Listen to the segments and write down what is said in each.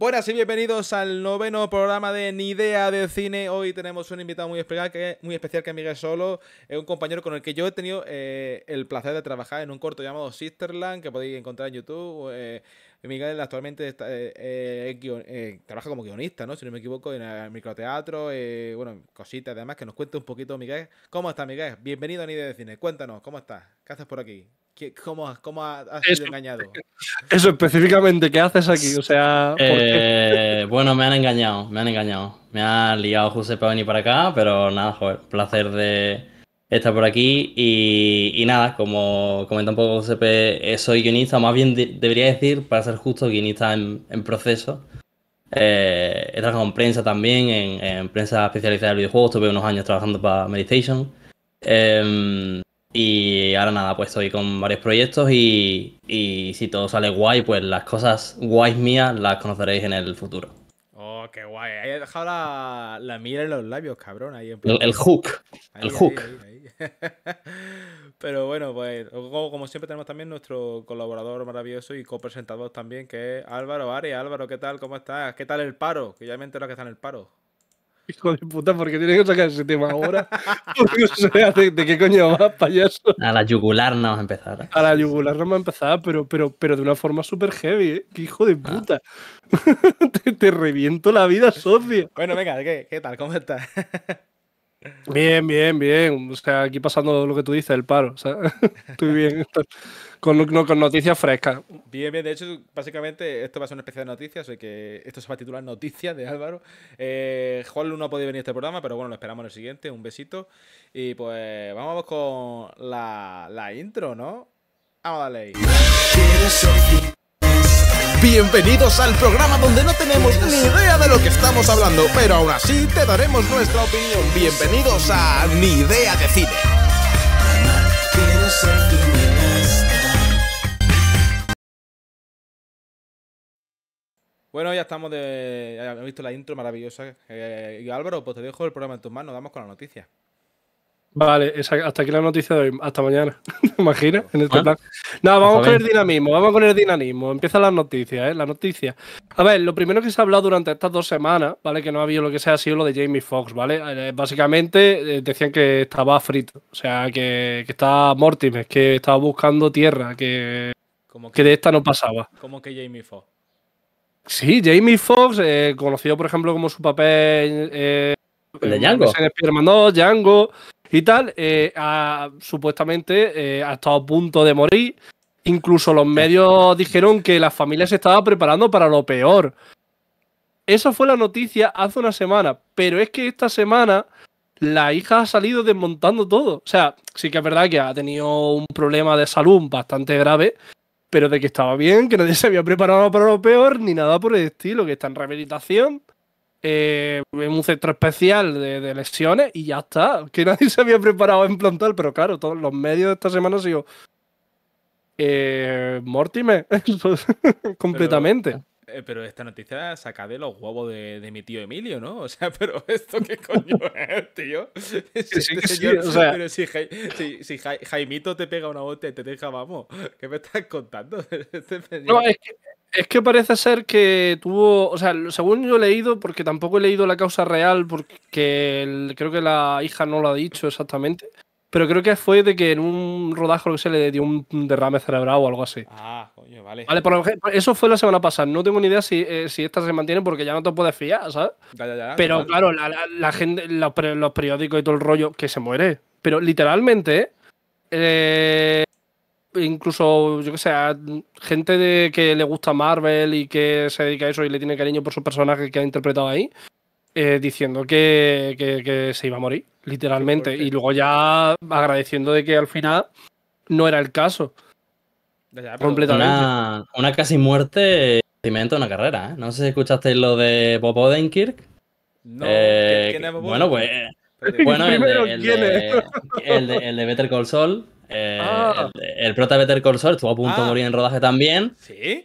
Buenas y bienvenidos al noveno programa de Ni Idea de Cine. Hoy tenemos un invitado muy especial que, muy especial que es Miguel Solo, es un compañero con el que yo he tenido eh, el placer de trabajar en un corto llamado Sisterland, que podéis encontrar en YouTube. Eh, Miguel actualmente está, eh, eh, eh, trabaja como guionista, ¿no? Si no me equivoco, en el microteatro, bueno, cositas además, que nos cuente un poquito, Miguel. ¿Cómo estás, Miguel? Bienvenido a Ni de Cine. Cuéntanos, ¿cómo estás? ¿Qué haces por aquí? ¿Cómo, cómo has sido engañado? Eso específicamente, ¿qué haces aquí? O sea, bueno, me han engañado, me han engañado. Me ha liado José para venir para acá, pero nada, joder, placer de, está por aquí. Y, nada, como comenta un poco CP, eh, soy guionista, más bien debería decir, para ser justo, guionista en, proceso. Eh, he trabajado en prensa también, en, prensa especializada en videojuegos. Estuve unos años trabajando para Meditation. Em, y ahora nada, pues estoy con varios proyectos y, y si todo sale guay, pues las cosas guays mías las conoceréis en el futuro qué guay. Ahí he dejado la, mira en los labios, cabrón. Ahí el, hook. el hook. Pero bueno, pues como, siempre tenemos también nuestro colaborador maravilloso y copresentador también, que es Álvaro Ari. Álvaro, ¿qué tal? ¿Cómo estás? ¿Qué tal el paro? Que ya me entero que está en el paro hijo de puta, porque tienes que sacar ese tema ahora. ¿De, ¿De, qué coño vas, payaso? A la yugular no vas a empezar. ¿eh? A la yugular no va a empezar, pero, pero, pero de una forma súper heavy, ¿eh? ¡Qué hijo de ah. puta! te, reviento la vida, socio. Bueno, venga, ¿qué, qué tal? ¿Cómo estás? Bien, bien, bien. O sea, aquí pasando lo que tú dices, el paro. estoy bien. Con, noticias frescas. Bien, bien. De hecho, básicamente, esto va a ser una especie de noticias. que esto se va a titular Noticias de Álvaro. Eh, Juan no ha podido venir a este programa, pero bueno, lo esperamos en el siguiente. Un besito. Y pues vamos con la, la intro, ¿no? Vamos a darle ahí. Bienvenidos al programa donde no tenemos ni idea de lo que estamos hablando, pero aún así te daremos nuestra opinión. Bienvenidos a Ni idea de cine. Bueno, ya estamos de. Ya he visto la intro maravillosa. Eh, y Álvaro, pues te dejo el programa en tus manos. damos con la noticia. Vale, hasta aquí la noticia de hoy. Hasta mañana. ¿Te imaginas? En este No, vamos con el dinamismo, vamos con el dinamismo. Empiezan las noticias, ¿eh? La noticia. A ver, lo primero que se ha hablado durante estas dos semanas, ¿vale? Que no ha habido lo que sea, ha sido lo de Jamie Foxx, ¿vale? Eh, básicamente eh, decían que estaba frito, o sea, que, que estaba Mortimer, que estaba buscando tierra, que, como que, de esta no pasaba. Como que Jamie Foxx? Sí, Jamie Foxx, eh, conocido por ejemplo como su papel... ¿De En Spider-Man Django y tal, eh, supuestamente eh, ha estado a punto de morir. Incluso los medios dijeron que la familia se estaba preparando para lo peor. Esa fue la noticia hace una semana, pero es que esta semana la hija ha salido desmontando todo. O sea, sí que es verdad que ha tenido un problema de salud bastante grave, pero de que estaba bien, que nadie se había preparado para lo peor, ni nada por el estilo, que está en rehabilitación en eh, un centro especial de, lesiones y ya está. Que nadie se había preparado en plantar, pero claro, todos los medios de esta semana han sido. Eh, completamente. Eh, pero, esta noticia saca de los huevos de, mi tío Emilio, ¿no? O sea, pero esto qué coño es, tío. si, Jaimito te pega una bota y te deja, vamos, ¿qué me estás contando? Este no, es que es que parece ser que tuvo, o sea, según yo he leído, porque tampoco he leído la causa real, porque creo que la hija no lo ha dicho exactamente, pero creo que fue de que en un rodaje lo que se le dio un derrame cerebral o algo así. Ah, coño, vale. Vale, por eso fue la semana pasada. No tengo ni idea eh, si, esta se mantiene porque ya no te puedes fiar, ¿sabes? Ya, ya, ya, pero claro, la, gente, los, los, periódicos y todo el rollo, que se muere. Pero literalmente, eh, incluso, yo que sé, gente de que le gusta Marvel y que se dedica a eso y le tiene cariño por su personaje que ha interpretado ahí, eh, diciendo que, se iba a morir, literalmente. Y luego ya agradeciendo de que al final no era el caso. Una, casi muerte cimenta una carrera, ¿eh? No sé si escuchasteis lo de Bobo eh, pues, Odenkirk. Bueno, pues... Bueno, el de, el de Better Call Saul, Ah. el, prota Better Call Saul estuvo a punto de ah. morir en rodaje también.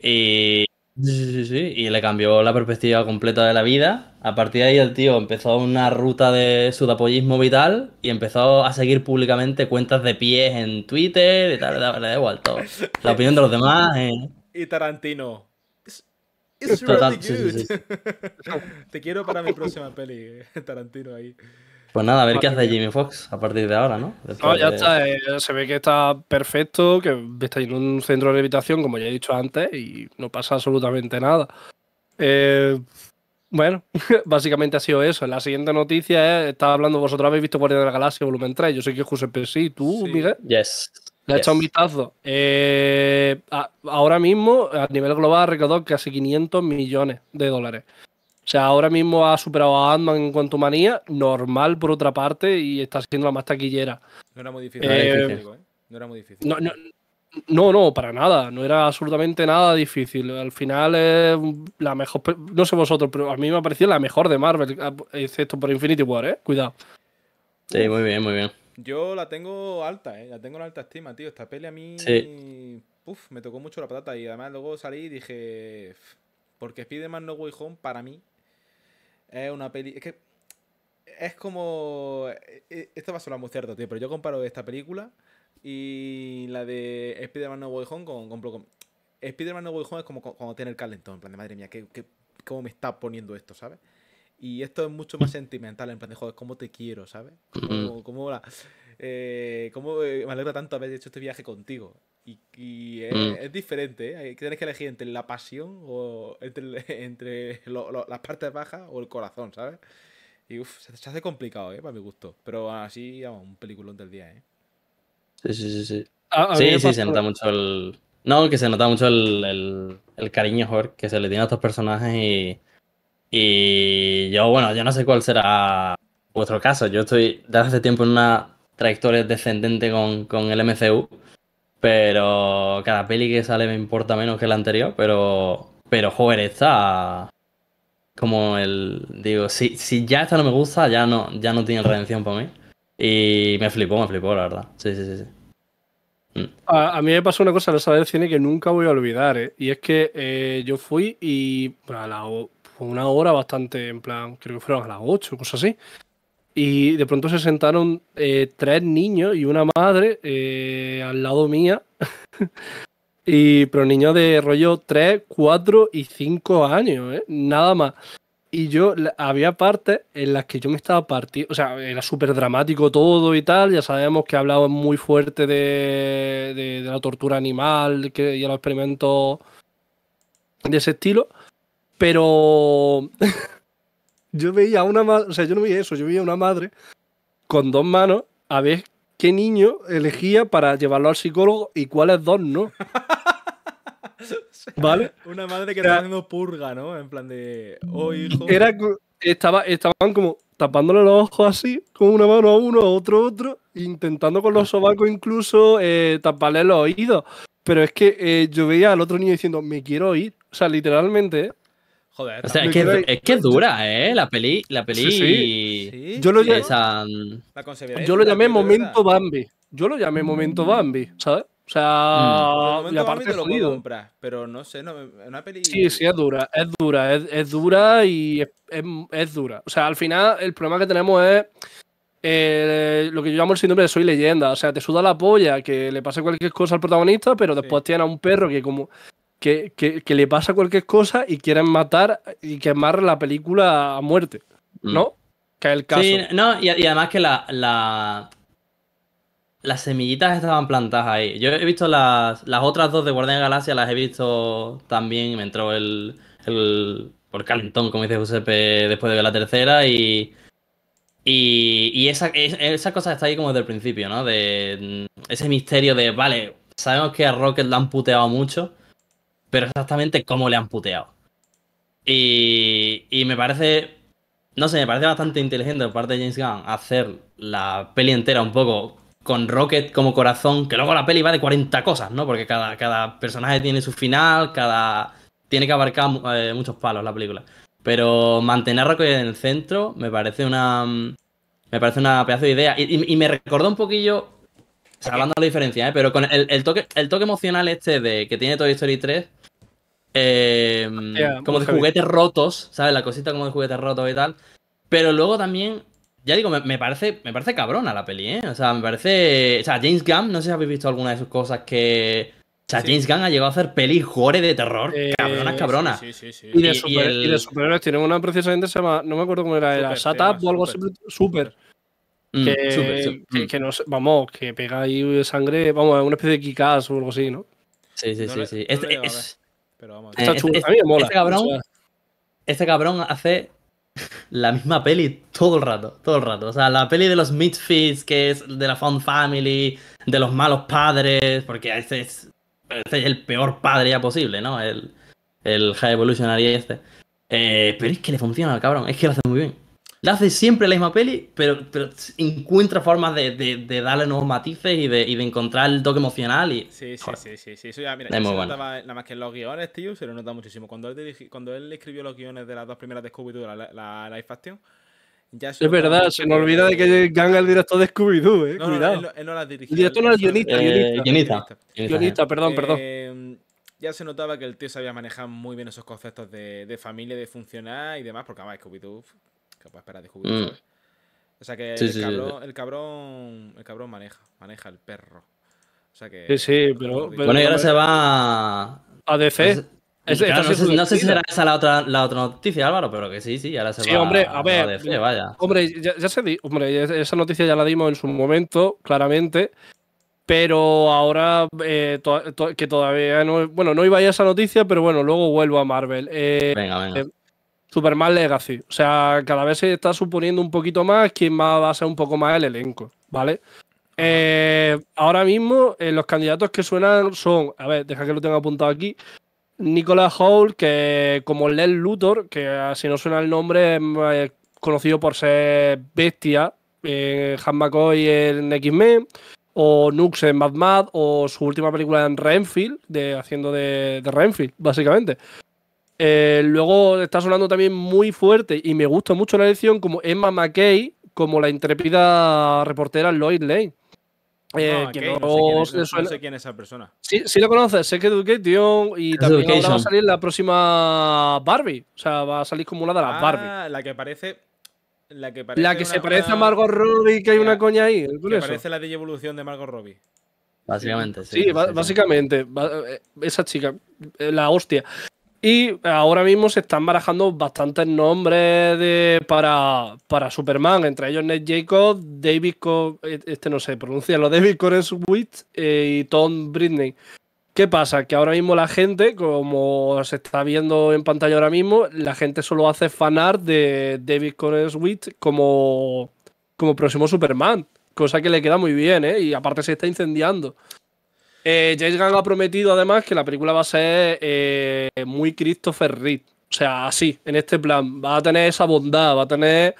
Y, le cambió la perspectiva completa de la vida. A partir de ahí el tío empezó una ruta de sudapollismo vital y empezó a seguir públicamente cuentas de pies en Twitter y tal, todo. La opinión de los demás. Eh. Y Tarantino. es good. Te quiero para mi próxima peli, Tarantino ahí. Pues nada, a ver qué hace Jimmy Fox a partir de ahora, ¿no? no, ah, ya está, eh, se ve que está perfecto, que está en un centro de rehabilitación, como ya he dicho antes, y no pasa absolutamente nada. Eh, bueno, básicamente ha sido eso. La siguiente noticia es, estaba hablando vosotros, habéis visto Guardia de la Galaxia volumen 3, yo sé que José sí, tú, Miguel. Yes. Le he echado un vistazo. Eh, ahora mismo, a nivel global, ha recaudado casi 500 millones de dólares. O sea, ahora mismo ha superado a Ant-Man en cuanto manía, normal por otra parte, y está siendo la más taquillera. No era muy difícil. Eh, ¿eh? No era muy difícil. No, no, para nada. No era absolutamente nada difícil. Al final es la mejor. No sé vosotros, pero a mí me ha parecido la mejor de Marvel, excepto por Infinity War, ¿eh? Cuidado. Sí, muy bien, muy bien. Yo la tengo alta, ¿eh? La tengo en alta estima, tío. Esta peli a mí. Sí. me tocó mucho la patata. Y además luego salí y dije. Porque Spider-Man No Way Home, para mí, es una peli. Es que. Es como. E, e, esto va a sonar muy cierto, tío, pero yo comparo esta película y la de Spider-Man No Way Home con. con, Spider-Man No Way Home es como cuando tiene el calentón, en plan de madre mía, ¿qué, cómo me está poniendo esto, ¿sabes? Y esto es mucho más sentimental, en plan de joder, cómo te quiero, ¿sabes? Mm. Como, eh, eh, me alegra tanto haber hecho este viaje contigo. Y, es, mm. diferente, ¿eh? tienes que elegir entre la pasión o entre, las partes bajas o el corazón, ¿sabes? Y se, hace complicado, ¿eh? Para mi gusto. Pero así, vamos, un peliculón del día, ¿eh? Sí, sí, sí. Sí, sí, sí, se nota mucho el... No, que se nota mucho el, el, cariño que se le tiene a estos personajes y... Y yo, bueno, yo no sé cuál será vuestro caso. Yo estoy desde hace tiempo en una trayectoria descendente con, con el MCU. Pero cada peli que sale me importa menos que la anterior, pero, pero joder, esta... Como el... Digo, si, si ya esta no me gusta, ya no, ya no tiene redención para mí. Y me flipó, me flipó, la verdad. Sí, sí, sí. sí. Mm. A, mí me pasó una cosa en la sala cine que nunca voy a olvidar, ¿eh? y es que eh, yo fui y fue una hora bastante, en plan, creo que fueron a las 8, cosas así, y de pronto se sentaron eh, tres niños y una madre eh, al lado mía. y, pero niños de rollo 3, 4 y 5 años, ¿eh? nada más. Y yo había partes en las que yo me estaba partiendo, o sea, era súper dramático todo y tal, ya sabemos que hablaba muy fuerte de, la tortura animal que, y los experimentos de ese estilo, pero yo veía una madre, o sea, yo no veía eso, yo veía una madre con dos manos a ver qué niño elegía para llevarlo al psicólogo y cuáles dos no. ¿Vale? Una madre que estaba haciendo purga, ¿no? En plan de. Oh, hijo. Era, estaba, estaban como tapándole los ojos así, con una mano a uno, a otro, a otro, intentando con los sobacos incluso eh, taparle los oídos. Pero es que eh, yo veía al otro niño diciendo, me quiero ir. O sea, literalmente, Joder. es que, es dura, ¿eh? La peli. La peli. Sí, Yo, lo llamé, mm, yo lo llamé momento Bambi. Yo lo llamé momento mm. Bambi, ¿sabes? O sea, la mm. y aparte lo puedo pero no sé, no, una peli. Sí, sí, es dura, es dura, es, dura y es, dura. O sea, al final el problema que tenemos es eh, lo que yo llamo el síndrome de soy leyenda. O sea, te suda la polla que le pase cualquier cosa al protagonista, pero después tiene a un perro que como que, le pasa cualquier cosa y quieren matar y quemar la película a muerte, mm. ¿no? Que es el caso. Sí, no, y, además que la, las semillitas estaban plantadas ahí. Yo he visto las, otras dos de Guardian Galaxia, las he visto también, me entró el, por calentón, como dice después de ver la tercera y... Y, y esa, esa cosa está ahí como desde el principio, ¿no? De mm, ese misterio de, vale, sabemos que a Rocket le han puteado mucho, pero exactamente cómo le han puteado. Y, y me parece, no sé, me parece bastante inteligente por parte de James Gunn hacer la peli entera un poco con Rocket como corazón, que luego la peli va de 40 cosas, ¿no? Porque cada, personaje tiene su final, cada... Tiene que abarcar eh, muchos palos la película. Pero mantener a Rocket en el centro me parece una... Me parece una pedazo de idea. y me recordó un poquillo hablando de la diferencia, ¿eh? pero con el, el, toque, el toque emocional este de que tiene Toy Story 3, eh, como de juguetes rotos, ¿sabes? La cosita como de juguetes rotos y tal. Pero luego también, ya digo, me, parece, me parece cabrona la peli, ¿eh? O sea, me parece. O sea, James Gunn, no sé si habéis visto alguna de sus cosas que. O sea, James Gunn ha llegado a hacer pelis gore de terror, eh, cabronas, cabronas. Sí, sí, y, de superhéroes tienen una precisamente, se llama, no me acuerdo cómo era, era Up o algo así, super. super. Mm, que, mm. nos, vamos, que pega ahí sangre, vamos, una especie de Kickass o algo así, ¿no? Sí, sí, sí, sí. este, mola. Este cabrón, este cabrón hace la misma peli todo el rato, todo el rato. O sea, la peli de los Midfits, que es de la Found Family, de los malos padres, porque este, este es, el peor padre ya posible, ¿no? El, el High Evolutionary este. Eh, pero es que le funciona al cabrón, es que lo hace muy bien le hace siempre la misma peli, pero, encuentra formas de, darle nuevos matices y de, encontrar el toque emocional. Y... Sí, sí, sí, sí, Eso ya, mira, es muy se notaba, nada más que en los guiones, tío, se lo nota muchísimo. Cuando él, cuando él escribió los guiones de las dos primeras de Scooby-Doo, la, Life Action, ya se... es verdad, se me olvida de que gana el director de Scooby-Doo, eh. Cuidado. No, él, no las dirigió. El director no era guionista, guionista. Guionista, perdón, eh, perdón. Ya se notaba que el tío sabía manejar muy bien esos conceptos de, de familia, de funcionar y demás, porque además Scooby-Doo que esperar mm. O sea que el, cabrón, el, cabrón, maneja, maneja el perro. O sea que. Sí, sí, pero. bueno, y ahora se va. A DC. Pues, no, sé, si será esa la otra, la otra noticia, Álvaro, pero que sí, sí, ahora se va hombre, a, ver, ADC, vaya. Hombre, ya, hombre, esa noticia ya la dimos en su momento, claramente. Pero ahora eh, que todavía no. Bueno, no iba a esa noticia, pero bueno, luego vuelvo a Marvel. Eh, venga, venga. Eh, Superman Legacy. O sea, cada vez se está suponiendo un poquito más quién va a ser un poco más el elenco, ¿vale? Eh, ahora mismo eh, los candidatos que suenan son, a ver, deja que lo tenga apuntado aquí, Nicolas Hall, que como Led Luthor, que ah, si no suena el nombre es eh, conocido por ser bestia en Han McCoy en X-Men, o Nux en Mad Mad, o su última película en Renfield, de, haciendo de Renfield, básicamente. Eh, luego está sonando también muy fuerte y me gusta mucho la elección como Emma McKay, como la intrépida reportera Lloyd Lane. no, ah, eh, no, sé quién es, esa persona. Sí, sí lo conoces, sé que Education y también ahora va a salir la próxima Barbie. O sea, va a salir como una de las ah, Barbie. La que parece. La que, parece la que se parece a Margot Robbie, que hay una coña ahí. Que parece la de evolución de Margot Robbie. Básicamente, sí. Sí, básicamente. Eh, esa chica, la hostia. Y ahora mismo se están barajando bastantes nombres para, Superman, entre ellos Ned Jacob, David Co e, este no sé pronunciarlo, David eh, y Tom Britney. ¿Qué pasa? Que ahora mismo la gente, como se está viendo en pantalla ahora mismo, la gente solo hace fanar de David Corenswitz como, como próximo Superman, cosa que le queda muy bien, ¿eh? Y aparte se está incendiando. Eh, James Gunn ha prometido además que la película va a ser eh, muy Christopher Reed. O sea, así, en este plan. Va a tener esa bondad, va a tener,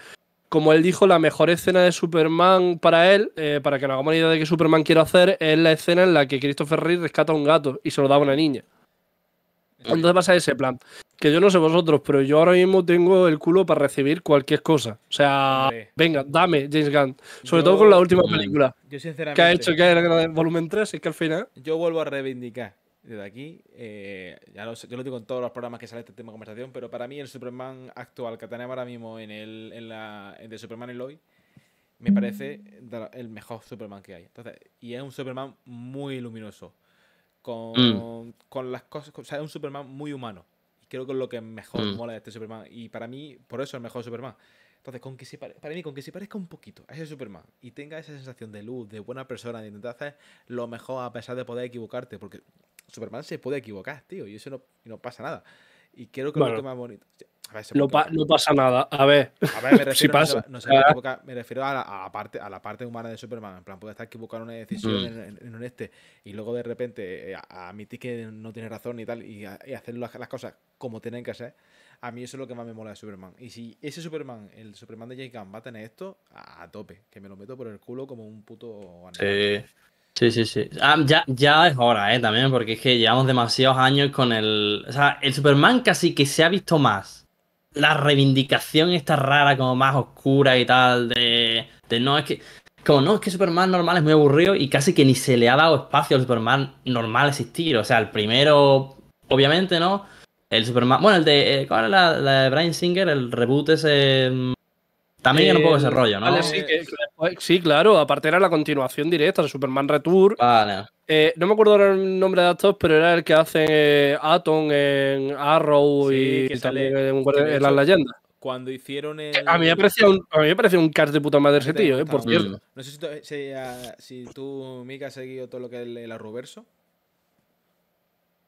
como él dijo, la mejor escena de Superman para él, eh, para que nos hagamos idea de qué Superman quiere hacer, es la escena en la que Christopher Reed rescata a un gato y se lo da a una niña. Entonces va a ese plan que yo no sé vosotros, pero yo ahora mismo tengo el culo para recibir cualquier cosa. O sea, venga, dame James Gunn. Sobre todo con la última película. Yo sinceramente. Que ha hecho que hecho el volumen 3 y que al final. Yo vuelvo a reivindicar desde aquí. Eh, ya lo sé, yo lo digo en todos los programas que sale este tema de conversación, pero para mí el Superman actual que tenemos ahora mismo en el en la, en The Superman me parece el mejor Superman que hay. Entonces, y es un Superman muy luminoso. Con, mm. con las cosas. O sea, es un Superman muy humano Creo que es lo que mejor mm. mola de este Superman. Y para mí, por eso es el mejor Superman. Entonces, con que se para mí, con que se parezca un poquito a ese Superman y tenga esa sensación de luz, de buena persona, de intentar hacer lo mejor a pesar de poder equivocarte, porque Superman se puede equivocar, tío, y eso no, no pasa nada. Y quiero que lo que más bonito. A no, pasa nada. A ver, a ver me refiero, pasa. No ah. me refiero a la, parte, a la parte humana de Superman. En plan, puede estar equivocado en una decisión mm. en, este y luego de repente eh, admitir que no tiene razón y tal y, hacer las, cosas como tienen que ser. A mí eso es lo que más me mola de Superman. Y si ese Superman, el Superman de Jay Gunn, va a tener esto, a, tope. Que me lo meto por el culo como un puto... Sí, sí, sí. Ah, ya, ya es hora, ¿eh? También, porque es que llevamos demasiados años con el. O sea, el Superman casi que se ha visto más. La reivindicación está rara, como más oscura y tal, de, de no, es que. Como no, es que Superman normal es muy aburrido y casi que ni se le ha dado espacio al Superman normal existir. O sea, el primero, obviamente, ¿no? El Superman. Bueno, el de. Eh, ¿Cuál era la, de Brian Singer? El reboot ese. Mm, también era un poco ese eh, rollo, ¿no? sí, claro. Aparte era la continuación directa de Superman Retour. Eh, no me acuerdo el nombre de actos, pero era el que hace Atom en Arrow y también en, las leyendas. Cuando hicieron A mí me pareció un, a mí me un cast de puta madre ese tío, eh, por cierto. No sé ah, si, tú, Mika, has seguido todo lo que es el, el Arrowverso.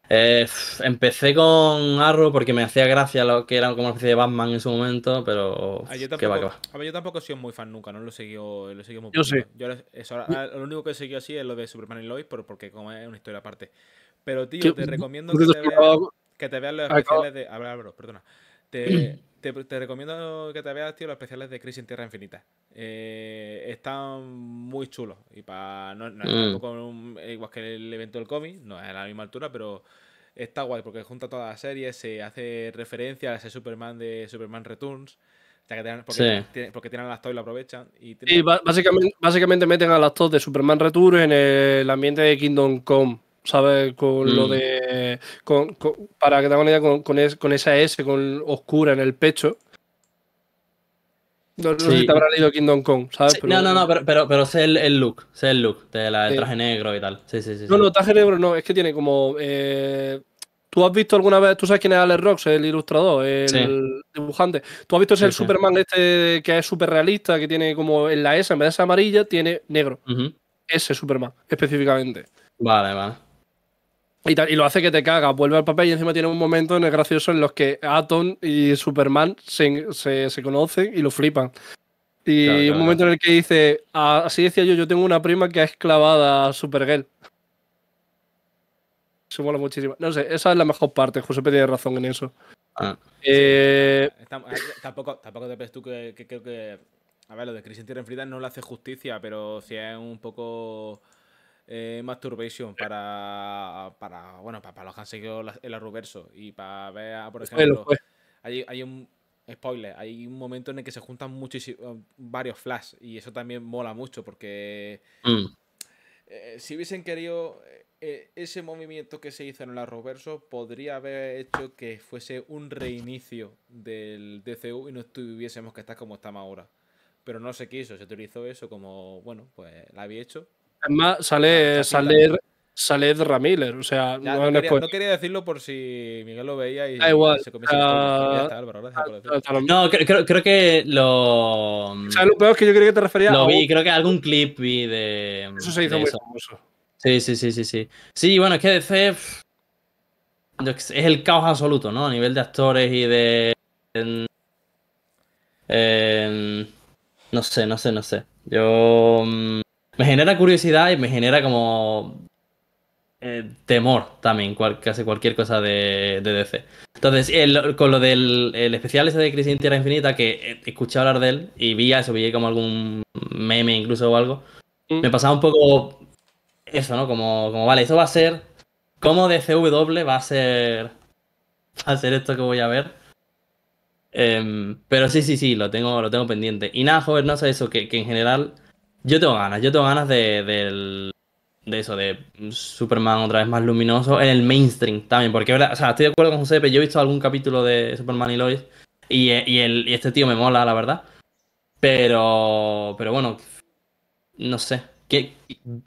Eh, empecé con Arrow porque me hacía gracia lo que era como una especie de Batman en su momento, pero. Ah, qué yo, tampoco, va, A ver, yo tampoco he sido muy fan nunca, ¿no? Lo he seguido, lo muy poco. Yo sí. Yo lo único que he seguido así es lo de Superman y Lois, porque como es una historia aparte. Pero, tío, te recomiendo que te, veas, que te los especiales de. A ver, perdona. Te, te, recomiendo que te veas, tío, los especiales de Crisis en Tierra Infinita. Eh, están muy chulos. Y para. No, mm. eh, igual que el evento del cómic, no es a la misma altura, pero está guay porque junta todas las series, se hace referencia a ese Superman de Superman Returns. que porque, tienen, a las dos y lo aprovechan. Y, básicamente, básicamente, meten a las dos de Superman Returns en el ambiente de Kingdom Come. ¿sabes? Con lo mm. de. Con, para que te hagan idea, con, esa S con oscura en el pecho. No, sé si te habrá leído Kingdom Kong, ¿sabes? No, no, no, pero, pero, pero sé el, el, look, sé el look, de traje negro y tal. Sí, sí, sí. No, no, traje negro no, es que tiene como. Eh, ¿Tú has visto alguna vez, tú sabes quién es Alex Rox, el ilustrador, el dibujante? ¿Tú has visto ese Superman este que es súper realista, que tiene como en la S, en vez de esa amarilla, tiene negro? Ese Superman, específicamente. Vale, vale. Y, lo hace que te caga, vuelve al papel y encima tiene un momento en el gracioso en los que Atom y Superman se, conocen y lo flipan. Y un momento en el que dice, así decía yo, yo tengo una prima que ha esclavado a Supergirl. Se mola muchísimo. No sé, esa es la mejor parte, José tiene razón en eso. Ah. Eh, ah, tampoco, te ves tú que creo que, A ver, lo de Crisis Tierra Frida no le hace justicia, pero si es un poco eh, Masturbation eh. para, para, bueno, para, los que han seguido el Arroverso y para ver, por pues, ejemplo, pues, pues. hay, hay un spoiler, hay un momento en el que se juntan um, varios flash y eso también mola mucho porque mm. eh, si hubiesen querido eh, ese movimiento que se hizo en el Arroverso podría haber hecho que fuese un reinicio del DCU y no estuviésemos que estar como estamos ahora. Pero no se quiso, se utilizó eso como, bueno, pues la había hecho, Además, sale, sale, sale Ramiller, o sea, no, no, quería, decirlo por si Miguel lo veía y da se comienza No, creo, creo, que lo... O sea, lo peor es que yo creo que te refería Lo vi, creo que algún clip vi de... Eso se hizo muy famoso. Sí, sí, sí, sí, sí. Sí, bueno, es que DC es el caos absoluto, ¿no? A nivel de actores y de... no sé, no sé, no sé. Yo... Mm, me genera curiosidad y me genera como eh, temor también, casi cualquier cosa de, DC. Entonces, con lo del el especial ese de Crisis en Tierra Infinita, que eh, escuché hablar de él y vi eso, vi como algún meme incluso o algo, mm. me pasaba un poco eso, ¿no? Como, como vale, eso va a ser, como DCW, va a ser, va ser esto que voy a ver. Em, pero sí, sí, sí, lo tengo, lo tengo pendiente. Y nada, joven, no sé eso, que, que en general yo tengo ganas, yo tengo ganas de, de, eso, de Superman otra vez más luminoso en el mainstream también, porque o sea, estoy de acuerdo con José, yo he visto algún capítulo de Superman y Lois y, eh, el, este tío me mola, la verdad. Pero, pero bueno, no sé.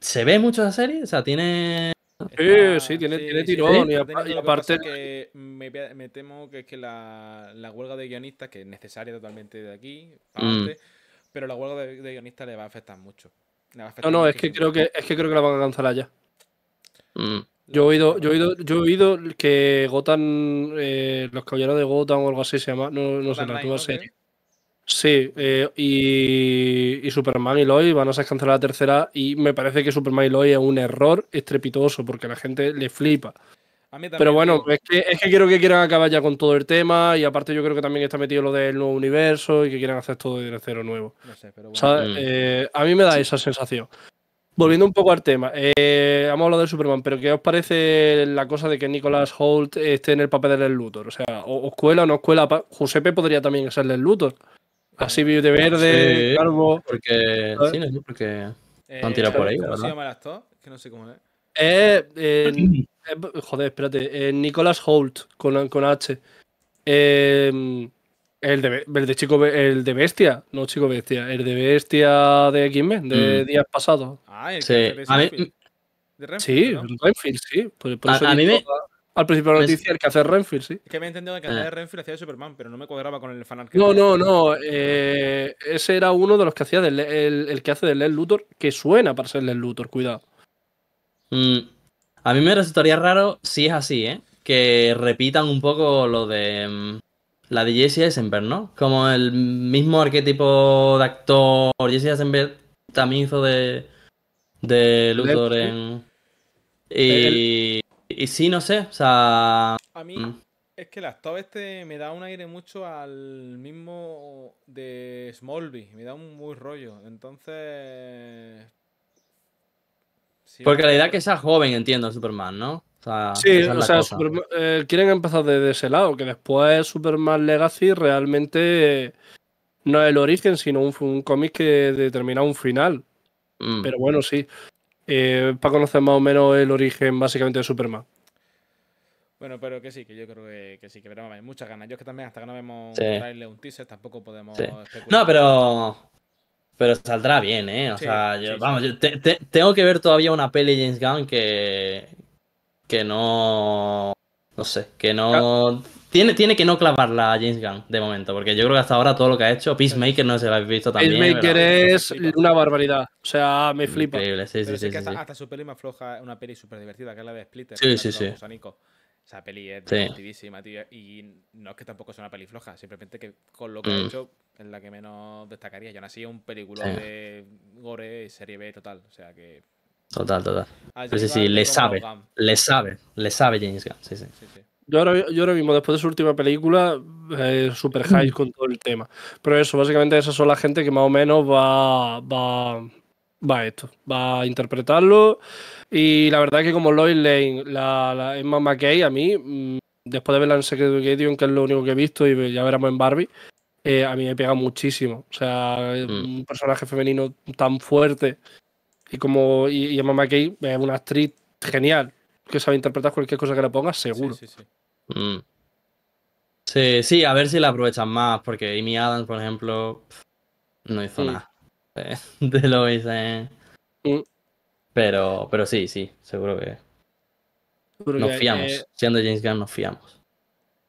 ¿Se ve mucho esa serie? O sea, tiene... sí, tiene, tirón. y, aparte, me, temo que es que la, la, huelga de guionistas, que es necesaria totalmente de aquí, mm. aparte, pero la huelga de, guionista le va a afectar mucho. no, no, es que, creo que, es que creo que la van a cancelar ya. Mm. Yo he oído, yo he oído, yo he oído que Gotham, eh, los caballeros de Gotham o algo así se llama, no, no sé, serie. Sí, eh, y, y, Superman y Lois van a ser la tercera y me parece que Superman y Lois es un error estrepitoso porque la gente le flipa. Pero bueno, es que, quiero que quieran acabar ya con todo el tema y aparte yo creo que también está metido lo del nuevo universo y que quieran hacer todo de cero nuevo. Mm. Eh, a mí me da esa sensación. Volviendo un poco al tema, eh, hemos hablado de Superman, pero ¿qué os parece la cosa de que Nicolas Holt esté en el papel del Luthor? O sea, o escuela o no escuela, cuela? podría también ser el Luthor. Así vive de verde, carbo... Porque, sí, no sé, porque eh, por ahí. ¿Cómo se Que no sé cómo es. Eh, joder, espérate. Eh, Nicolas Holt con, H. Em, el, de, chico el de bestia, no chico bestia, el de bestia de X-Men, de mm. días pasados. Ah, el de, de Renfield, Sí, Renfield, sí. Por, eso Al principio de la noticia, el que hace Renfield, sí. Es que me he entendido que el que hacía eh. Renfield hacía de Superman, pero no me cuadraba con el fanart. No, no, no. ese era uno de los que hacía el, que hace de Lex Luthor, que suena para ser Lex Luthor, cuidado. Mmm, a mí me resultaría raro si es así, ¿eh? Que repitan un poco lo de mm, la de Jesse Eisenberg, ¿no? Como el mismo arquetipo de actor. Jesse Eisenberg también hizo de, de Luthor en. Y, eh, y sí, no sé, o sea. A mí mm. es que el actor este me da un aire mucho al mismo de Smallby, me da un muy rollo. Entonces, porque la idea que sea joven, entiendo, Superman, ¿no? sí, o sea, eh, quieren empezar desde ese lado, que después Superman Legacy realmente no es el origen, sino un, cómic que determina un final. Mm. Pero bueno, sí. Eh, para conocer más o menos el origen básicamente de Superman. Bueno, pero que sí, que yo creo que, que sí, que veremos, hay muchas ganas. Yo es que también hasta que no vemos un trailer, un teaser, tampoco podemos No, pero pero saldrá bien, ¿eh? O sea, yo, vamos, Yo tengo que ver todavía una peli James Gunn que. que no. No sé, que no. Tiene, tiene que no clavarla a James Gunn de momento, porque yo creo que hasta ahora todo lo que ha hecho, Peacemaker no se lo habéis visto también. Peacemaker es una barbaridad, o sea, me flipa. Increíble, sí, sí, sí, que hasta, su peli más floja, una peli súper divertida, que es la de Splitter. Sí, sí, sí. Esa peli es divertidísima, tío. Y no es que tampoco sea una peli floja, simplemente que con lo que he mm. hecho es la que menos destacaría. Yo nací en un peliculón de gore serie B total. O sea que. Total, total. sí, sí, le sabe. Le sabe. Le sabe James Gunn. Sí, sí. yo, ahora, yo ahora mismo, después de su última película, eh, super high con todo el tema. Pero eso, básicamente, esas son la gente que más o menos va, va, va esto, va a interpretarlo. Y la verdad es que como Lois Lane, la, Emma McKay, a mí, mm, después de verla en Secret Education, que es lo único que he visto, y ya veremos en Barbie, eh, a mí me pega muchísimo. O sea, mm. un personaje femenino tan fuerte y como y, Emma McKay es una actriz genial, que sabe interpretar cualquier cosa que le pongas, seguro. Sí, sí, mm. sí, sí. a ver si la aprovechan más, porque Amy Adams, por ejemplo, no hizo nada de, lo Lois. Pero, pero sí, sí, seguro que. nos fiamos. Siendo James Gunn, nos fiamos.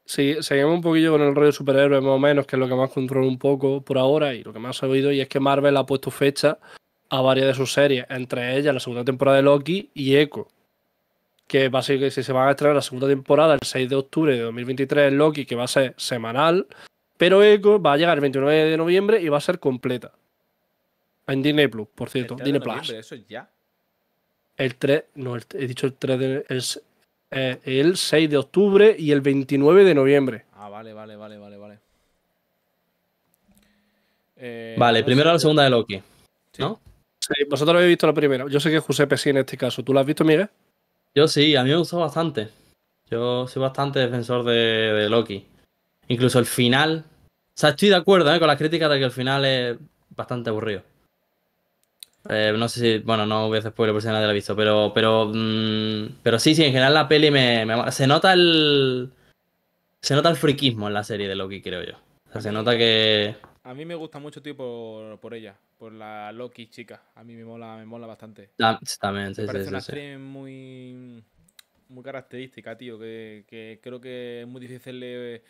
Sí, seguimos un poquillo con el rollo de superhéroes, más o menos, que es lo que más controlo un poco por ahora y lo que más ha oído, y es que Marvel ha puesto fecha a varias de sus series, entre ellas la segunda temporada de Loki y Echo. Que básicamente si se van a estrenar la segunda temporada el 6 de octubre de 2023 Loki, que va a ser semanal, pero Echo va a llegar el 29 de noviembre y va a ser completa. En Disney Plus, por cierto. Disney Plus. Eso es ya. El 3, no, he dicho el 3 de. El, 6 eh, de octubre y el 29 de noviembre. Ah, vale, vale, vale, vale, vale. Eh, vale, primero la segunda de Loki. ¿No? Sí, vosotros habéis visto la primera. Yo sé que es Giuseppe sí en este caso. ¿Tú la has visto, Miguel? Yo sí, a mí me gustó bastante. Yo soy bastante defensor de, Loki. Incluso el final. O sea, estoy de acuerdo eh, con las críticas de que el final es bastante aburrido. Eh, no sé si, bueno, no voy a hacer por si nadie la ha visto, pero, pero, mm, pero sí, sí, en general la peli me, se nota el, se nota el friquismo en la serie de Loki, creo yo. se nota que... A mí me gusta mucho, tío, por, ella, por la Loki chica. A mí me mola, me mola bastante. también, sí, me parece una serie muy, muy característica, tío, que, creo que es muy difícil de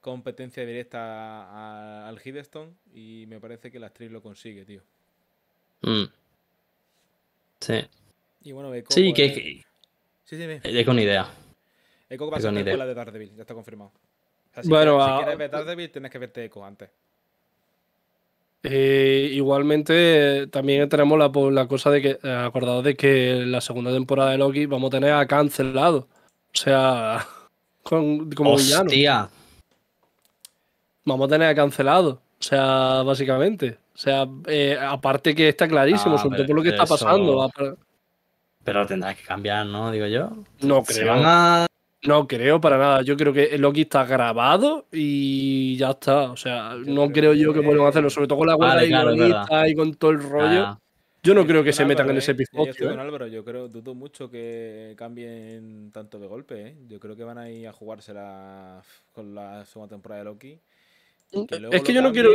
competencia directa al Hiddleston y me parece que la actriz lo consigue, tío. Mm. Sí. Y bueno, Eko Sí, pues, que, es... Eh, idea. Echo va a ser una de Daredevil, ya está confirmado. si bueno, ah, quieres, ver Daredevil, tienes que verte Echo antes. Eh, igualmente, también tenemos la, la, cosa de que, eh, acordado de que la segunda temporada de Loki vamos a tener a cancelado. O sea, con, como Hostia. villano. Vamos a tener a cancelado. O sea, básicamente. O sea, eh, aparte que está clarísimo, ah, sobre todo por lo que está pasando. Pero tendrás que cambiar, ¿no? Digo yo. No creo. No creo para nada. Yo creo que Loki está grabado y ya está. O sea, no creo, yo que, vuelvan a hacerlo, sobre todo con la huelga y, y con todo el rollo. Yo no creo que se metan en ese episodio. ¿eh? ¿eh? Yo, creo, dudo mucho que cambien tanto de golpe. Yo creo que van a ir a jugársela con la segunda temporada de Loki. Es que yo no quiero.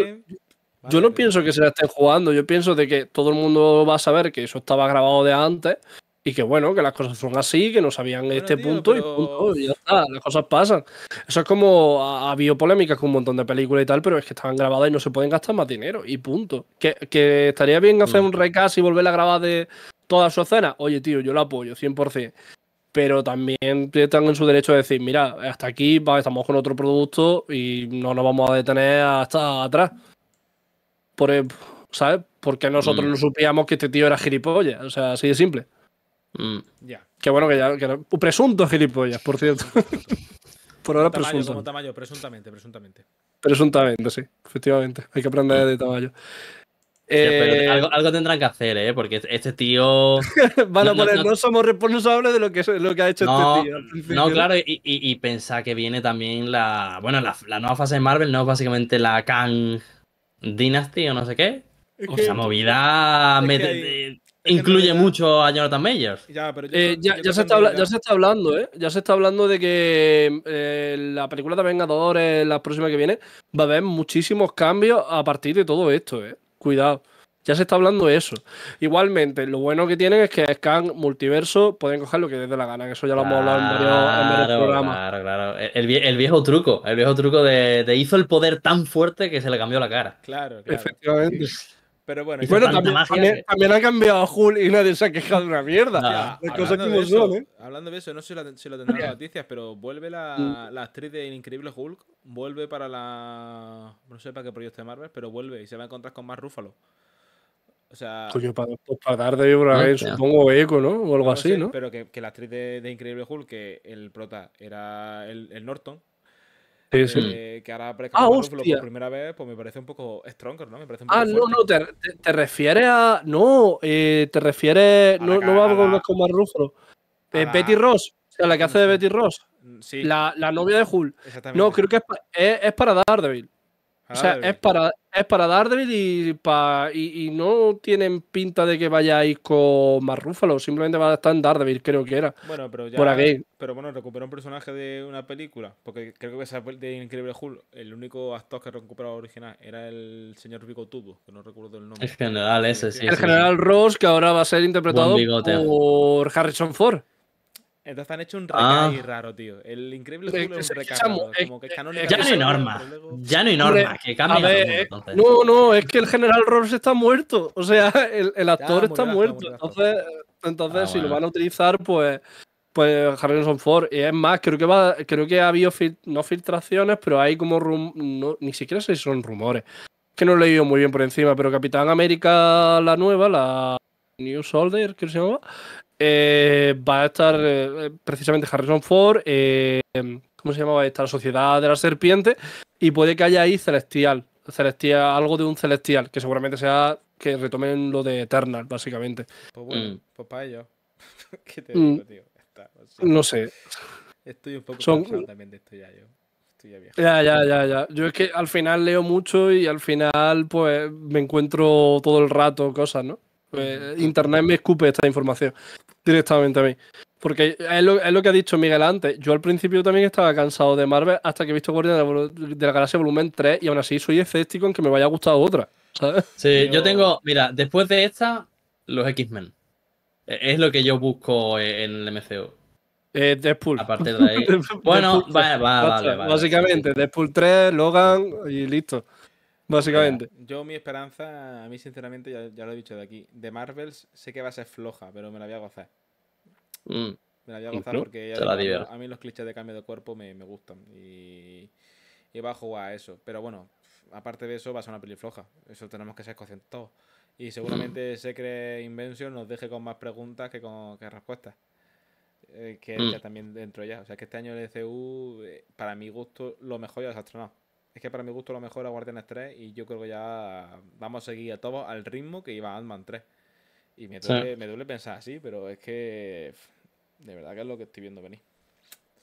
yo no pienso que se la estén jugando, yo pienso de que todo el mundo va a saber que eso estaba grabado de antes y que bueno, que las cosas son así, que no sabían este punto y punto, ya las cosas pasan. Eso es como ha habido polémicas con un montón de películas y tal, pero es que estaban grabadas y no se pueden gastar más dinero y punto. Que, estaría bien hacer mm. un recast y volver a grabar de toda su escena. Oye, tío, yo lo apoyo 100% pero también están en su derecho de decir, mira, hasta aquí estamos con otro producto y no nos vamos a detener hasta atrás. Por, ¿Sabes? Porque nosotros mm. no supíamos que este tío era gilipollas. O sea, así de simple. Mm. Ya. qué bueno que ya. Que presunto gilipollas, por cierto. por ahora presunto. presuntamente, presuntamente. Presuntamente, sí, efectivamente. Hay que aprender de tamaño. Eh, algo, tendrán que hacer, ¿eh? Porque este tío. a no, somos responsables de lo que, lo ha hecho este tío. No, claro, y, pensar que viene también la. Bueno, la, nueva fase de Marvel, ¿no? Básicamente la Kang Dynasty o no sé qué. o sea, movida. Incluye mucho a Jonathan Mayer Ya, ya, se está hablando, ¿eh? Ya se está hablando de que eh, la película de Vengadores, la próxima que viene, va a haber muchísimos cambios a partir de todo esto, ¿eh? Cuidado. Ya se está hablando de eso. Igualmente, lo bueno que tienen es que Scan, Multiverso, pueden coger lo que les dé la gana. Eso ya lo hemos hablado en varios, en programas. Claro, claro. El, viejo truco. El viejo truco de, de, hizo el poder tan fuerte que se le cambió la cara. Claro, claro. Efectivamente. Pero bueno, también, también, ha cambiado a Hulk y nadie se ha quejado de una mierda. ¿eh? Hablando de eso, no sé si lo, tendrán las noticias, pero vuelve la, mm. la, actriz de Increíble Hulk, vuelve para la. No sé para qué proyecto de Marvel, pero vuelve y se va a encontrar con más Rúfalo. O sea. para, para pues, dar de una vez, supongo eco, ¿no? O algo así, ¿no? Pero que, la actriz de, de Increíble Hulk, que el prota era el, el Norton, eh, que ahora aparezca ah, por primera vez, pues me parece un poco stronger, ¿no? Me parece un poco ah, no, no, te, te, refieres a. No, eh, te refieres. no, vamos no va a con Marrufro. Eh, Betty Ross, o sea, la que hace de Betty Ross. Mm, sí. La, la novia de Hulk. No, creo que es, es, es para Daredevil. Ah, o sea, es para, es para Daredevil y, y, no tienen pinta de que vayáis con más simplemente va a estar en Daredevil, creo que era. Bueno, pero ya. Pero bueno, recuperó un personaje de una película, porque creo que esa de Increíble Hulk, el único actor que recuperó original era el señor Vigo Tubo, que no recuerdo el nombre. El general ese, sí. El general Ross, que ahora va a ser interpretado por Harrison Ford. Entonces han hecho un ah. recay raro, tío. El increíble ya, no hay norma. Ya no hay norma. Que cambia. no, no, es que el general Ross está muerto. O sea, el, actor está, muerto. entonces, ah, si lo van a utilizar, pues. Pues Harrison Ford. Y es más, creo que va, creo que ha habido no filtraciones, pero hay como rum ni siquiera sé si son rumores. Que no lo he leído muy bien por encima, pero Capitán América la nueva, la New Soldier, que se llama, eh, va a estar eh, precisamente Harrison Ford, eh, ¿cómo se llamaba esta? La Sociedad de la Serpiente, y puede que haya ahí Celestial, celestial algo de un Celestial, que seguramente sea que retomen lo de Eternal, básicamente. Pues bueno, mm. pues para ello. Mm. no sé. Estoy un poco cansado también de esto ya yo. ya, ya, ya, ya, Yo es que al final leo mucho y al final pues me encuentro todo el rato cosas, ¿no? Pues, internet me escupe esta información directamente a mí. Porque es lo, que ha dicho Miguel antes. Yo al principio también estaba cansado de Marvel hasta que he visto Guardian de la Galaxia Volumen 3 y aún así soy escéptico en que me vaya a gustar otra. Sí, yo... tengo, mira, después de esta, los X-Men. E-, es lo que yo busco e-, en el MCU. Eh, Deadpool. de ahí. bueno, vale, Básicamente, Deadpool 3, Logan y listo básicamente. yo mi esperanza, a mí sinceramente, ya, lo he dicho de aquí, de Marvels sé que va a ser floja, pero me la voy a gozar. Mm. Me la voy a gozar porque a mí los clichés de cambio de cuerpo me, gustan y, va a jugar a eso. Pero bueno, aparte de eso va a ser una peli floja, eso tenemos que ser conscientes todos. Y seguramente mm. Secret Invention nos deje con más preguntas que con respuestas eh, que mm. ya también dentro ya. O sea, que este año el ECU, eh, para mi gusto, lo mejor ya los estrenado es que para mi gusto lo mejor era Guardianes 3 y yo creo que ya vamos a seguir a todos al ritmo que iba Ant-Man 3. Y me duele, pensar así, pero es que de verdad que es lo que estoy viendo venir.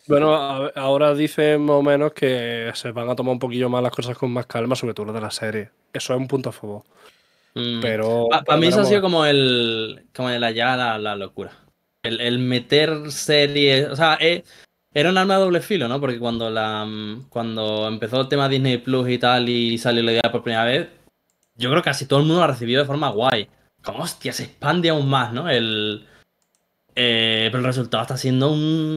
Bueno, ahora dicen más o menos que se van a tomar un poquillo más las cosas con más calma, sobre todo lo de la serie. Eso es un punto a favor. Mm. Pero. Para mí eso ha sido como el. como el allá la, la locura. El, el, meter series. O sea, es, eh, era un arma de doble filo, ¿no? Porque cuando, la, mm, cuando empezó el tema Disney Plus y tal y salió la idea por primera vez, yo creo que casi todo el mundo la recibió de forma guay. Como hostia, se expande aún más, ¿no? El, eh, pero el resultado está siendo un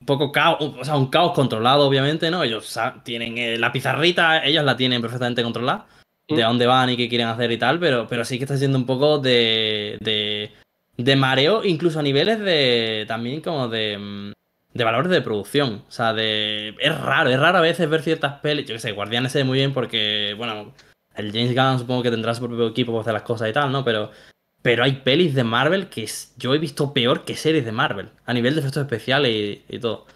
Un poco caos, o sea, un caos controlado, obviamente, ¿no? Ellos tienen eh, la pizarrita, ellos la tienen perfectamente controlada, mm. de dónde van y qué quieren hacer y tal, pero, pero sí que está siendo un poco de, de, de mareo, incluso a niveles de, también como de, mm, de valores de producción. O sea, de. Es raro, es raro a veces ver ciertas pelis. Yo qué sé, Guardianes se ve muy bien porque, bueno, el James Gunn supongo que tendrá su propio equipo para hacer las cosas y tal, ¿no? Pero. Pero hay pelis de Marvel que yo he visto peor que series de Marvel, a nivel de efectos especiales y, todo.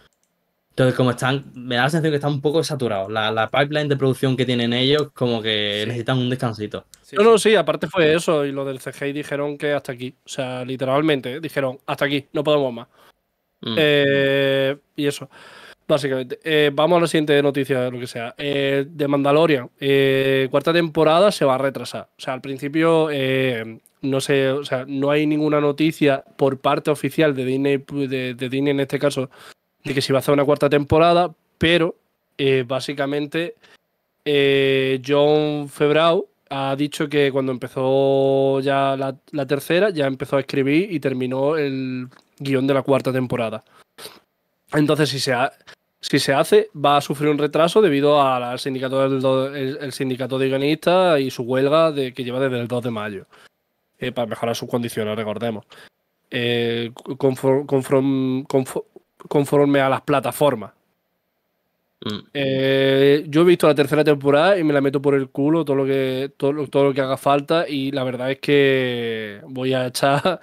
Entonces, como están, me da la sensación que están un poco saturados. La, pipeline de producción que tienen ellos, como que necesitan un descansito. no, no, sí, aparte fue eso. Y lo del CGI dijeron que hasta aquí. O sea, literalmente, dijeron, hasta aquí, no podemos más. Mm. Eh, y eso, básicamente. Eh, vamos a la siguiente noticia, lo que sea. Eh, de Mandalorian, cuarta temporada se va a retrasar. O sea, al principio no sé, o sea, no hay ninguna noticia por parte oficial de Disney, de, en este caso, de que se va a hacer una cuarta temporada, pero básicamente John Febrau ha dicho que cuando empezó ya la, tercera, ya empezó a escribir y terminó el, guión de la cuarta temporada. Entonces, si se, si se hace, va a sufrir un retraso debido al sindicato, del el, sindicato de guionistas y su huelga de, que lleva desde el 2 de mayo, eh, para mejorar sus condiciones, recordemos. Eh, conforme a las plataformas. Mm. Eh, yo he visto la tercera temporada y me la meto por el culo todo lo que todo, lo que haga falta y la verdad es que voy a echar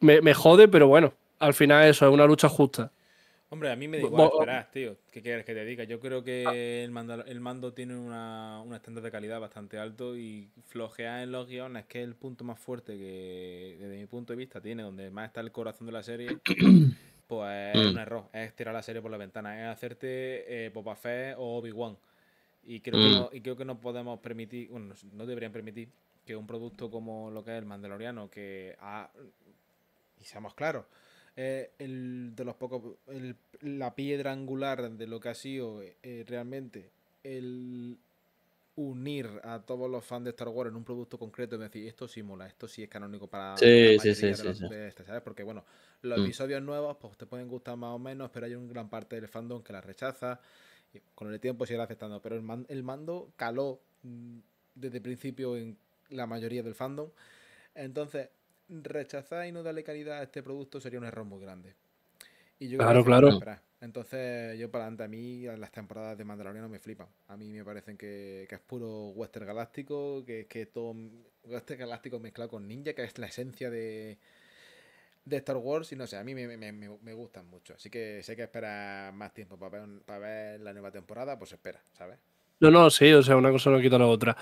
me, jode, pero bueno, al final eso es una lucha justa. Hombre, a mí me da igual, verás, tío. ¿Qué quieres que te diga? Yo creo que ah. el mando, tiene una, un estándar de calidad bastante alto y flojear en los guiones, que es el punto más fuerte que, desde mi punto de vista, tiene, donde más está el corazón de la serie, pues es mm. un error. Es tirar la serie por la ventana, es hacerte popa eh, fe o Obi-Wan. Y, creo mm. y creo que no podemos permitir, bueno, no deberían permitir que un producto como lo que es el Mandaloriano, que ha seamos claros, eh, el, de los pocos, la piedra angular de lo que ha sido eh, realmente el unir a todos los fans de Star Wars en un producto concreto y decir, esto sí mola, esto sí es canónico para, de los, Porque bueno, los mm. episodios nuevos pues te pueden gustar más o menos, pero hay una gran parte del fandom que la rechaza, y con el tiempo se aceptando, pero el, el mando caló mm, desde el principio en la mayoría del fandom. Entonces, rechazar y no darle calidad a este producto sería un error muy grande. Y yo claro, claro. Entonces, yo para adelante, a mí las temporadas de No me flipan. A mí me parecen que, es puro western galáctico, que es que todo western galáctico mezclado con ninja, que es la esencia de, de Star Wars. Y no sé, a mí me, gustan mucho. Así que sé que espera más tiempo para ver, para ver la nueva temporada, pues espera, ¿sabes? No, no, sí, o sea, una cosa no quita la otra.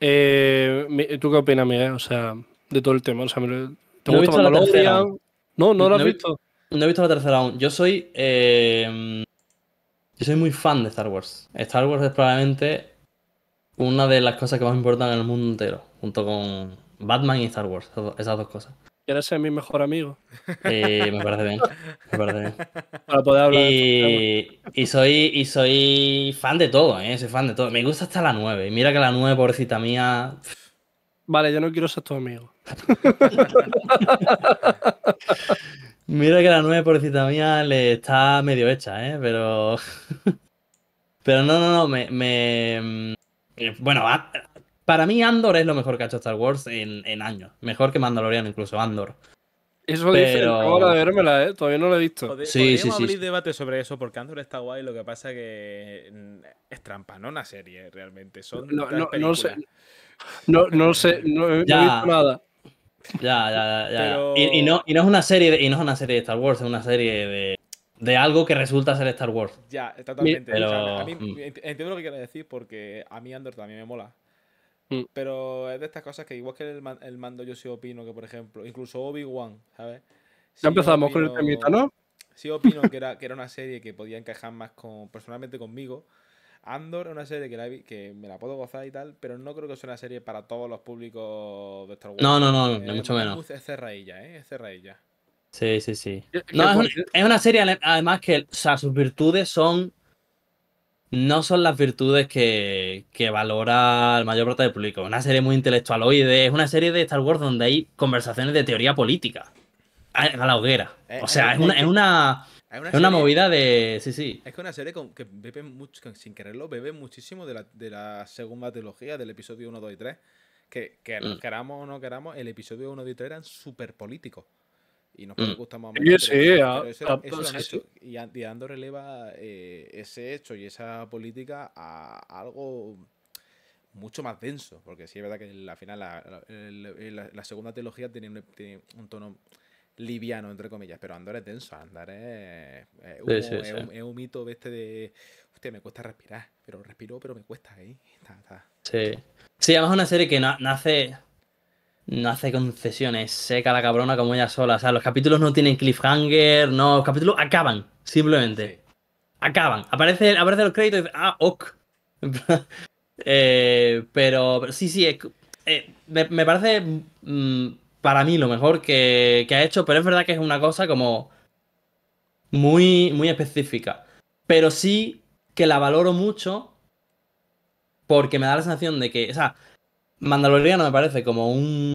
Eh, ¿Tú qué opinas, Miguel? O sea, de todo el tema. O sea, ¿Te no No, no lo has visto. No he visto la tercera aún. Yo soy. Eh, yo soy muy fan de Star Wars. Star Wars es probablemente una de las cosas que más importan en el mundo entero. Junto con Batman y Star Wars. Esas dos cosas. ¿Quieres ser mi mejor amigo? Eh, me parece bien. Me parece Para poder hablar. Y, soy, y soy fan de todo, ¿eh? Soy fan de todo. Me gusta hasta la 9. Mira que la 9, pobrecita mía. Vale, yo no quiero ser tu amigo. Mira que la por pobrecita mía, le está medio hecha, ¿eh? Pero. Pero no, no, no, me. Mm, eh, bueno, para mí Andor es lo mejor que ha hecho Star Wars en, años. Mejor que Mandalorian, incluso Andor. Eso lo dice, ahora de vérmela, ¿eh? Todavía no lo he visto. sí, sí, sí, abrir debate sobre eso, porque Andor está guay, lo que pasa que mm, es trampa, no una serie realmente. Son no, sé. No, no sé, no, he visto nada. Ya, ya, ya. Y, no, es una serie de, y no es una serie de Star Wars, es una serie de, algo que resulta ser Star Wars. Ya, totalmente. Mm. Entiendo lo que quieres decir porque a mí Andor también me mola. Mm. Pero es de estas cosas que igual que el, mando yo sí opino que, por ejemplo, incluso Obi-Wan, ¿sabes? ya empezamos con el temita, ¿no? Sí opino que era, que era una serie que podía encajar más con, personalmente conmigo Andor es una serie que, me la puedo gozar y tal, pero no creo que sea una serie para todos los públicos de Star Wars. No, no, no, eh, mucho menos. Es cerradilla, ¿eh? Es cerradilla. Sí, sí, sí. No, es una, serie además que, sus virtudes son no son las virtudes que, que valora el mayor parte del público. Una serie muy intelectual hoy, es una serie de Star Wars donde hay conversaciones de teoría política a, la hoguera. Eh, o sea, es, eh, es una es una, movida de. Sí, sí. Es que una serie con, que bebe mucho, sin quererlo, bebe muchísimo de la, segunda trilogía, del episodio 1, 2 y 3. Que, que mm. queramos o no queramos, el episodio 1, 2 y 3 eran súper políticos. Y nos mm. gusta más o Y, Ando dando releva eh, ese hecho y esa política a algo mucho más denso. Porque sí es verdad que en la final, la, segunda trilogía tiene un, tiene un tono liviano, entre comillas, pero Andar es denso, Andar es, es, un mito este de, hostia, me cuesta respirar, pero respiro, pero me cuesta ahí. ¿eh? Sí. sí, además es una serie que no, no, hace, no hace concesiones, seca la cabrona como ella sola, o sea, los capítulos no tienen cliffhanger, no, los capítulos acaban, simplemente. Acaban, aparece, aparece los créditos y ah, ok. Eh, pero, sí, sí, eh, me, parece mm, para mí lo mejor que, ha hecho, pero es verdad que es una cosa como muy, muy específica. Pero sí que la valoro mucho porque me da la sensación de que, o sea, no me parece como un...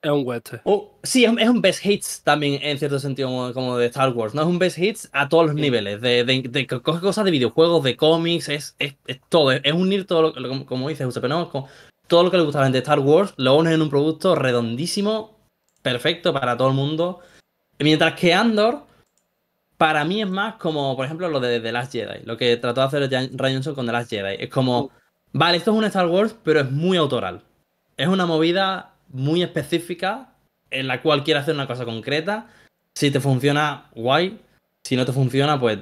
Es un western. Oh, sí, es, un best hits también en cierto sentido como de Star Wars, ¿no? Es un best hits a todos los niveles, de, de, cosas de videojuegos, de cómics, es, es, todo, es unir todo, lo, como, como dice José como todo lo que le gusta de Star Wars lo unen en un producto redondísimo, perfecto para todo el mundo. Mientras que Andor, para mí es más como, por ejemplo, lo de The Last Jedi, lo que trató de hacer Ryan Johnson con The Last Jedi. Es como, vale, esto es un Star Wars, pero es muy autoral. Es una movida muy específica en la cual quiere hacer una cosa concreta. Si te funciona, guay. Si no te funciona, pues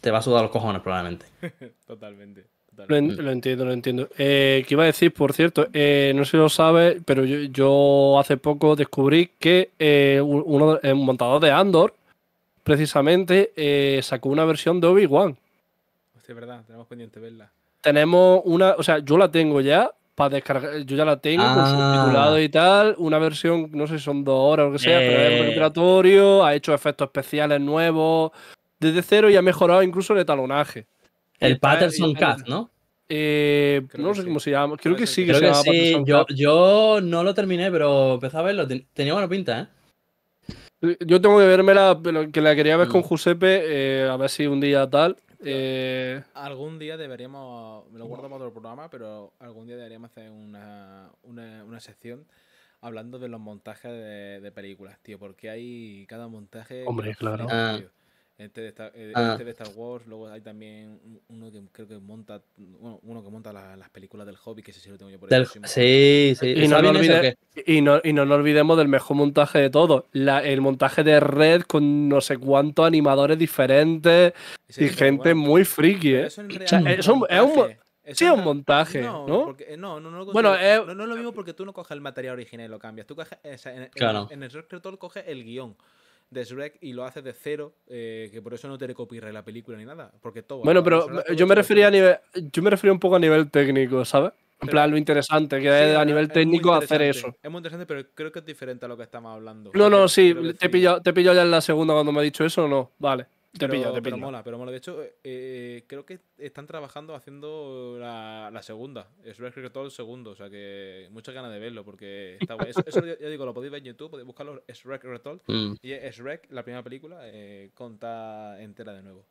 te va a sudar los cojones probablemente. Totalmente. Mm. Lo, entiendo, lo entiendo. Eh, qué iba a decir, por cierto, eh, no sé si lo sabe pero yo, hace poco descubrí que eh, uno, un montador de Andor, precisamente, eh, sacó una versión de Obi-Wan. es verdad, tenemos pendiente verla. Tenemos una, o sea, yo la tengo ya para descargar, yo ya la tengo con con subtitulado ah. y tal, una versión, no sé si son dos horas o lo que sea, pero es recuperatorio, ha hecho efectos especiales nuevos desde cero y ha mejorado incluso el etalonaje. El Patterson Cat, ¿no? Eh, no sé cómo se llama. Creo que sí que se yo, no lo terminé, pero empezaba a verlo. Tenía buena pinta, ¿eh? Yo tengo que verme la que la quería ver con mm. Giuseppe, eh, a ver si un día tal. Eh. Algún día deberíamos, me lo guardo para otro programa, pero algún día deberíamos hacer una, sección hablando de los montajes de, películas, tío, porque hay cada montaje. Hombre, claro. Ah. Este de, Star, eh, ah. este Star Wars, luego hay también uno que creo que monta, uno que monta las películas del hobby, que sé si lo tengo yo por ahí. sí, sí. Y no, y, no, nos olvidemos del mejor montaje de todo, el montaje de Red con no sé cuántos animadores diferentes y gente muy friki, ¿eh? Eso es un, es un sí, un montaje. No, ¿no? bueno, eh, no, es lo mismo porque tú no coges el material original y lo cambias. Tú coges, en, el, en coges el guión de Shrek y lo hace de cero, eh, que por eso no te copyright la película ni nada. Porque todo. Bueno, pero yo me refería a nivel, yo me refería un poco a nivel técnico, ¿sabes? En plan, lo interesante, que a nivel técnico hacer eso. Es muy interesante, pero creo que es diferente a lo que estamos hablando. No, no, sí, te he, pillado, ya en la segunda cuando me ha dicho eso, no? Vale. Te pero, pillo, te pero mola, pero mola. De hecho, eh, creo que están trabajando haciendo la, segunda. Es que segundo, o sea que muchas ganas de verlo porque está guay. Eso, yo digo, lo podéis ver en YouTube, podéis buscarlo, Shrek Retold. Mm. Y es Shrek, la primera película, eh, conta entera de nuevo.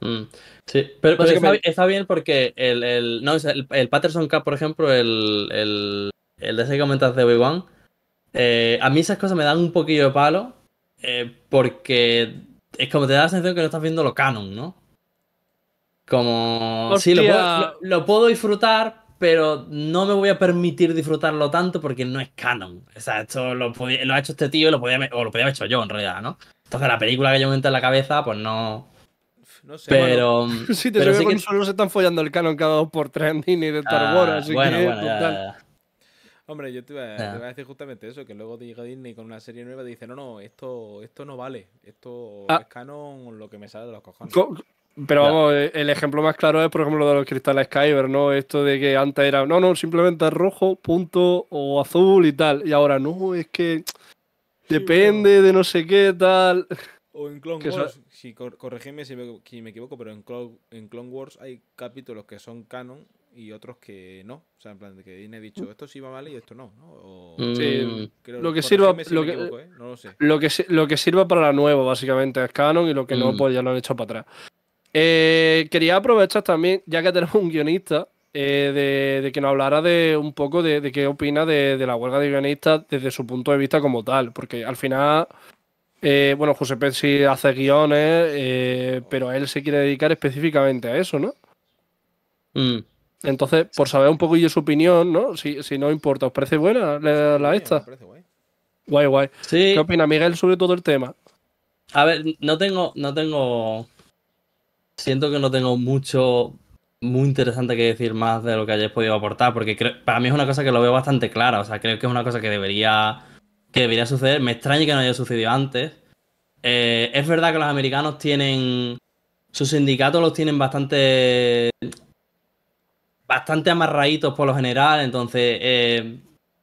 Mm. Sí, pero, pues está, bien porque el, el, no, el, el Patterson Cup, por ejemplo, el, el, el de ese de Obi-Wan, eh, a mí esas cosas me dan un poquillo de palo eh, porque es como te da la sensación que no estás viendo lo canon, ¿no? Como... Sí, lo puedo, disfrutar, pero no me voy a permitir disfrutarlo tanto porque no es canon. O sea, esto lo, ha hecho este tío lo podía, o lo podía haber hecho yo en realidad, ¿no? Entonces la película que yo me entra en la cabeza, pues no... No sé, pero sí, te pero que... solo se están follando el canon cada dos por tres en de Star ah, así que bueno, Hombre, yo te iba, a, decir justamente eso, que luego llega Disney con una serie nueva y dice, no, no, esto, esto no vale, esto ah. es canon, lo que me sale de los cojones. pero vamos, eh, el ejemplo más claro es, por ejemplo, lo de los cristales skyber ¿no? Esto de que antes era, no, no, simplemente rojo, punto, o azul y tal. Y ahora, no, es que depende de no sé qué, tal. O en Clone Wars, si, si me, equivoco, pero en en Clone Wars hay capítulos que son canon y otros que no. O sea, en plan, que Dine ha dicho mm. esto sí va mal y esto no. ¿no? Mm. lo que sirva. ¿eh? lo, que, lo, que, sirva para la nueva, básicamente, es Canon y lo que no, mm. pues ya lo han hecho para atrás. Eh, quería aprovechar también, ya que tenemos un guionista, eh, de, que nos hablara de un poco de, qué opina de, la huelga de guionistas desde su punto de vista como tal, porque al final, bueno, José Pérez sí hace guiones, oh. pero él se quiere dedicar específicamente a eso, ¿no? Entonces, por saber un poquillo su opinión, ¿no? Si, si no importa, ¿os parece buena la, esta? guay. Guay, guay. ¿Qué opina Miguel sobre todo el tema? A ver, no tengo, no tengo. Siento que no tengo mucho muy interesante que decir más de lo que hayáis podido aportar, porque para mí es una cosa que lo veo bastante clara. O sea, creo que es una cosa que debería. que debería suceder. Me extraña que no haya sucedido antes. Eh, es verdad que los americanos tienen. Sus sindicatos los tienen bastante bastante amarraditos por lo general, entonces... Eh,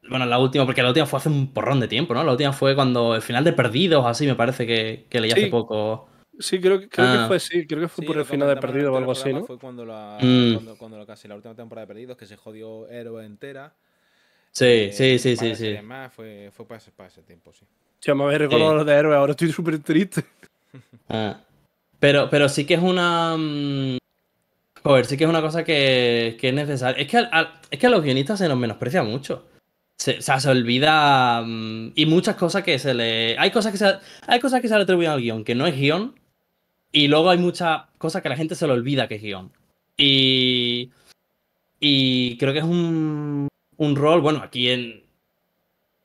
bueno, la última, porque la última fue hace un porrón de tiempo, ¿no? La última fue cuando el final de Perdidos, así me parece que, que leí hace poco. Sí, creo, que, creo que ah. fue, sí, creo que fue por el final de Perdidos o algo así, ¿no? Fue cuando, la, mm. cuando, casi la última temporada de Perdidos, que se jodió Héroe entera. Sí, eh, sí, sí, sí, sí. además fue, fue para, ese, tiempo, sí. Ya me habéis recordado los de Héroe, ahora estoy súper triste. Ah. Pero, pero sí que es una. Mm, Joder, sí que es una cosa que, es necesaria. Es que, a, es que los guionistas se nos menosprecia mucho. Se, o sea, se olvida. Mm, y muchas cosas que se le. Hay cosas que se, hay cosas que se le atribuyen al guión que no es guión. Y luego hay muchas cosas que la gente se le olvida que es guión. Y. Y creo que es un, un rol. Bueno, aquí en,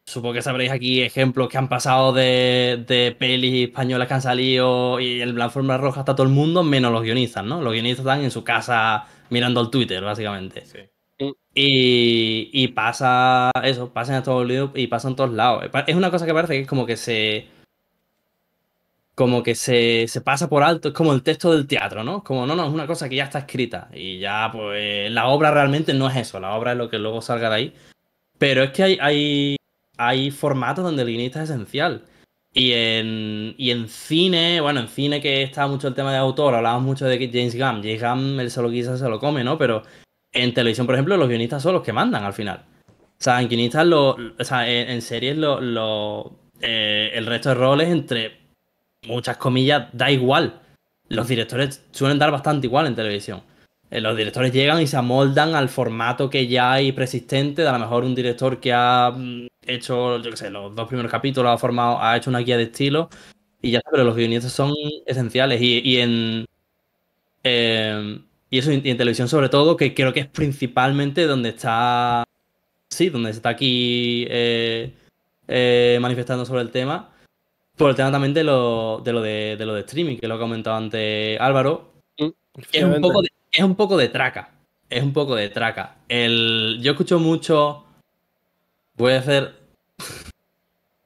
Supongo que sabréis aquí ejemplos que han pasado de, de pelis españolas que han salido y en la forma roja está todo el mundo, menos los guionistas, ¿no? Los guionistas están en su casa mirando el Twitter, básicamente. Y, y, pasa eso, pasa en Estados y pasa en todos lados. Eh, es una cosa que parece que es como que se. Como que se, pasa por alto, es como el texto del teatro, ¿no? Como no, no, es una cosa que ya está escrita. Y ya, pues, la obra realmente no es eso, la obra es lo que luego salga de ahí. Pero es que hay, hay hay formatos donde el guionista es esencial. Y en, y en cine, bueno, en cine que está mucho el tema de autor, hablamos mucho de James Gunn. James Gunn, él solo quizás se lo come, ¿no? Pero en televisión, por ejemplo, los guionistas son los que mandan al final. O sea, en guionistas, en, series, eh, el resto de roles, entre muchas comillas, da igual. Los directores suelen dar bastante igual en televisión. Eh, los directores llegan y se amoldan al formato que ya hay preexistente. De a lo mejor un director que ha mm, hecho, yo qué sé, los dos primeros capítulos, ha formado, ha hecho una guía de estilo y ya sabes, pero los guionistas son esenciales y, en... Em, y eso en televisión sobre todo, que creo que es principalmente donde está... Sí, donde se está aquí eh, eh, manifestando sobre el tema. Por el tema también de lo de, de, streaming, que lo ha comentado antes Álvaro. Mm, es, un poco de, traca. Es un poco de traca. El, yo escucho mucho voy a hacer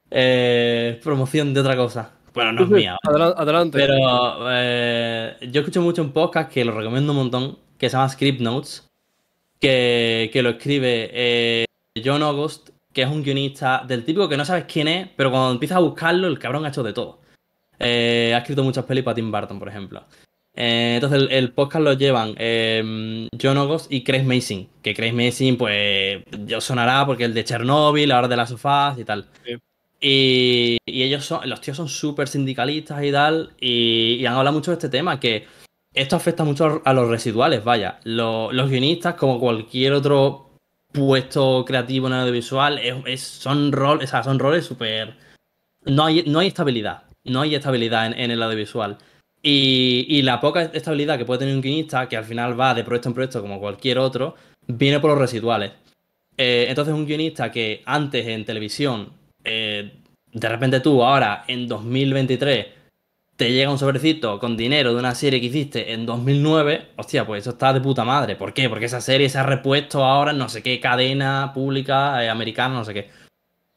eh, promoción de otra cosa. Bueno, no es mía. Adelante. Pero eh, yo escucho mucho un podcast que lo recomiendo un montón, que se llama Script Notes, que, lo escribe eh, John August, que es un guionista del típico que no sabes quién es, pero cuando empiezas a buscarlo, el cabrón ha hecho de todo. ha escrito muchas pelis para Tim Burton, por ejemplo. Eh, entonces el, podcast lo llevan em, John Ogos y Craig Mason, que Craig Mason pues yo sonará porque el de Chernobyl, la hora de la sofás y tal. Y, ellos son, los tíos son súper sindicalistas y tal, y, han hablado mucho de este tema, que esto afecta mucho a los residuales, vaya. Los, guionistas, como cualquier otro puesto creativo en audiovisual, son, rol, o sea, son roles súper... No hay, no hay estabilidad, no hay estabilidad en el audiovisual. Y, la poca estabilidad que puede tener un guionista, que al final va de proyecto en proyecto como cualquier otro, viene por los residuales. Eh, entonces, un guionista que antes en televisión, eh, de repente tú ahora en 2023 te llega un sobrecito con dinero de una serie que hiciste en 2009, hostia, pues eso está de puta madre. ¿Por qué? Porque esa serie se ha repuesto ahora en no sé qué cadena pública eh, americana, no sé qué.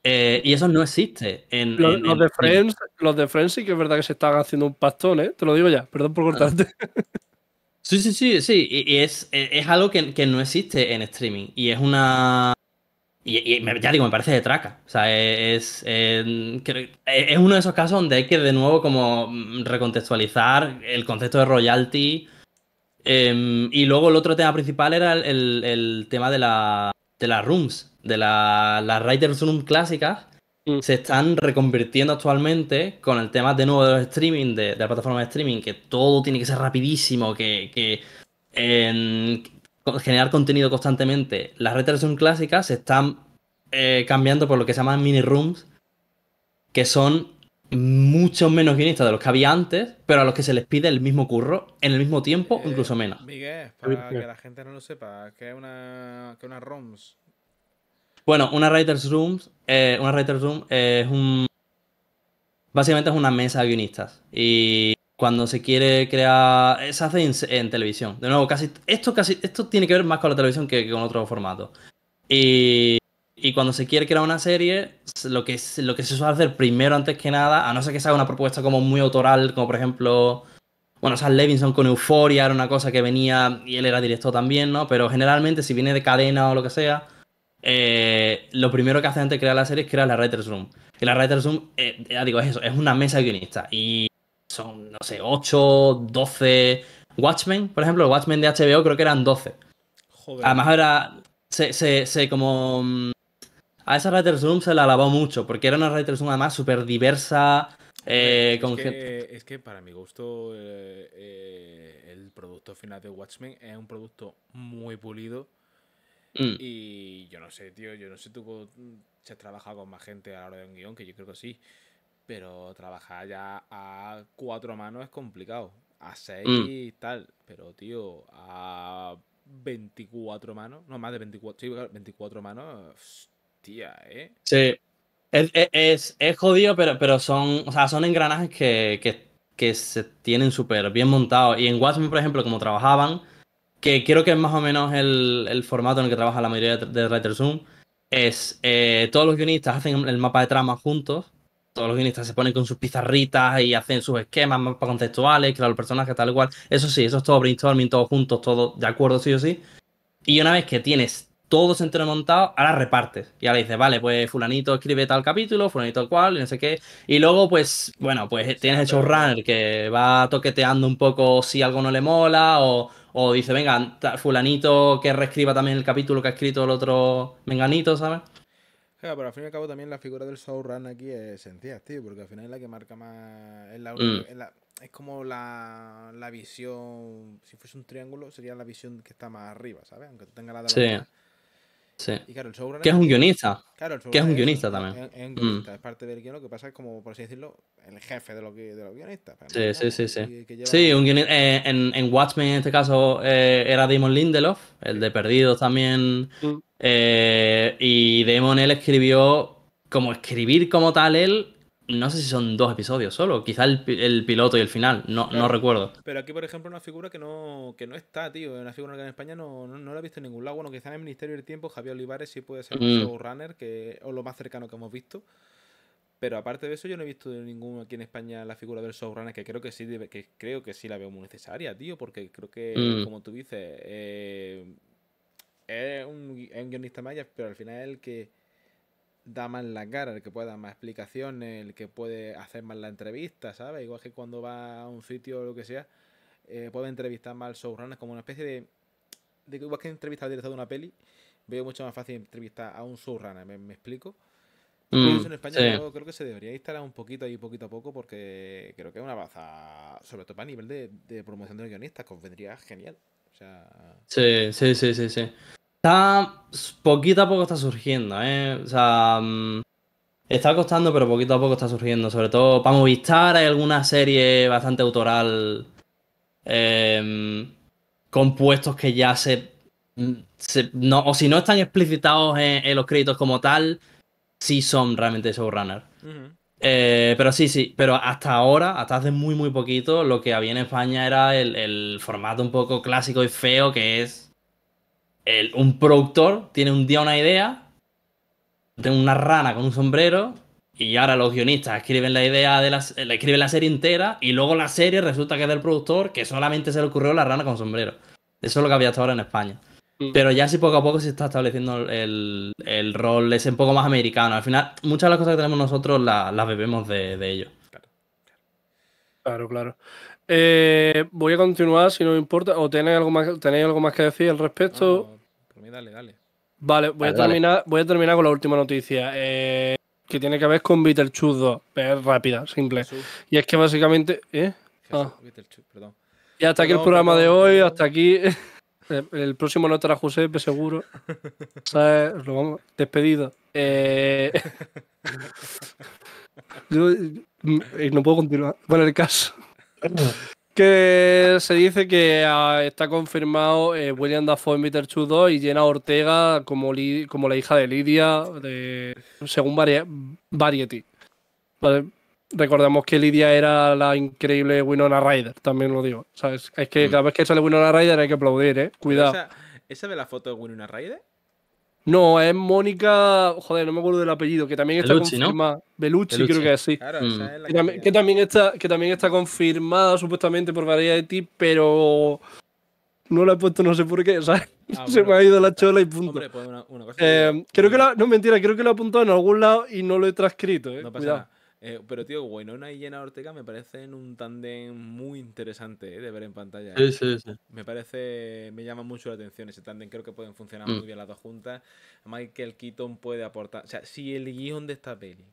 Eh, y eso no existe. En, los, de Friends, sí que es verdad que se están haciendo un pastón, ¿eh? Te lo digo ya, perdón por cortarte. Sí, sí, sí, sí. Y, e, es, algo que, no existe en streaming. Y es una. Y, ya digo, me parece de traca. O sea, e, es, e, es, uno de esos casos donde hay que de nuevo como mm, recontextualizar el concepto de royalty. Em, y luego el otro tema principal era el tema de la, de las rooms, de la, las Writers Room clásicas, mm. se están reconvirtiendo actualmente con el tema de nuevo de los streaming, de, la plataforma de streaming, que todo tiene que ser rapidísimo, que, generar contenido constantemente. Las Writers Room clásicas se están eh, cambiando por lo que se llaman mini rooms, que son muchos menos guionistas de los que había antes, pero a los que se les pide el mismo curro en el mismo tiempo, eh, incluso menos. Miguel, para que la gente no lo sepa, ¿qué es una, que una Bueno, una Writers Room, eh, una writers room es un. Básicamente es una mesa de guionistas. Y cuando se quiere crear. Eh, se hace en, televisión. De nuevo, casi. Esto casi. Esto tiene que ver más con la televisión que con otro formato. Y y cuando se quiere crear una serie, lo que, lo que se suele hacer primero, antes que nada, a no ser que sea una propuesta como muy autoral, como por ejemplo, bueno, sea Levinson con Euphoria era una cosa que venía y él era director también, ¿no? Pero generalmente, si viene de cadena o lo que sea, eh, lo primero que hace antes de crear la serie es crear la Writer's Room. Y la Writer's Room, eh, ya digo, es eso, es una mesa guionista. Y son, no sé, 8, 12. Watchmen, por ejemplo, Watchmen de HBO creo que eran 12. Joder. Además, era. Se, se, se como mm, a esa Writers se la alabó mucho, porque era una Writers Room además súper diversa. Eh, es, que, es, que, para mi gusto eh, eh, el producto final de Watchmen es un producto muy pulido. Mm. Y yo no sé, tío, yo no sé tú mm, si has trabajado con más gente a la hora de un guión, que yo creo que sí. Pero trabajar ya a cuatro manos es complicado. A seis mm. y tal. Pero, tío, a 24 manos, no más de 24, sí, 24 manos ¿eh? Sí. Es, jodido, pero, pero son, son engranajes que, se tienen súper bien montados. Y en Watchmen, por ejemplo, como trabajaban, que creo que es más o menos el, formato en el que trabaja la mayoría de, de Zoom, es eh, todos los guionistas hacen el mapa de trama juntos, todos los guionistas se ponen con sus pizarritas y hacen sus esquemas, mapas contextuales, claro, personas que tal cual. Eso sí, eso es todo brainstorming, todos juntos, todo de acuerdo, sí o sí. Y una vez que tienes todo se montado, ahora repartes. Y ahora dices, vale, pues fulanito escribe tal capítulo, fulanito tal cual, y no sé qué. Y luego, pues, bueno, pues tienes el showrunner que va toqueteando un poco si algo no le mola, o, dice, venga, fulanito que reescriba también el capítulo que ha escrito el otro menganito, ¿sabes? pero al fin y al cabo también la figura del showrunner aquí es esencial, tío, porque al final es la que marca más... Es, mm. como la, visión, si fuese un triángulo, sería la visión que está más arriba, ¿sabes? Aunque tú tengas la de la sí. Sí. Que es un guionista. Que es un guionista también. Mm. Es, parte del guion, lo que pasa es como, por así decirlo, el jefe de los, de los guionistas. Pues, sí, sí, sí, sí. Sí, un guionista, eh, en, en, Watchmen en este caso eh, era Damon Lindelof, el de Perdidos también. Mm. Eh, y Damon él escribió, como escribir como tal él, no sé si son dos episodios solo, quizá el, piloto y el final, no, no recuerdo. Pero aquí, por ejemplo, una figura que no, que no está, tío, una figura que en España no, no, la he visto en ningún lado. Bueno, quizá en el Ministerio del Tiempo Javier Olivares sí puede ser un mm. showrunner, que o lo más cercano que hemos visto. Pero aparte de eso, yo no he visto de ninguno aquí en España la figura del showrunner, que creo que sí, que creo que sí la veo muy necesaria, tío, porque creo que, mm. como tú dices, eh, es, un, es un guionista maya, pero al final es el que da más la cara, el que puede dar más explicaciones, el que puede hacer más la entrevista, ¿sabes? Igual que cuando va a un sitio o lo que sea, eh, puede entrevistar más al showrunner, como una especie de, Igual que entrevistar al director de una peli, veo mucho más fácil entrevistar a un showrunner, ¿me, explico? en mm, España creo, que se debería instalar un poquito ahí, poquito a poco, porque creo que es una baza, sobre todo a nivel de, promoción de los guionistas, convendría genial. O sea... Sí, sí, sí, sí, sí. Está. Poquito a poco está surgiendo, ¿eh? O sea. Mm, está costando, pero poquito a poco está surgiendo. Sobre todo para Movistar hay alguna serie bastante autoral. Eh, que ya se. Mm, o si no están explicitados en, los créditos como tal, sí son realmente showrunner. Eh, pero sí, sí. Pero hasta ahora, hasta hace muy, muy poquito, lo que había en España era el formato un poco clásico y feo que es un productor tiene un día una idea, de una rana con un sombrero, y ahora los guionistas escriben la idea de la, escriben la serie entera, y luego la serie resulta que es del productor que solamente se le ocurrió la rana con sombrero. Eso es lo que había hasta ahora en España. Mm. Pero ya así poco a poco se está estableciendo el, rol es un poco más americano. Al final, muchas de las cosas que tenemos nosotros las bebemos de, de ellos. Claro, claro. Eh, voy a continuar si no me importa. ¿O tenéis algo más, tenéis algo más que decir al respecto? dale, dale. Vale, voy, a terminar, voy a terminar con la última noticia. Eh, que tiene que ver con Beetlejuice 2. Es rápida, simple. Y es que básicamente. ¿eh? Ah. Y hasta aquí el programa de hoy, hasta aquí. El, próximo no estará Josepe, seguro. Lo Despedido. no puedo continuar. Bueno, el caso que se dice que ah, está confirmado eh, William Dafoe en Peter 2 y Jenna Ortega como, como la hija de Lidia, de, según Variety. Recordemos que Lidia era la increíble Winona Ryder, también lo digo. ¿Sabes? Es que mm. cada vez que sale Winona Ryder hay que aplaudir, ¿eh? Cuidado. ¿Esa, ¿Esa de la foto de Winona Ryder? No, es Mónica, joder, no me acuerdo del apellido, que también está confirmada. Belucci, creo que es, así, mm. que, también, está, que también está confirmada supuestamente por de Ti, pero no la he puesto no sé por qué, ¿sabes? Ah, Se me ha ido la chola y punto. Pues eh, creo que la, no mentira, creo que lo he apuntado en algún lado y no lo he transcrito, ¿eh? No pasa nada. Eh, pero, tío, bueno, y Jenna Ortega me parece un tándem muy interesante eh, de ver en pantalla. Sí, sí, sí. Me parece, me llama mucho la atención ese tándem. Creo que pueden funcionar mm. muy bien las dos juntas. Michael Keaton puede aportar. O sea, si el guión de esta peli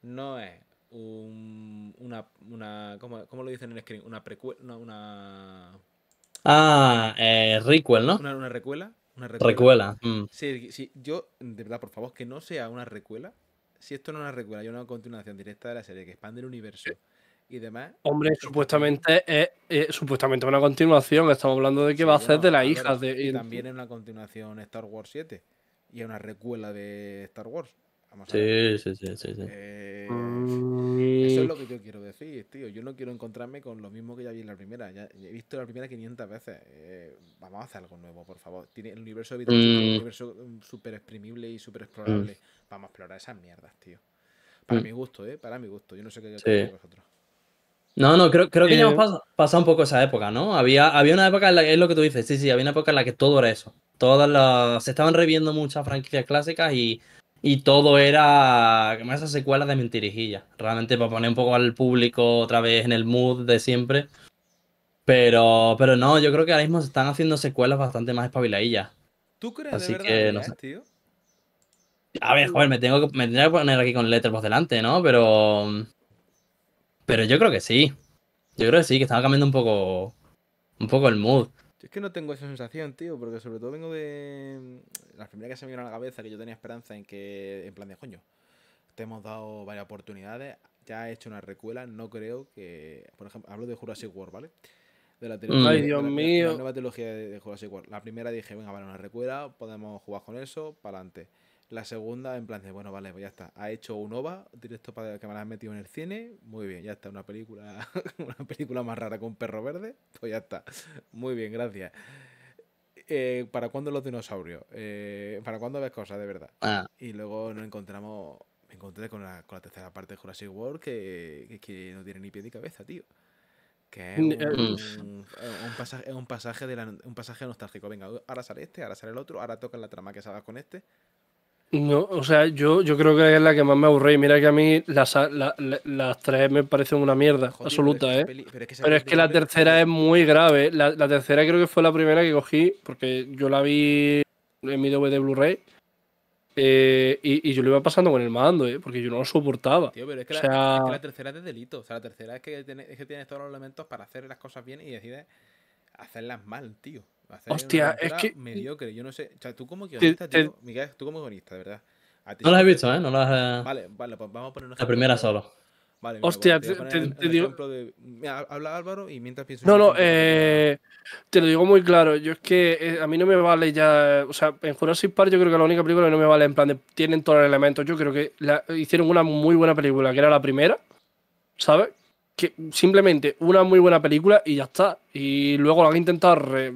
no es un, una, ¿cómo, lo dicen en el screen? Una precuela, una... Ah, eh, ¿no? Una, recuela. Una recuela. recuela. Mm. sí, yo, de verdad, por favor, que no sea una recuela si esto no es una recuela, y una continuación directa de la serie que expande el universo y demás. Hombre, supuestamente es supuestamente una continuación. Estamos hablando de que va a hacer de las hijas? De... Y también es una continuación Star Wars 7 y es una recuela de Star Wars. sí, sí, sí, sí, sí. Eh, mm, eso es lo que yo quiero decir, tío. Yo no quiero encontrarme con lo mismo que ya vi en la primera. Ya he visto la primera 500 veces. Eh, vamos a hacer algo nuevo, por favor. Tiene el universo de un mm. universo mm, súper exprimible y súper explorable vamos a explorar esas mierdas, tío. Para mm. mi gusto, ¿eh? Para mi gusto. Yo no sé qué sí. vosotros. No, no, creo, creo que ya hemos eh. pasado, un poco esa época, ¿no? Había, había una época en la que es lo que tú dices, sí, sí, había una época en la que todo era eso. Todas las. Se estaban reviviendo muchas franquicias clásicas y, todo era. esas secuelas de mentirijillas. Realmente para poner un poco al público otra vez en el mood de siempre. Pero, pero no, yo creo que ahora mismo se están haciendo secuelas bastante más espabiladillas. ¿Tú crees de verdad, que, no e tío? A ver, joder, me tengo que, tendría que poner aquí con letras por delante, ¿no? Pero. Pero yo creo que sí. Yo creo que sí, que estaba cambiando un poco. Un poco el mood. Yo es que no tengo esa sensación, tío, porque sobre todo vengo de. La primera que se me vino a la cabeza que yo tenía esperanza en que. En plan de coño. Te hemos dado varias oportunidades. Ya he hecho una recuela. No creo que. Por ejemplo, hablo de Jurassic World, ¿vale? de la trilogía. Dios mío. la nueva trilogía de, Jurassic World. La primera dije, venga, vale, una recuela, podemos jugar con eso, para adelante. La segunda, en plan de, bueno, vale, pues ya está. Ha hecho un OVA directo para que me la han metido en el cine. Muy bien, ya está. Una película, una película más rara con un perro verde. Pues ya está. Muy bien, gracias. Eh, ¿Para cuándo los dinosaurios? Eh, ¿Para cuándo ves cosas, de verdad? Ah. Y luego nos encontramos. Me encontré con la, tercera parte de Jurassic World que, no tiene ni pie ni cabeza, tío. Que es eh. un, pasaje, un de un pasaje nostálgico. Venga, ahora sale este, ahora sale el otro, ahora toca la trama que salgas con este. No, o sea, yo, yo creo que es la que más me aburre. Y mira que a mí las, tres me parecen una mierda absoluta, ¿eh? pero es que, la tercera es, muy grave. La, tercera creo que fue la primera que cogí, porque yo la vi en mi DVD Blu-ray. Eh, y, yo lo iba pasando con el mando, ¿eh? Porque yo no lo soportaba. Tío, pero es que, la, tercera es de delito. O sea, la tercera es que, que tienes todos los elementos para hacer las cosas bien y decides hacerlas mal, tío. Hostia, es que. Mediocre, yo no sé. O sea, tú como guionista, tío, Miguel, tú como guionista, de verdad. no las he visto, ¿eh? No las. Eh, vale, vale, pues vamos a poner La primera solo. Vale, Hostia, pues te, te, digo. De... Habla Álvaro y mientras pienso. No, no, eh, te lo digo muy claro. Yo es que eh, a mí no me vale ya. O sea, en Jurassic Park yo creo que la única película que no me vale en plan de. Tienen todos los elementos. Yo creo que hicieron una muy buena película, que era la primera, ¿sabes? que simplemente una muy buena película y ya está. Y luego lo han intentado eh,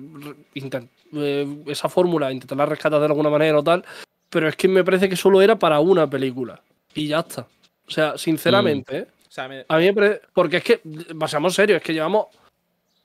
esa fórmula, intentarla rescatar de alguna manera o tal, pero es que me parece que solo era para una película y ya está. O sea, sinceramente, mm. ¿eh? a mí me parece, porque es que, pasamos serio, es que llevamos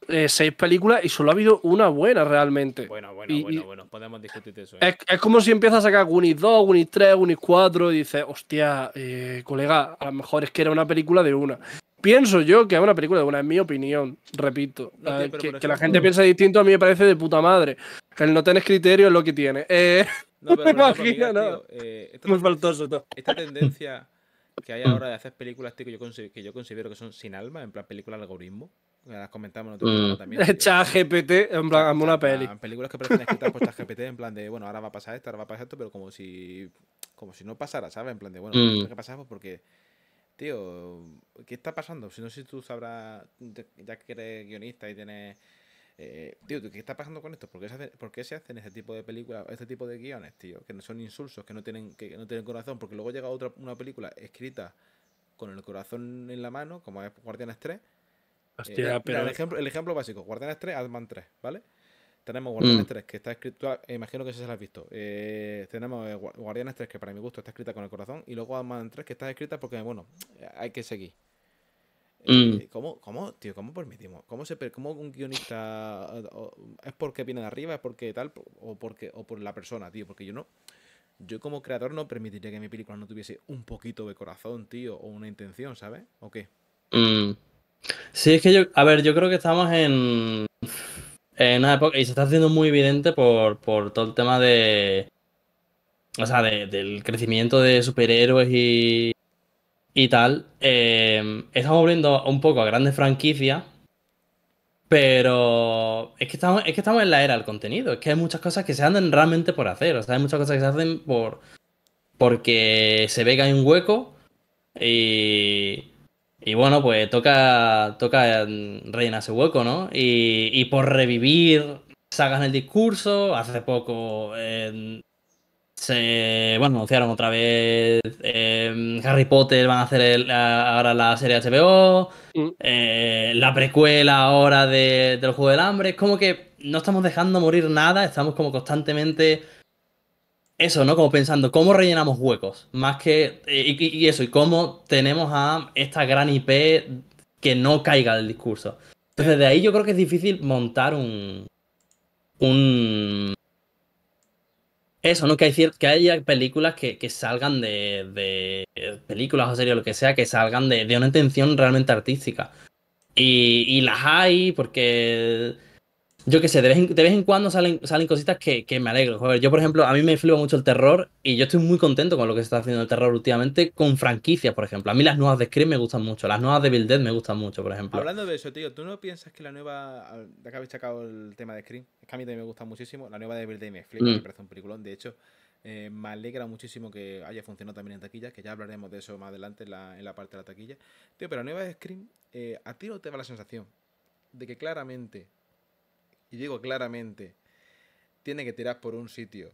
eh, seis películas y solo ha habido una buena realmente. Bueno, bueno, bueno, bueno, podemos discutir eso. ¿eh? Es, como si empiezas a sacar Goonies 2, un 3, Goonies 4 y dices, hostia, eh, colega, a lo mejor es que era una película de una. Pienso yo que es una película bueno buena, en mi opinión, repito. Eh, que, la gente piensa distinto a mí me parece de puta madre. Que El no tenés criterio es lo que tiene. Eh, no, pero me no. eh, Muy faltoso. todo. Esta tendencia que hay ahora de hacer películas que, yo considero que son sin alma, en plan película algoritmo. Las comentamos en mm. también. Echa GPT, en plan, en una peli. Películas que parecen escritas por GPT, en plan de, bueno, ahora va a pasar esto, ahora va a pasar esto, pero como si, como si no pasara, ¿sabes? En plan de, bueno, pues mm. lo que pasa porque tío, ¿qué está pasando? Si no sé si tú sabrás, ya que eres guionista y tienes... Eh, tío, ¿qué está pasando con esto? ¿Por qué, se hacen, este tipo de películas, este tipo de guiones, tío? Que no son insulsos, que no tienen, que no tienen corazón, porque luego llega otra una película escrita con el corazón en la mano, como es Guardianes 3. Hostia, eh, pero... el, ejemplo, básico, Guardianes 3, Adman 3, ¿vale? Tenemos mm. Guardianes 3, que está escrito, ah, eh, imagino que se las has visto. Eh, tenemos eh, Guardianes 3, que para mi gusto está escrita con el corazón, y luego ant 3, que está escrita porque, bueno, hay que seguir. Mm. ¿Cómo, ¿Cómo, tío, cómo permitimos? ¿Cómo, cómo un guionista es porque viene de arriba, es porque tal, o porque o por la persona, tío? Porque yo no, yo como creador no permitiría que mi película no tuviese un poquito de corazón, tío, o una intención, ¿sabes? ¿O qué? Mm. Sí, es que yo, a ver, yo creo que estamos en, eh, y se está haciendo muy evidente por, todo el tema de. O sea, del crecimiento de superhéroes y, y tal. Eh, estamos volviendo un poco a grandes franquicias, pero es que, estamos, que estamos en la era del contenido. Es que hay muchas cosas que se andan realmente por hacer. O sea, hay muchas cosas que se hacen por porque se ve que hay un hueco y, y bueno, pues toca, toca mm, rellenar ese hueco, ¿no? Y, por revivir sagas en el discurso, hace poco eh, se, bueno, anunciaron otra vez eh, Harry Potter, van a hacer ahora la serie HBO, mm. eh, la precuela ahora de, del Juego del Hambre, es como que no estamos dejando morir nada, estamos como constantemente eso, ¿no? Como pensando, ¿cómo rellenamos huecos? Más que. Eh, y, eso, y cómo tenemos a esta gran IP que no caiga del discurso. Entonces, de ahí yo creo que es difícil montar un. Un. Eso, ¿no? Que, que haya películas que, salgan de, Películas o series, lo que sea, que salgan de, una intención realmente artística. Y, y las hay, porque yo qué sé, de vez en, cuando salen, salen cositas que, me alegro. Joder, yo, por ejemplo, a mí me flipa mucho el terror y yo estoy muy contento con lo que se está haciendo el terror últimamente con franquicias, por ejemplo. A mí las nuevas de Scream me gustan mucho, las nuevas de Build Dead me gustan mucho, por ejemplo. Hablando de eso, tío, ¿tú no piensas que la nueva. Ya que habéis sacado el tema de Scream, es que a mí también me gusta muchísimo. La nueva de Bill Dead me flipa, mm. me parece un peliculón. De hecho, eh, me alegra muchísimo que haya funcionado también en taquilla, que ya hablaremos de eso más adelante en la, parte de la taquilla. Tío, pero la nueva de Scream, eh, a ti no te va la sensación de que claramente y digo claramente, tiene que tirar por un sitio.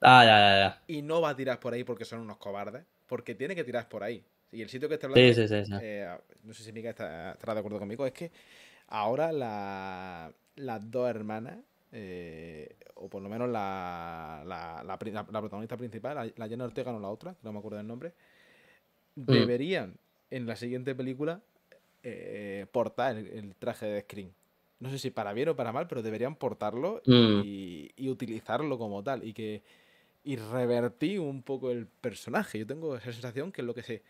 Ah, ya, ya, Y no va a tirar por ahí porque son unos cobardes, porque tiene que tirar por ahí. Y el sitio que está hablando, eh, no sé si Mika estará de acuerdo conmigo, es que ahora las dos hermanas, eh, o por lo menos la, la, protagonista principal, la Jenna Ortega, no la otra, no me acuerdo del nombre, mm. deberían en la siguiente película eh, portar el, el traje de Screen no sé si para bien o para mal, pero deberían portarlo mm. y, utilizarlo como tal. Y que y revertí un poco el personaje. Yo tengo esa sensación que es lo que se.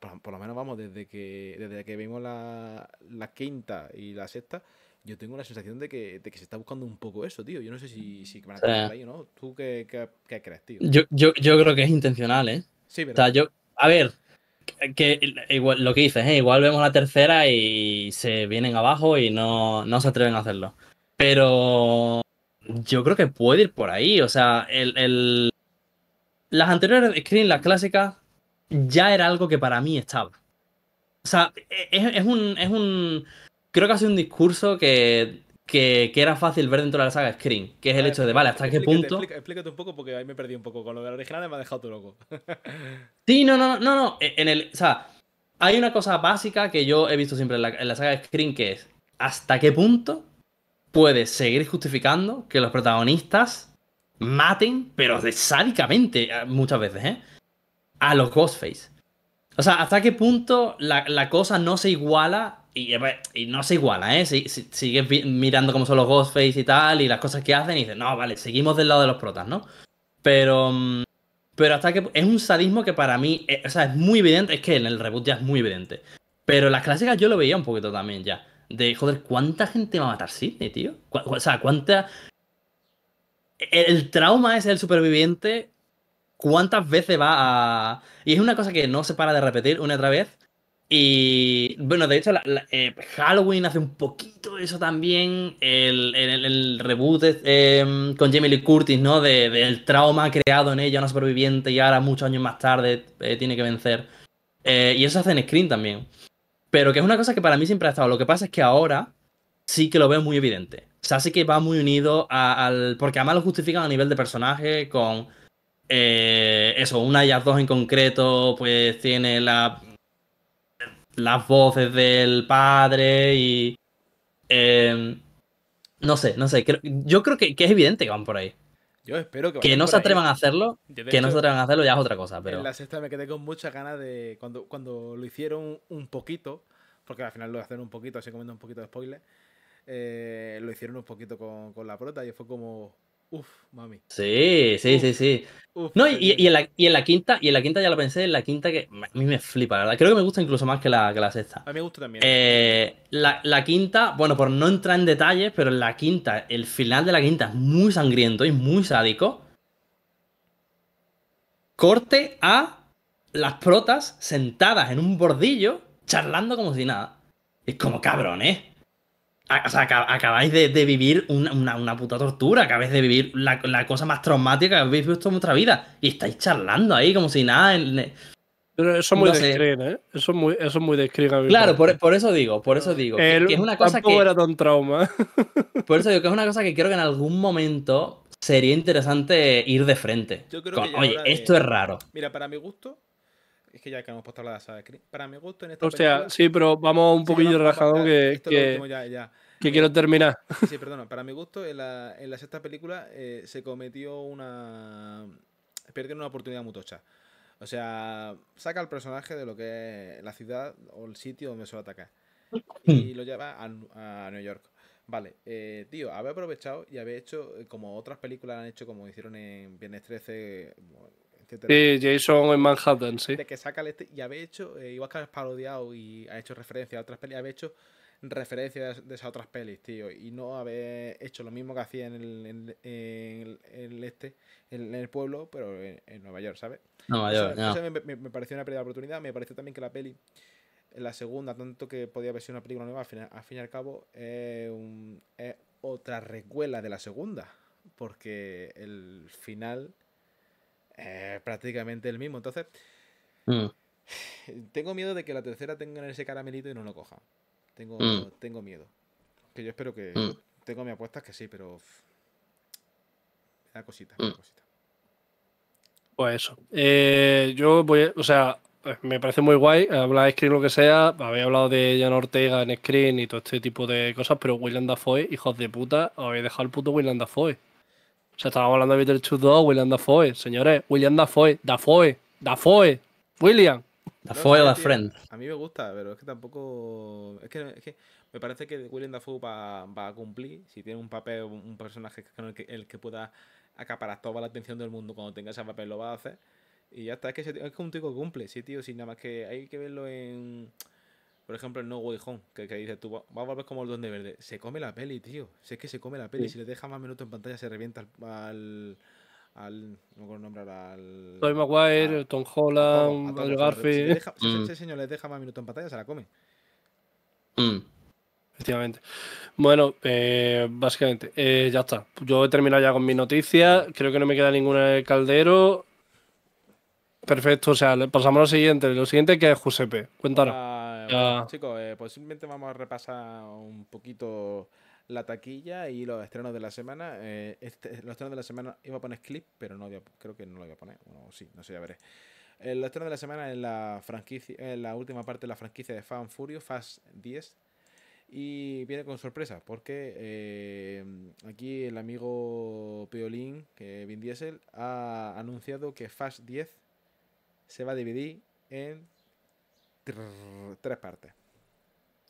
Por, lo menos vamos, desde que, desde que vimos la, la quinta y la sexta, yo tengo la sensación de que, de que, se está buscando un poco eso, tío. Yo no sé si, si van a estar ahí, ¿no? ¿Tú qué, qué, crees, tío? Yo, yo, yo, creo que es intencional, ¿eh? Sí, pero... O sea, yo, a ver, que lo que dices, ¿eh? igual vemos la tercera y se vienen abajo y no, se atreven a hacerlo. Pero yo creo que puede ir por ahí. O sea, el, las anteriores Screen, las clásicas, ya era algo que para mí estaba. O sea, e, es, un, es un. Creo que ha sido un discurso que que, era fácil ver dentro de la saga Screen que es el hecho de, vale, hasta qué punto... Explícate, un poco porque ahí me perdí un poco, con lo de la original me ha dejado todo loco. sí, no, no, no, no, e, en el, o sea, hay una cosa básica que yo he visto siempre en la, saga Scream, que es, ¿hasta qué punto puedes seguir justificando que los protagonistas maten, pero de sádicamente, eh, muchas veces, ¿eh? A los Ghostface. O sea, ¿hasta qué punto la, la cosa no se iguala pues, y, no se iguala, ¿eh? Si, sigues mirando cómo son los Ghostface y tal, y las cosas que hacen, y dices, no, vale, seguimos del lado de los protas, ¿no? Pero. Mm, pero hasta que. Es un sadismo que para mí. Eh, o sea, es muy evidente. Es que en el reboot ya es muy evidente. Pero las clásicas yo lo veía un poquito también ya. De, joder, ¿cuánta gente va a matar Sidney, tío? O sea, ¿cuánta. El, el trauma es el superviviente. ¿Cuántas veces va a.? Y es una cosa que no se para de repetir una y otra vez y bueno, de hecho, eh, Halloween hace un poquito eso también. El, reboot em, con Jamie Lee Curtis, ¿no? De, del trauma creado en ella, una superviviente, y ahora muchos años más tarde eh, tiene que vencer. Eh, y eso se hace en Screen también. Pero que es una cosa que para mí siempre ha estado. Lo que pasa es que ahora sí que lo veo muy evidente. O sea, sí que va muy unido al. Porque además lo justifican a nivel de personaje con. eso, una de las dos en concreto, pues tiene la las voces del padre y... Em, no sé, no sé. yo creo que, es evidente que van por ahí. Yo espero que Que no se atrevan a hacerlo. Que no se atrevan a hacerlo ya es otra cosa. Pero... En la sexta me quedé con muchas ganas de... Cuando, cuando lo hicieron un poquito, porque al final lo hacen un poquito, así comiendo un poquito de spoiler, eh, lo hicieron un poquito con, con la prota y fue como Uf, mami. Sí, sí, sí, sí. no, y, en la, quinta, y en la quinta ya lo pensé, en la quinta que a mí me flipa, la verdad. Creo que me gusta incluso más que la, que sexta. A mí me gusta también. Eh, la, la, quinta, bueno, por no entrar en detalles, pero en la quinta, el final de la quinta es muy sangriento y muy sádico. Corte a las protas sentadas en un bordillo, charlando como si nada. Es como cabrón, ¿eh? o sea, acabáis de, vivir una, una, una, puta tortura, acabáis de vivir la, la, cosa más traumática que habéis visto en vuestra vida. Y estáis charlando ahí como si nada. Pero eso es muy no ¿eh? Eso es muy, eso muy Claro, por, por, eso digo, por eso digo. que, es una cosa que, era tan trauma. por eso digo que es una cosa que creo que en algún momento sería interesante ir de frente. oye, esto es raro. Mira, para mi gusto, es que ya que hemos puesto la de Para mi gusto en esta O sea, sí, pero vamos un poquillo relajado que... Esto Lo ya, ya. Que quiero eh, terminar. Sí, perdona. Para mi gusto, en la, en la sexta película eh, se cometió una. Perdieron una oportunidad muy O sea, saca al personaje de lo que es la ciudad o el sitio donde suele atacar. Y hmm. lo lleva a, a New York. Vale, eh, tío, habéis aprovechado y habéis hecho, como otras películas han hecho, como hicieron en Viernes 13, Sí, Jason en Manhattan, sí. De que saca este y habéis hecho, igual que has parodiado y ha hecho referencia a otras películas, habéis hecho referencias de esas otras pelis, tío, y no haber hecho lo mismo que hacía en el, este, en, el pueblo, pero en, Nueva York, ¿sabes? Nueva York, no. me, me, me, pareció una pérdida de oportunidad, me pareció también que la peli, la segunda, tanto que podía haber sido una película nueva, al, fin y al cabo, es, otra recuela de la segunda, porque el final es prácticamente el mismo, entonces... Mm. Tengo miedo de que la tercera tenga ese caramelito y no lo coja. Tengo, mm. tengo miedo. Que yo espero que. Mm. Tengo mi apuesta que sí, pero. cosita, mm. cosita. Pues eso. Eh, yo voy. O sea, pues, me parece muy guay hablar de Screen lo que sea. Habéis hablado de Jan Ortega en Screen y todo este tipo de cosas, pero William Dafoe, hijos de puta, habéis dejado el puto William Dafoe. O sea, estábamos hablando de Peter 2, William Dafoe. Señores, William Dafoe, Dafoe, Dafoe, William. La Friend. A mí me gusta, pero es que tampoco. Es que, es que me parece que William Dafoe va, va, a cumplir. Si tiene un papel, un personaje con el que, el que pueda acaparar toda la atención del mundo cuando tenga ese papel, lo va a hacer. Y ya está, es que, es que un tío que cumple, sí, tío. sin nada más que hay que verlo en. Por ejemplo, en No Way Home, que, que dices tú, va a volver como el donde Verde. Se come la peli, tío. Si es que se come la peli. Si le deja más minutos en pantalla, se revienta al al. No puedo nombrar al. Toy Maguire, Tom Holland, Garfield. Si, mm. ese señor les deja más minutos en pantalla, se la come. Mm. Efectivamente. Bueno, eh, básicamente, eh, ya está. Yo he terminado ya con mis noticias. Creo que no me queda ninguna de caldero. Perfecto, o sea, pasamos a lo siguiente. Lo siguiente que es Giuseppe. Cuéntanos. bueno, chicos, eh, posiblemente pues vamos a repasar un poquito la taquilla y los estrenos de la semana. Eh, este, los estrenos de la semana iba a poner clip, pero no creo que no lo voy a poner. Bueno, sí, no sé, ya veré. Eh, los estrenos de la semana en la, franquicia, la última parte de la franquicia de Fan Furio, Fast 10. Y viene con sorpresa, porque eh, aquí el amigo Peolín, que Vin Diesel, ha anunciado que Fast 10 se va a dividir en tres partes.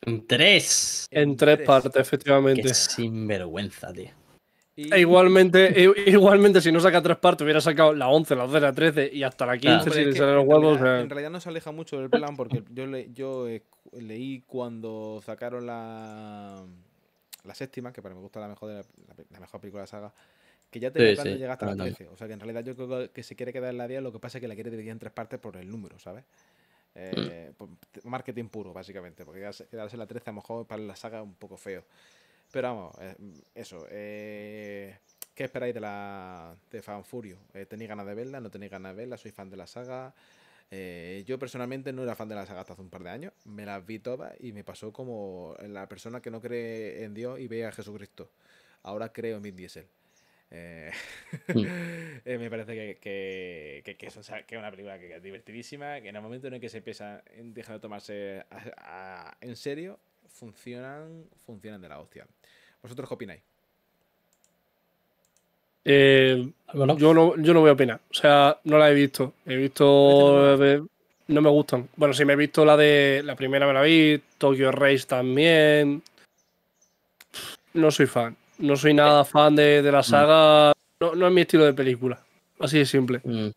En tres. En, tres, partes, efectivamente. Qué sinvergüenza, tío. E igualmente, e igualmente, si no saca tres partes, hubiera sacado la 11, la 12, la 13 y hasta la 15 si los huevos. En, realidad no se aleja mucho del plan porque yo, leí cuando sacaron la, la séptima, que para mí me gusta la mejor, de la, mejor película de la saga, que ya tenía sí, plan de llegar hasta la 13. O sea que en realidad yo creo que se quiere quedar en la 10, lo que pasa es que la quiere dividir en tres partes por el número, ¿sabes? Eh, mm. pues, marketing puro, básicamente, porque quedarse la 13 a lo mejor para la saga un poco feo. Pero vamos, eh, mm, eso. Eh, ¿Qué esperáis de la de Fan Furio? ¿Tenéis ganas de verla? ¿No tenéis ganas de verla? no tenéis ganas de verla soy fan de la saga? yo personalmente no era fan de la saga hasta hace un par de años. Me las vi todas y me pasó como la persona que no cree en Dios y ve a Jesucristo. Ahora creo en Vin Diesel. Eh, mm. eh, me parece que, que, es, una película que, es divertidísima, que en el momento en el que se empieza en dejar de tomarse en serio, funcionan, funcionan de la hostia. ¿Vosotros qué opináis? Eh, yo no, yo no voy a opinar. O sea, no la he visto. He visto. no me gustan. Bueno, si me he visto la de. La primera me la vi. Tokyo Race también. No soy fan. No soy nada fan de, la mm. saga. No, es mi estilo de película. Así de simple. Mm.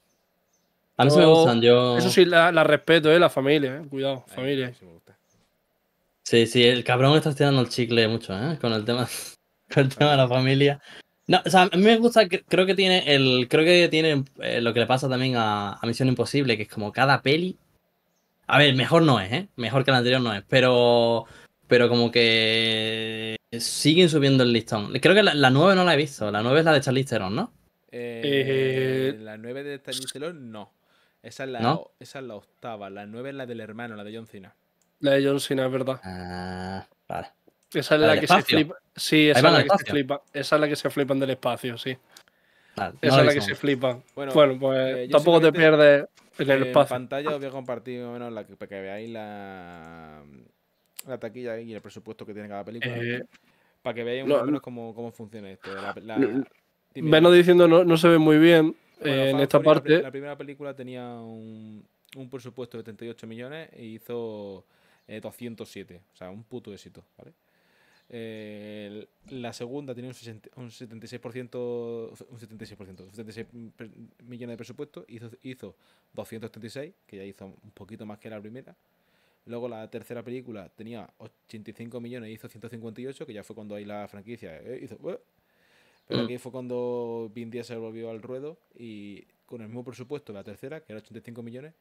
A mí me gustan, Eso sí, la, respeto, eh, la familia, eh, Cuidado, familia. Sí, sí, el cabrón está estirando el chicle mucho, eh, con el tema. Con el tema de la familia. No, o sea, a mí me gusta, creo que tiene el. Creo que tiene eh, lo que le pasa también a, Misión Imposible, que es como cada peli. A ver, mejor no es, ¿eh? Mejor que el anterior no es, pero pero como que siguen subiendo el listón. Creo que la, la 9 no la he visto. La 9 es la de Charlize Theron, ¿no? Eh, eh, la 9 de Charlize Theron, no. Esa es, la, esa es la octava. La 9 es la del hermano, la de John Cena. La de John Cena, es verdad. Ah, vale. Esa es la, que se flipa. Sí, esa es la que se flipa. Esa es la que se flipan del espacio, sí. esa es la que se flipa. Bueno, pues eh, tampoco te pierdes en el espacio. En pantalla os voy a compartir menos la para que veáis la, la taquilla y el presupuesto que tiene cada película. Eh, para que veáis más o cómo, cómo, funciona esto. La, diciendo, no, no, se ve muy bien eh, en esta parte. La, primera película tenía un, presupuesto de 78 millones e hizo 207. Eh, o sea, un puto éxito, la segunda tenía un, un 76%, un 76%, 76 millones de presupuesto, hizo, hizo 236, que ya hizo un poquito más que la primera. Luego la tercera película tenía 85 millones y hizo 158, que ya fue cuando ahí la franquicia eh, hizo... Eh. Pero mm. aquí fue cuando Vin Diesel volvió al ruedo y con el mismo presupuesto la tercera, que era 85 millones,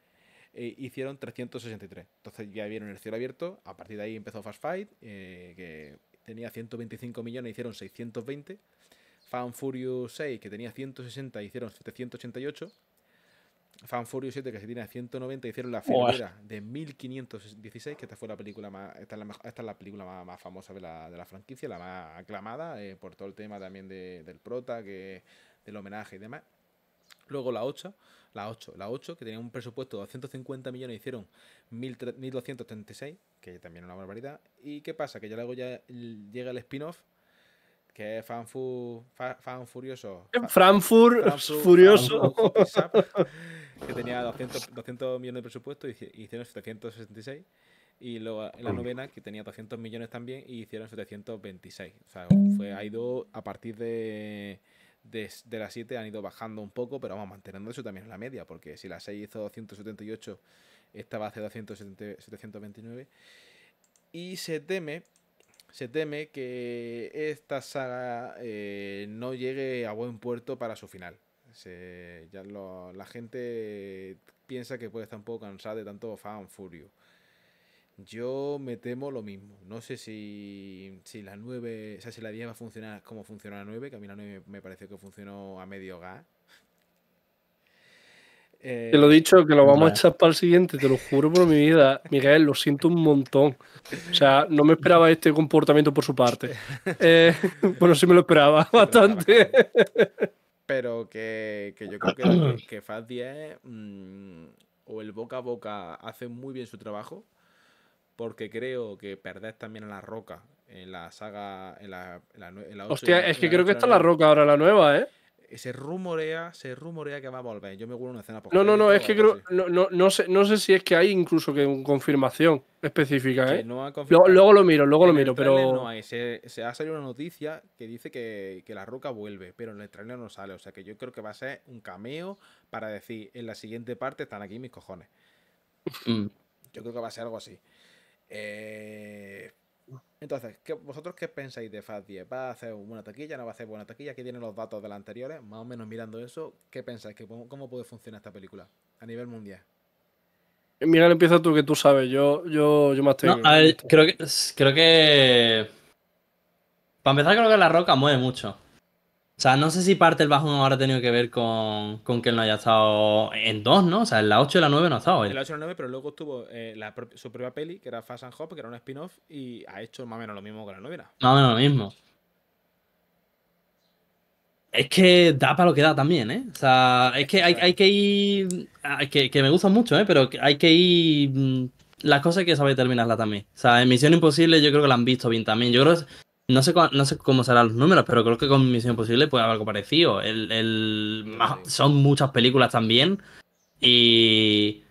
eh, hicieron 363. Entonces ya vieron el cielo abierto, a partir de ahí empezó Fast Fight, que tenía 125 millones, hicieron 620. Fan Furious 6, que tenía 160, hicieron 788. Fan Furious 7, que se tiene a 190, hicieron la figura de 1516, que esta fue la película más. Esta es la, esta la película más, famosa de la, de la, franquicia, la más aclamada, eh, por todo el tema también del prota, que, del homenaje y demás. Luego la 8, la 8, la 8, que tenía un presupuesto de 250 millones, hicieron 1236, que también es una barbaridad. ¿Y qué pasa? Que ya luego ya llega el spin-off que es fan, furioso. Frankfurt, furioso. que tenía 200, 200, millones de presupuesto y, hicieron 766. Y luego la novena, que tenía 200 millones también, y hicieron 726. O sea, mm. fue, ha ido a partir de, de, de las 7, han ido bajando un poco, pero vamos, manteniendo eso también en la media, porque si la 6 hizo 278, esta va a hacer 279. Y se teme se teme que esta saga eh, no llegue a buen puerto para su final. ya la gente piensa que puede estar un poco cansada de tanto fan furio. Yo me temo lo mismo. No sé si, si la 9, o sea, si la 10 va a funcionar como funciona la 9, que a mí la 9 me pareció que funcionó a medio gas. Eh, te lo he dicho, que lo vamos a echar para el siguiente, te lo juro por mi vida. Miguel, lo siento un montón. O sea, no me esperaba este comportamiento por su parte. Eh, bueno, sí me lo esperaba bastante. Pero que, yo creo que, que 10 mm, o el boca a boca hace muy bien su trabajo. Porque creo que perder también a la roca en la saga. Hostia, es que creo que está la roca ahora la nueva, ¿eh? se rumorea, se rumorea que va a volver. Yo me huelo una escena No, no, no, es que no, no, sé, si es que hay incluso que una confirmación específica, ¿eh? luego, lo miro, luego lo miro, pero no hay. Se, ha salido una noticia que dice que, que, la Roca vuelve, pero en el trailer no sale, o sea que yo creo que va a ser un cameo para decir, en la siguiente parte están aquí mis cojones. Mm. yo creo que va a ser algo así. Eh entonces, ¿vosotros qué pensáis de Fast 10? ¿Va a hacer buena taquilla? ¿No va a hacer buena taquilla? Aquí tienen los datos de las anteriores, más o menos mirando eso. ¿Qué pensáis? cómo, puede funcionar esta película a nivel mundial? Mira, empieza tú que tú sabes. Yo, yo, yo más creo que. Creo que. Para empezar, creo que La Roca mueve mucho. O sea, no sé si parte el bajón ahora ha tenido que ver con, que él no haya estado en dos, ¿no? O sea, en la 8 y la 9 no ha estado En la 8 y la 9, pero luego estuvo eh, su propia peli, que era Fast and Hop, que era un spin-off, y ha hecho más o menos lo mismo que la novena. Más o menos lo mismo. Es que da para lo que da también, ¿eh? O sea, es que hay, que ir... Ah, que, que me gusta mucho, ¿eh? Pero hay que ir mm, las cosas hay que saber terminarla también. O sea, en Misión Imposible yo creo que la han visto bien también. Yo creo que no sé, no sé cómo serán los números, pero creo que con Misión Imposible puede haber algo parecido. El, el, ah, son muchas películas también. Y.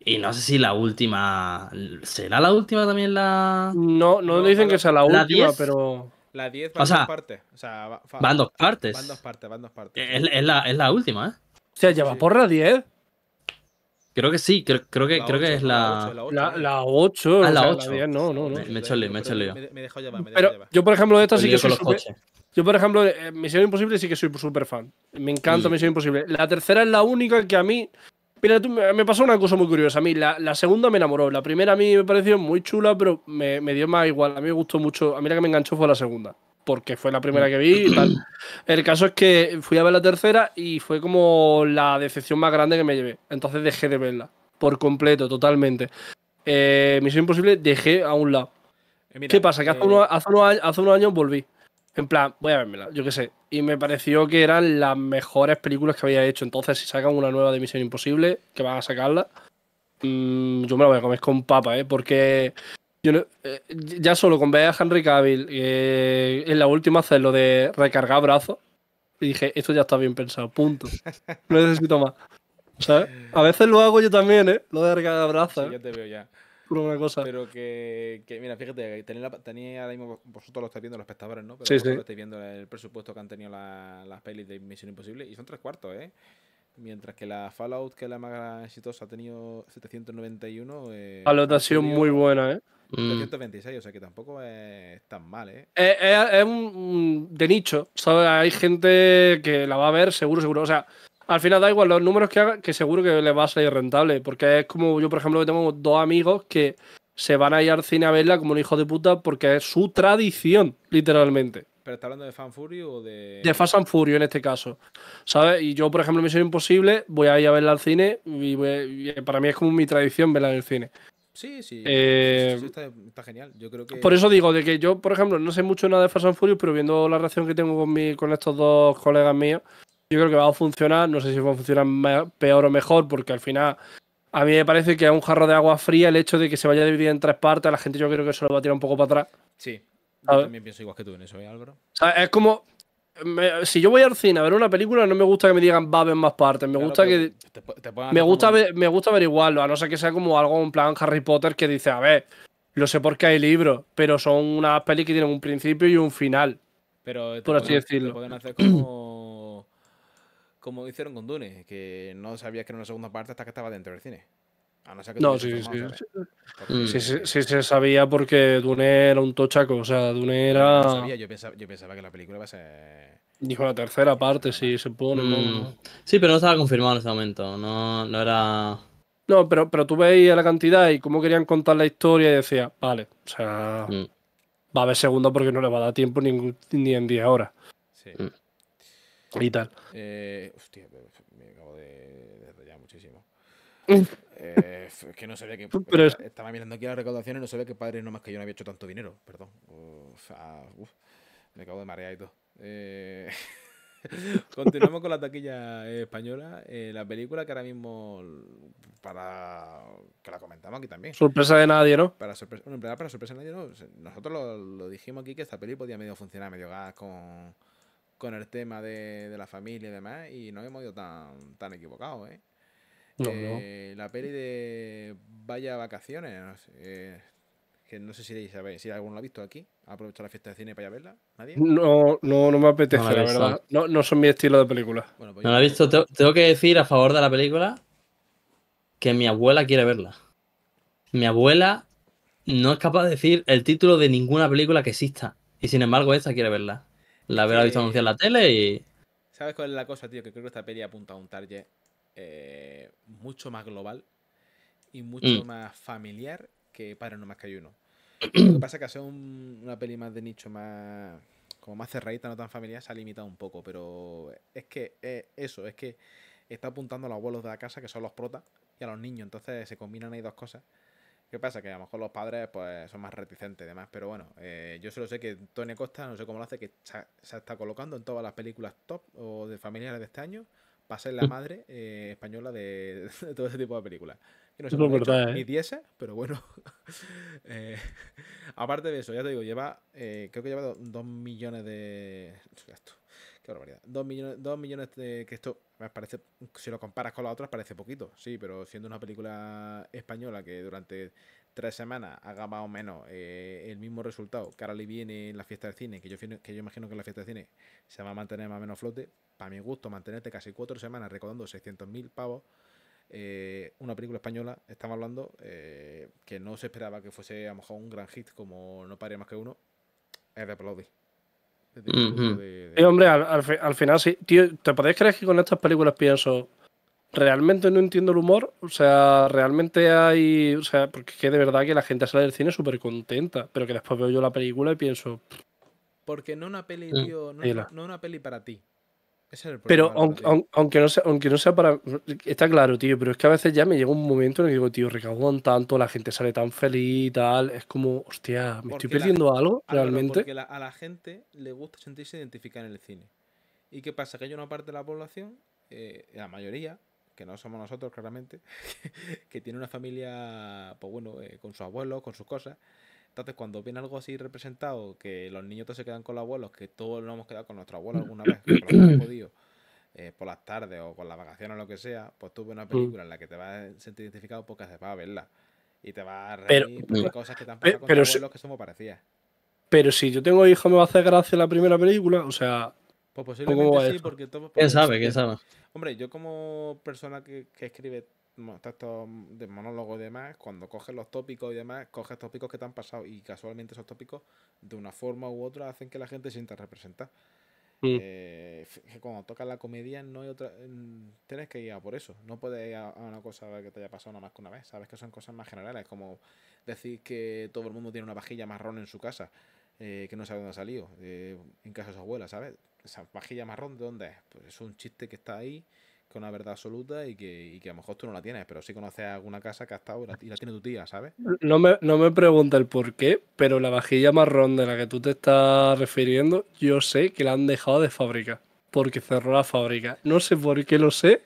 Y no sé si la última. ¿Será la última también la.? No, no, dicen que sea la, última, pero. La 10 va en dos partes. O sea, va, van dos partes. Van dos partes, van dos partes. Es, la, es la, última, ¿eh? O sea, lleva por la 10. Creo que sí, creo, que, creo que es la... La 8. La, la ah, no, no, Me, he me he Pero yo, por ejemplo, de esta sí que soy super... Yo, por ejemplo, de eh, Misión Imposible sí que soy súper fan. Me encanta Misión Imposible. La tercera es la única que a mí... Mira, tú, me pasó una cosa muy curiosa. A mí la, segunda me enamoró. La primera a mí me pareció muy chula, pero me, me dio más igual. A mí me gustó mucho. A mí la que me enganchó fue la segunda porque fue la primera mm. que vi El caso es que fui a ver la tercera y fue como la decepción más grande que me llevé. Entonces dejé de verla, por completo, totalmente. Eh, Misión Imposible dejé a un lado. Eh, ¿Qué pasa? Que eh, hace, unos, años, volví. En plan, voy a vermela, yo qué sé. Y me pareció que eran las mejores películas que había hecho. Entonces, si sacan una nueva de Misión Imposible, que van a sacarla, mm, yo me la voy a comer con papa, ¿eh? Porque yo eh, ya solo con ver a Henry Cavill eh, en la última hacer lo de recargar brazos, y dije, esto ya está bien pensado, punto. No necesito más. ¿Sabes? A veces lo hago yo también, ¿eh? Lo de recargar brazos. Sí, ¿eh? ya te veo ya. una cosa. Pero que, que mira, fíjate, tenía ahora mismo, vosotros lo estáis viendo, los espectadores, ¿no? Pero sí, vosotros sí. estáis viendo el presupuesto que han tenido la, las pelis de Misión Imposible, y son tres cuartos, ¿eh? Mientras que la Fallout, que es la más exitosa, ha tenido 791. Eh, Fallout ha sido muy buena, ¿eh? 326, mm. o sea que tampoco es tan mal, ¿eh? eh, eh es, un, de nicho, ¿sabes? Hay gente que la va a ver seguro, seguro. O sea, al final da igual los números que haga, que seguro que le va a salir rentable. Porque es como yo, por ejemplo, que tengo dos amigos que se van a ir al cine a verla como un hijo de puta porque es su tradición, literalmente. ¿Pero está hablando de Fan Fury o de.? De Fast and en este caso. ¿Sabes? Y yo, por ejemplo, Misión Imposible, voy a ir a verla al cine y para mí es como mi tradición verla en el cine. Sí, sí. Eh, está, genial. Por eso digo, de que yo, por ejemplo, no sé mucho nada de Fast and Furious, pero viendo la relación que tengo con, con estos dos colegas míos, yo creo que va a funcionar. No sé si va a funcionar peor o mejor, porque al final a mí me parece que es un jarro de agua fría el hecho de que se vaya a dividir en tres partes. A la gente yo creo que eso lo va a tirar un poco para atrás. Sí. Yo también pienso igual que tú en eso, ¿eh, Álvaro? es como si yo voy al cine a ver una película, no me gusta que me digan va a ver más partes. Me gusta que. me, gusta me averiguarlo, a no ser que sea como algo en plan Harry Potter que dice, a ver, lo sé porque hay libros, pero son unas pelis que tienen un principio y un final. Pero por así decirlo. pueden hacer como. como hicieron con Dune, que no sabías que era una segunda parte hasta que estaba dentro del cine no ¿eh? mm. sí, sí, sí. se sabía porque Dune era un tochaco. O sea, Dune era. yo, pensaba, que la película iba a ser. Dijo la tercera parte, sí, se pone. Mm. Sí, pero no estaba confirmado en ese momento. No, no era. No, pero, pero tú veías la cantidad y cómo querían contar la historia y decía, vale, o sea, mm. va a haber segunda porque no le va a dar tiempo ni, en 10 horas. Sí. Y tal. Eh, hostia, me acabo de, de muchísimo. Eh, es que no sabía que. Estaba mirando aquí las recaudaciones y no sabía que padre nomás que yo no había hecho tanto dinero. Perdón. Ah, me acabo de marear y todo. Eh, continuamos con la taquilla española. Eh, la película que ahora mismo, para que la comentamos aquí también. Sorpresa de nadie, ¿no? Para sorpresa, para sorpresa de nadie, ¿no? Nosotros lo, dijimos aquí que esta peli podía medio funcionar, medio gas con, el tema de, la familia y demás, y no hemos ido tan, tan equivocados, ¿eh? La peli de Vaya Vacaciones, que no sé si si alguno la ha visto aquí, ha aprovechado la fiesta de cine para ir verla. No, no, me apetece, la, verdad. No, son mi estilo de película. Pues no la he visto. Tengo, que decir a favor de la película que mi abuela quiere verla. Mi abuela no es capaz de decir el título de ninguna película que exista. Y sin embargo, esta quiere verla. La habrá visto anunciar en la tele y. ¿Sabes cuál es la cosa, tío? Que creo que esta peli apunta a un target eh, mucho más global y mucho mm. más familiar que para No Más Que Hay Uno. Lo que pasa es que hacer un, una peli más de nicho, más como más cerradita, no tan familiar, se ha limitado un poco, pero es que eh, eso, es que está apuntando a los abuelos de la casa, que son los protas, y a los niños, entonces se combinan ahí dos cosas. ¿Qué pasa? Que a lo mejor los padres pues, son más reticentes y demás, pero bueno, eh, yo solo sé que Tony Costa, no sé cómo lo hace, que se está colocando en todas las películas top o de familiares de este año, para ser la madre eh, española de, todo ese tipo de películas. Que no, sé no verdad, ni ¿eh? pero bueno. Eh, aparte de eso, ya te digo, lleva, creo que lleva dos millones de... Esto, qué barbaridad. Dos millones, de... Que esto me parece, si lo comparas con las otras, parece poquito, sí, pero siendo una película española que durante tres semanas haga más o menos eh, el mismo resultado que ahora le viene en la fiesta de cine, que yo, que yo imagino que en la fiesta de cine se va a mantener más o menos flote, para mi gusto mantenerte casi cuatro semanas recaudando mil pavos, eh, una película española, estamos hablando, eh, que no se esperaba que fuese a lo mejor un gran hit como No pare más que uno, es de aplaudir. hombre, al, final si Tío, ¿te podéis creer que con estas películas pienso realmente no entiendo el humor. O sea, realmente hay. O sea, porque es que de verdad que la gente sale del cine súper contenta. Pero que después veo yo la película y pienso. Porque no una peli, tío. No, una, peli para ti. Ese es el problema. Pero aunque, no sea, aunque no sea para. Está claro, tío. Pero es que a veces ya me llega un momento en el que digo, tío, recaudan tanto, la gente sale tan feliz y tal. Es como, hostia, ¿me estoy perdiendo algo realmente? Porque a la gente le gusta sentirse identificada en el cine. ¿Y qué pasa? Que hay una parte de la población, eh, la mayoría, que no somos nosotros claramente, que tiene una familia, pues bueno, eh, con su abuelo con sus cosas. Entonces, cuando viene algo así representado, que los niños todos se quedan con los abuelos, que todos nos hemos quedado con nuestro abuelo alguna vez, por eh, por las tardes o con las vacaciones o lo que sea, pues tú ves una mm. película en la que te vas a sentir identificado porque haces para verla. Y te vas a reír pero, mm, cosas que te han pasado con que somos parecidas. Pero si yo tengo hijos, me va a hacer gracia la primera película, o sea, pues posiblemente sí, porque todo. ¿Quién sabe? ¿Quién sabe? Hombre, yo como persona que, escribe textos de monólogo y demás, cuando coges los tópicos y demás, coges tópicos que te han pasado y casualmente esos tópicos, de una forma u otra, hacen que la gente se sienta representada. Mm. Eh, cuando tocas la comedia no hay otra mm, tienes que ir a por eso no puedes ir a, una cosa que te haya pasado nada más que una vez sabes que son cosas más generales como decir que todo el mundo tiene una vajilla marrón en su casa eh, que no sabe dónde ha salido eh, en casa de su abuela sabes esa vajilla marrón, ¿de dónde es? Pues es un chiste que está ahí, que es una verdad absoluta y que, a lo mejor tú no la tienes, pero sí conoces alguna casa que ha estado y la, tiene tu tía, ¿sabes? No me, no pregunta el por qué, pero la vajilla marrón de la que tú te estás refiriendo, yo sé que la han dejado de fábrica, porque cerró la fábrica. No sé por qué lo sé.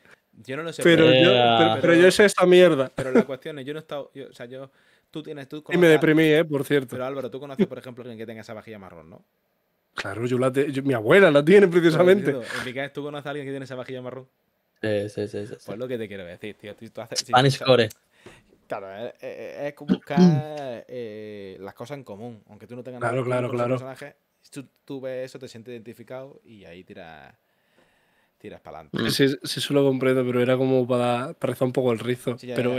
Yo no lo sé. Pero, yo, pero, yo sé esta mierda. Pero la cuestión es, yo no he estado, o sea, yo... Tú tienes, tú y me deprimí, ¿eh? Por cierto. Pero Álvaro, tú conoces, por ejemplo, alguien que tenga esa vajilla marrón, ¿no? Claro, yo la mi abuela la tiene precisamente. tú conoces a alguien que tiene esa vajilla marrón. Sí, sí, sí. sí pues lo que te quiero decir, tío. Tú, Claro, eh, eh, es, como buscar eh, las cosas en común. Aunque tú no tengas claro, nada claro, con claro. personaje, tú, tú ves eso, te sientes identificado y ahí tiras tiras para adelante. Sí, sí, eso lo comprendo, pero era como para, para rezar un poco el rizo. pero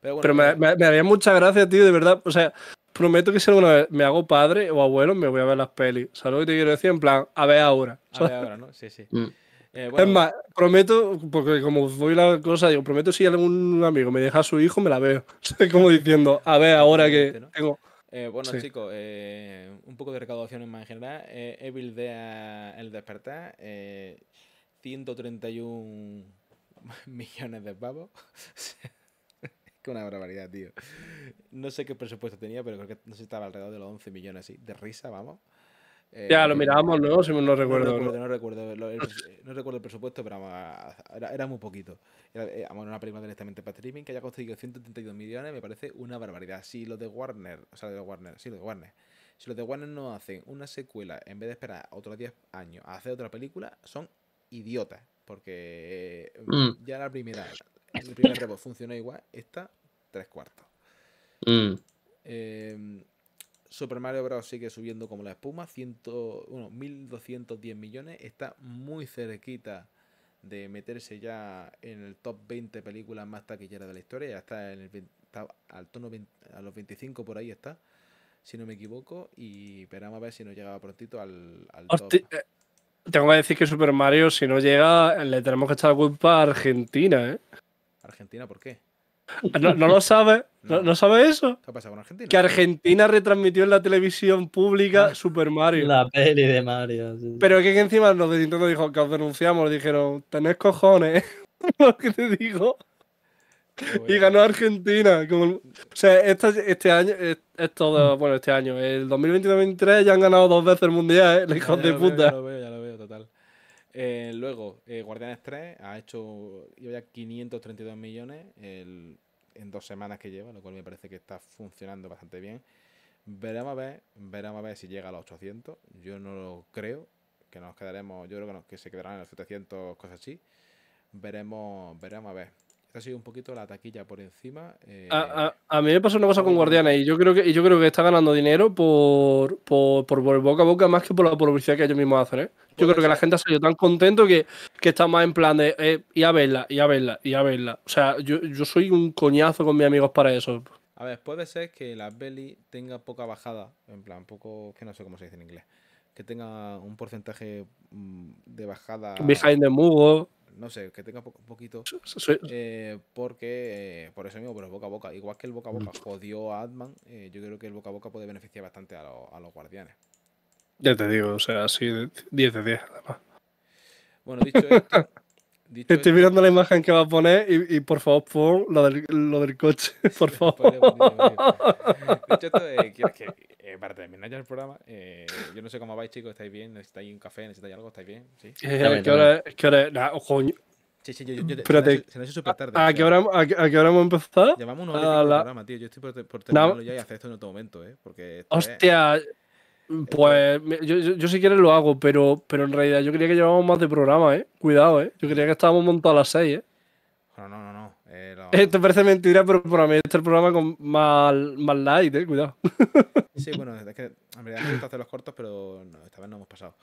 pero, me, pues me, me, haría mucha gracia, tío, de verdad. O sea, prometo que si alguna vez me hago padre o abuelo, me voy a ver las pelis. ¿Sabes lo que te quiero decir? En plan, a ver ahora. A ver ahora, ¿no? Sí, sí. Mm. Eh, bueno. Es más, prometo, porque como voy la cosa, digo, prometo si algún amigo me deja a su hijo, me la veo. como diciendo, a ver ahora que tengo. Eh, bueno, chicos, eh, un poco de en más en general. Evil Dead, El Despertar, 131 millones de pavos. una barbaridad, tío. No sé qué presupuesto tenía, pero creo que no se estaba alrededor de los 11 millones así. De risa, vamos. Eh, ya, lo mirábamos, luego, Si no recuerdo. No, recuerdo, no recuerdo, el, presupuesto, pero era, muy poquito. Eh, era, una película directamente para streaming que haya conseguido 132 millones, me parece una barbaridad. Si los de Warner, o sea, de Warner, sí, los de Warner. Si los de Warner no hacen una secuela en vez de esperar otros 10 años a hacer otra película, son idiotas. Porque eh, mm. ya la primera el primer funcionó igual. está tres cuartos. Mm. Em, Super Mario Bros. sigue subiendo como la espuma. 100, 1.210 millones. Está muy cerquita de meterse ya en el top 20 películas más taquilleras de la historia. Ya está, en al tono a los 25 por ahí está, si no me equivoco. Y esperamos a ver si nos llegaba prontito al, eh, Tengo que decir que Super Mario, si no llega, le tenemos que echar la culpa a Argentina, ¿eh? ¿Argentina por qué? No, lo sabe, no, sabe eso. ¿Qué ha pasado con Argentina? Que Argentina retransmitió en la televisión pública ah. Super Mario. La peli de Mario. Sí. Pero que, encima los de Nintendo dijo que os denunciamos, dijeron, tenés cojones, lo que te digo. Y ganó Argentina. Como... O sea, este, año, es, todo, mm. bueno, este año, el 2022-2023 ya han ganado dos veces el mundial, ¿eh? hijos de puta. Ya lo veo, ya lo veo, total. Eh, luego, eh, Guardianes 3 ha hecho ya 532 millones en dos semanas que lleva, lo cual me parece que está funcionando bastante bien. Veremos a ver, veremos si llega a los 800. Yo no lo creo, que nos quedaremos, yo creo que, que se quedarán en los 700, cosas así. Veremos, veremos a ver ha sido un poquito la taquilla por encima. Eh, a, mí me pasó una cosa con Guardianes y yo creo que, yo creo que está ganando dinero por, por, boca a boca más que por la publicidad que ellos mismos hacen. ¿eh? Yo creo que la gente ha salido tan contento que, está más en plan de eh, y a verla, y a verla, y a verla. O sea, yo, soy un coñazo con mis amigos para eso. A ver, puede ser que la Belly tenga poca bajada, en plan, poco, que no sé cómo se dice en inglés, que tenga un porcentaje mm, de bajada. Behind the Mugo no sé, que tenga un poquito. Eh, porque, eh, por eso mismo, pero boca a boca. Igual que el boca a boca mm. jodió a Adman, eh, yo creo que el boca a boca puede beneficiar bastante a, los guardianes. Ya te digo, o sea, así 10 de 10, además. Bueno, dicho esto. Estoy mirando la imagen que va a poner y, por favor, por lo del, lo del coche, por favor. dicho esto, que para terminar ya el programa, eh, yo no sé cómo vais, chicos, ¿estáis bien? ¿Necesitáis un café? ¿Necesitáis algo? ¿Estáis bien? ¿Sí? Eh, ¿Qué hora es? ¿Qué hora es? Oh, sí, sí, yo, yo, Espérate. Se nos hizo súper tarde. ¿A, qué hora, hemos empezado? Llevamos una hora la... programa, tío. Yo estoy por, terminarlo ya y hacer esto en otro momento, ¿eh? Porque... Hostia... Pues yo, si quieres lo hago, pero, pero en realidad yo quería que lleváramos más de programa, ¿eh? Cuidado, ¿eh? Yo quería que estábamos montados a las 6, ¿eh? No, no, no, esto parece mentira, pero para mí este está el programa con más, light, eh, cuidado. Sí, bueno, es que en realidad me hacer los cortos, pero no, esta vez no hemos pasado.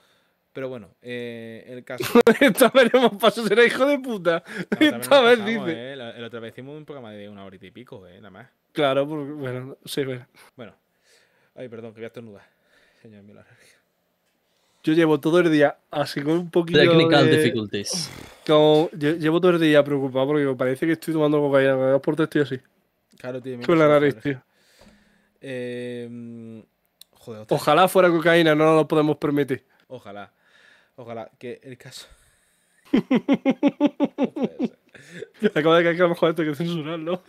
Pero bueno, eh, el caso. esta vez hemos pasado, será hijo de puta. esta, vez, dice. Eh. La, otra vez hicimos un programa de una hora y pico, eh, nada más. Claro, porque, bueno, sí, bueno. Bueno, ay, perdón, que voy a estornudar. Señor, milagro Yo llevo todo el día así con un poquito. Technical de... difficulties llevo todo el día preocupado porque me parece que estoy tomando cocaína. por testigo así. Claro, tío. Con la nariz, tío. Em, joder, Ojalá fuera cocaína, no nos lo podemos permitir. Ojalá. Ojalá. Que el caso. Acabo de caer que a lo mejor esto hay que censurarlo.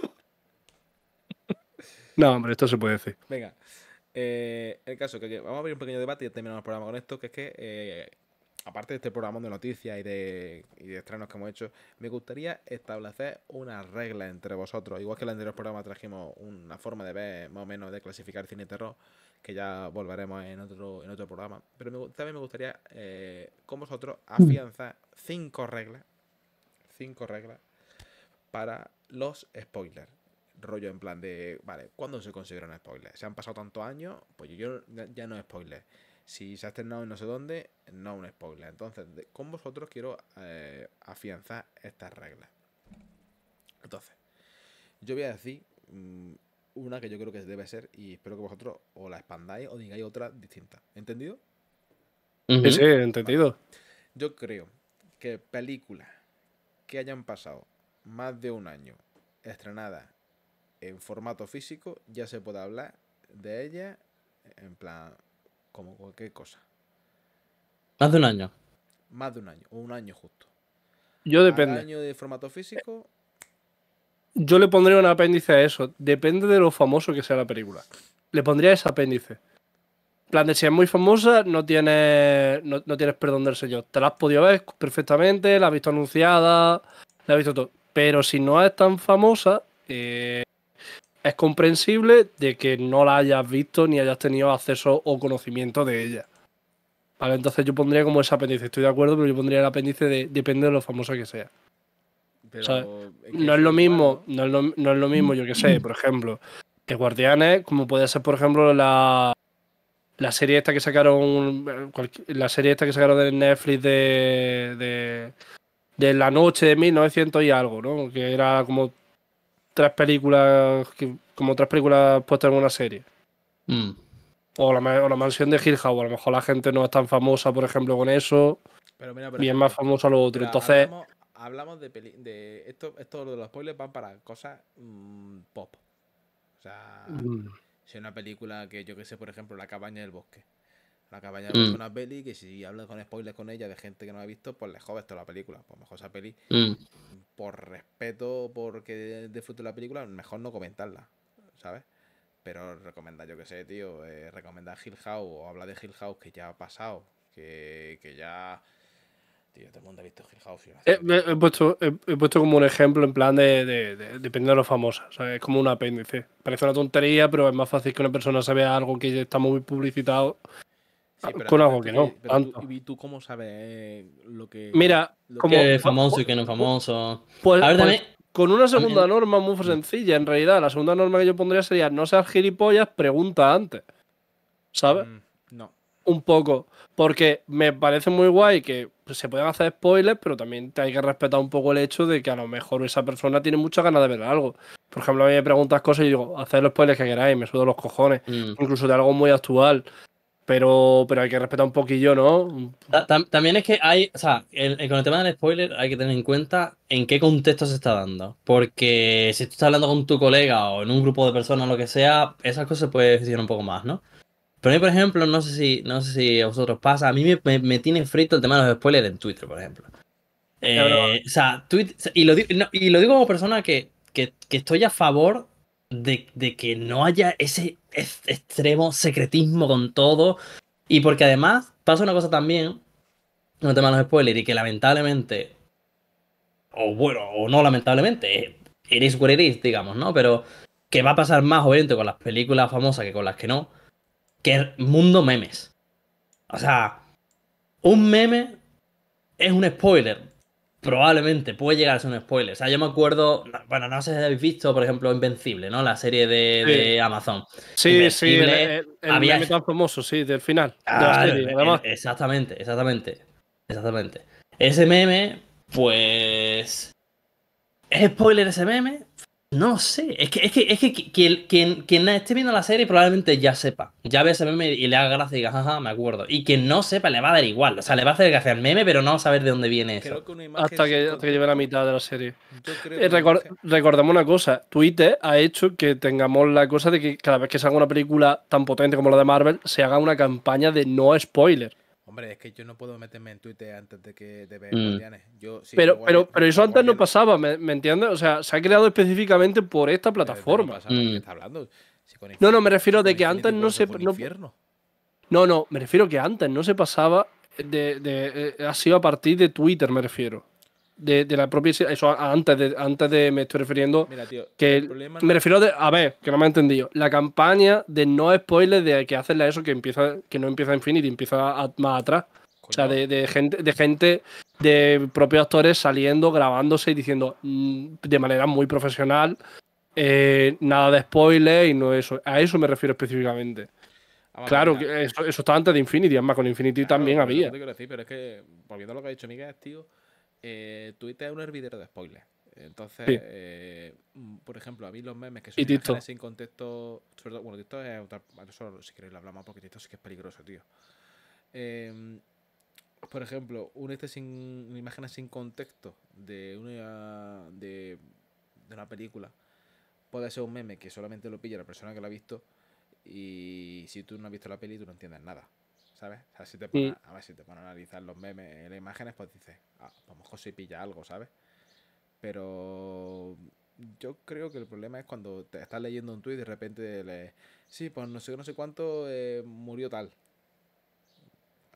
no, hombre, esto se puede decir. Venga. Eh, el caso que, que vamos a abrir un pequeño debate y terminamos el programa con esto, que es que eh, aparte de este programa de noticias y de, estrenos que hemos hecho, me gustaría establecer una regla entre vosotros. Igual que en el anterior programa trajimos una forma de ver, más o menos, de clasificar cine y terror, que ya volveremos en otro, en otro programa. Pero también me gustaría, eh, con vosotros, mm. afianzar cinco reglas. Cinco reglas para los spoilers rollo en plan de, vale, ¿cuándo se considera un spoiler? ¿Se han pasado tantos años? Pues yo, ya no spoiler si se ha estrenado no sé dónde, no un spoiler. Entonces, con vosotros quiero eh, afianzar estas reglas. Entonces, yo voy a decir mm, una que yo creo que debe ser y espero que vosotros o la expandáis o digáis otra distinta. ¿Entendido? Sí, entendido. Yo creo que películas que hayan pasado más de un año estrenadas en formato físico, ya se puede hablar de ella en plan como cualquier cosa. Más de un año. Más de un año, o un año justo. Yo depende. año de formato físico. Yo le pondría un apéndice a eso. Depende de lo famoso que sea la película. Le pondría ese apéndice. plan de si es muy famosa, no tienes, tienes perdón del señor. Te la has podido ver perfectamente, la has visto anunciada, la has visto todo. Pero si no es tan famosa, eh, es comprensible de que no la hayas visto ni hayas tenido acceso o conocimiento de ella. Vale, entonces yo pondría como ese apéndice, estoy de acuerdo, pero yo pondría el apéndice de depende de lo famoso que sea. no, es lo mismo, no, es no es lo mismo, yo que sé, por ejemplo, que Guardianes, como puede ser, por ejemplo, la, la serie esta que sacaron la serie esta que sacaron de Netflix de, de, de la noche de 1900 y algo, ¿no? Que era como tres películas, como tres películas puestas en una serie. Mm. O, la, o, la, mansión de Hill House, a lo mejor la gente no es tan famosa, por ejemplo, con eso. Pero y es más famosa lo otro. Entonces. Hablamos, de, esto, esto de los spoilers van para cosas mm, pop. O sea, mm. si una película que yo que sé, por ejemplo, La cabaña del bosque. Acaba de mm. es una peli que si hablas con spoilers con ella de gente que no ha visto, pues le jodes toda la película. Pues mejor esa peli, mm. por respeto, porque disfrute la película, mejor no comentarla, ¿sabes? Pero recomendar, yo que sé, tío, eh, recomendar Hill House o habla de Hill House que ya ha pasado, que, ya... Tío, todo el mundo ha visto Hill House. Eh, he, puesto, como un ejemplo en plan de, de dependiendo de los famosos. O es como un apéndice. Parece una tontería, pero es más fácil que una persona se vea algo que ya está muy publicitado con que no. ¿Y tú cómo sabes eh, lo que. Mira, es famoso y que no es famoso. Pues, pues Con una segunda norma muy sencilla, en realidad. La segunda norma que yo pondría sería: no seas gilipollas, pregunta antes. ¿Sabes? Mm, no. Un poco. Porque me parece muy guay que se puedan hacer spoilers, pero también te hay que respetar un poco el hecho de que a lo mejor esa persona tiene muchas ganas de ver algo. Por ejemplo, a mí me preguntas cosas y digo, haced los spoilers que queráis, me sudo los cojones, mm. incluso de algo muy actual. Pero, pero hay que respetar un poquillo, ¿no? También es que hay, o sea, con el tema del spoiler hay que tener en cuenta en qué contexto se está dando. Porque si tú estás hablando con tu colega o en un grupo de personas, o lo que sea, esas cosas se puede decir un poco más, ¿no? Pero a mí, por ejemplo, no sé si, no sé si a vosotros pasa, a mí me, tiene frito el tema de los spoilers en Twitter, por ejemplo. Eh, o sea, y, lo, digo como persona que, que estoy a favor de, que no haya ese extremo secretismo con todo. Y porque además pasa una cosa también, no tema los spoilers, y que lamentablemente, o bueno, o no lamentablemente, eres what it is, digamos, ¿no? Pero que va a pasar más, obviamente, con las películas famosas que con las que no, que el mundo memes. O sea, un meme es un spoiler, probablemente puede llegar a ser un spoiler. O sea, yo me acuerdo, bueno, no sé si habéis visto, por ejemplo, Invencible, ¿no? La serie de, Amazon. Sí, Invencible, sí, el, meme tan famoso, sí, del final. exactamente, exactamente, exactamente. Ese meme, pues... ¿Es spoiler ese meme? No sé, es que, es que, es que quien, esté viendo la serie probablemente ya sepa, ya ve ese meme y le haga gracia y diga, jaja, me acuerdo. Y quien no sepa le va a dar igual, o sea, le va a hacer gracia al meme, pero no va a saber de dónde viene eso. hasta, que, que, lleve la mitad de la serie. Eh, recordemos una cosa, Twitter ha hecho que tengamos la cosa de que cada vez que salga una película tan potente como la de Marvel, se haga una campaña de no spoiler. Hombre, es que yo no puedo meterme en Twitter antes de que de ver guardianes. Mm. Yo, pero, pero, pero eso antes no pasaba, ¿me, entiendes? O sea, se ha creado específicamente por esta plataforma. no, no, me refiero de que antes no se. No, no, no, me refiero que antes no se pasaba. de, eh, ha sido a partir de Twitter, me refiero de, la propia. Eso antes de, antes de me estoy refiriendo. que Me refiero a ver, que no me ha entendido. La campaña de no spoilers de que hacen la eso que empieza, que no empieza Infinity, empieza más atrás. O sea, de, gente, de gente, de propios actores saliendo, grabándose y diciendo mm, de manera muy profesional. Eh, nada de spoiler y no eso. A eso me refiero específicamente. Ah, claro, que eso, eso, está antes de Infinity, además con Infinity también había. pero es que, volviendo lo que ha dicho Miguel, tío eh, Twitter es un hervidero de spoilers. Entonces, eh, mm, por ejemplo, a mí los memes que son sin contexto. Bueno, esto es otra. si queréis lo hablamos porque esto sí que es peligroso, tío. Em, por ejemplo, una este sin. imágenes sin contexto de una. de, de una película. Puede ser un meme que solamente lo pilla la persona que lo ha visto. Y si tú no has visto la peli, tú no entiendes nada te a ver, si te pones a analizar los memes, eh, las imágenes, pues dices, ah, pues a lo mejor se pilla algo, ¿sabes? Pero yo creo que el problema es cuando te estás leyendo un tuit y de repente le... sí, pues no sé, no sé cuánto eh, murió tal.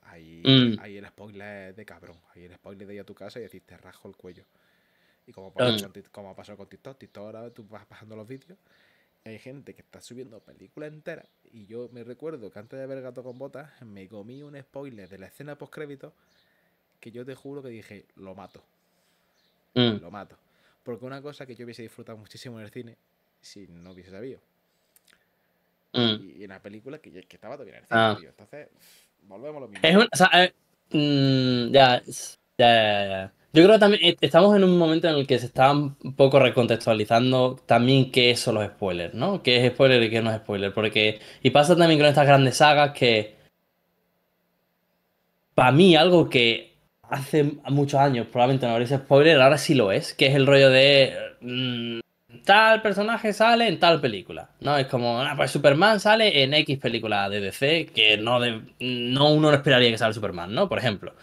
Ahí, mm. el spoiler de cabrón, ahí el spoiler de ir a tu casa y decís, te rajo el cuello. Y como, mm. como pasó con TikTok, TikTok ahora tú vas pasando los vídeos hay gente que está subiendo película entera. Y yo me recuerdo que antes de haber Gato con Botas, me comí un spoiler de la escena post crédito que yo te juro que dije, lo mato. Mm. Lo mato. Porque una cosa que yo hubiese disfrutado muchísimo en el cine, si no hubiese sabido. Mm. Y, en la película que, que estaba todavía en el cine. Ah. Entonces, volvemos a lo mismo. Eh, mm, ya, yo creo que también eh, estamos en un momento en el que se está un poco recontextualizando también qué son los spoilers, ¿no? ¿Qué es spoiler y qué no es spoiler? Porque. Y pasa también con estas grandes sagas que. Para mí, algo que hace muchos años probablemente no habría spoiler, ahora sí lo es, que es el rollo de. Mm, tal personaje sale en tal película, ¿no? Es como, ah, pues Superman sale en X película de DC, que no, no uno no esperaría que salga Superman, ¿no? Por ejemplo.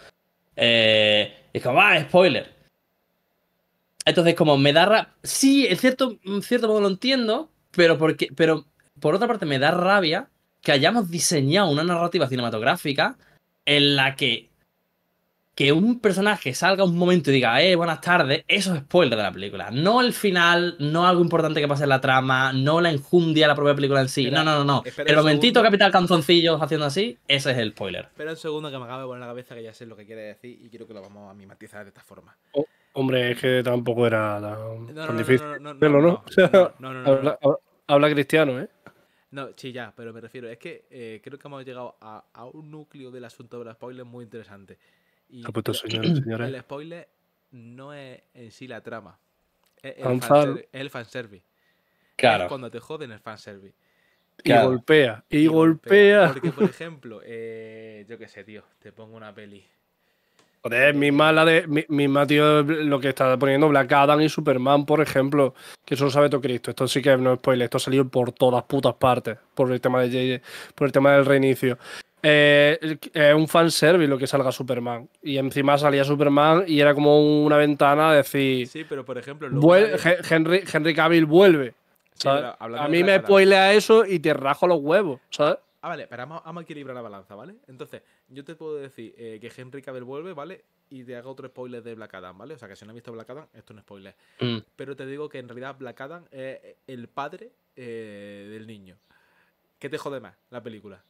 Eh, es como, ah, spoiler. Entonces, como me da rabia. Sí, en cierto, cierto modo lo entiendo, pero, porque, pero por otra parte me da rabia que hayamos diseñado una narrativa cinematográfica en la que que un personaje salga un momento y diga, eh, buenas tardes, eso es spoiler de la película. No el final, no algo importante que pase en la trama, no la enjundia la propia película en sí. no, no, no, El momentito Capital Canzoncillos haciendo así, ese es el spoiler. Espera un segundo que me acabe de poner la cabeza que ya sé lo que quiere decir y quiero que lo vamos a mimatizar de esta forma. hombre, es que tampoco era tan, no, no, difícil. No, no, no. Habla, cristiano, ¿eh? No, sí, ya, pero me refiero, es que creo que hemos llegado a, a, un núcleo del asunto de los spoilers muy interesante. El spoiler no es en sí la trama. Es el, fanservice. Claro. cuando te joden el fanservice. Y golpea, y, golpea. Porque, por ejemplo, eh, yo qué sé, tío, te pongo una peli. Joder, misma, de, misma, tío, lo que está poniendo Black Adam y Superman, por ejemplo, que eso lo sabe todo Cristo. Esto sí que no es spoiler, esto ha salido por todas putas partes, por el tema de JJ, por el tema del reinicio. Eh, eh, un fanservice lo que salga Superman. Y encima salía Superman y era como una ventana de decir. Sí, pero por ejemplo. Henry, Henry, Cavill vuelve. a mí me spoilea eso y te rajo los huevos, ¿sabes? Ah, vale, pero vamos, a equilibrar la balanza, ¿vale? Entonces, yo te puedo decir eh, que Henry Cavill vuelve, ¿vale? Y te hago otro spoiler de Black Adam, ¿vale? O sea, que si no has visto Black Adam, esto no es spoiler. Mm. Pero te digo que en realidad Black Adam es el padre eh, del niño. ¿Qué te jode más la película?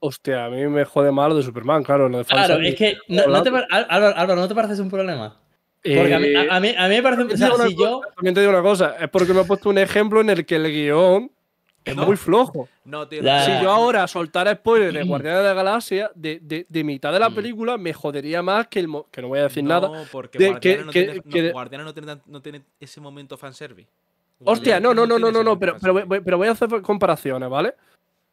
Hostia, a mí me jode mal lo de Superman, claro. Lo de claro, es que. No, te, Álvaro, ¿no te un problema? Porque a mí, me parece. un problema yo... también te digo una cosa, es porque me he puesto un ejemplo en el que el guión es muy flojo. Si yo ahora soltara spoilers de Guardianes de la Galaxia, de, mitad de la mm. película, me jodería más que el. que no voy a decir nada. Porque de, no, tiene, no, tiene, ese momento fanservice. Hostia, no, no, no, no, no, pero voy a hacer comparaciones, ¿vale?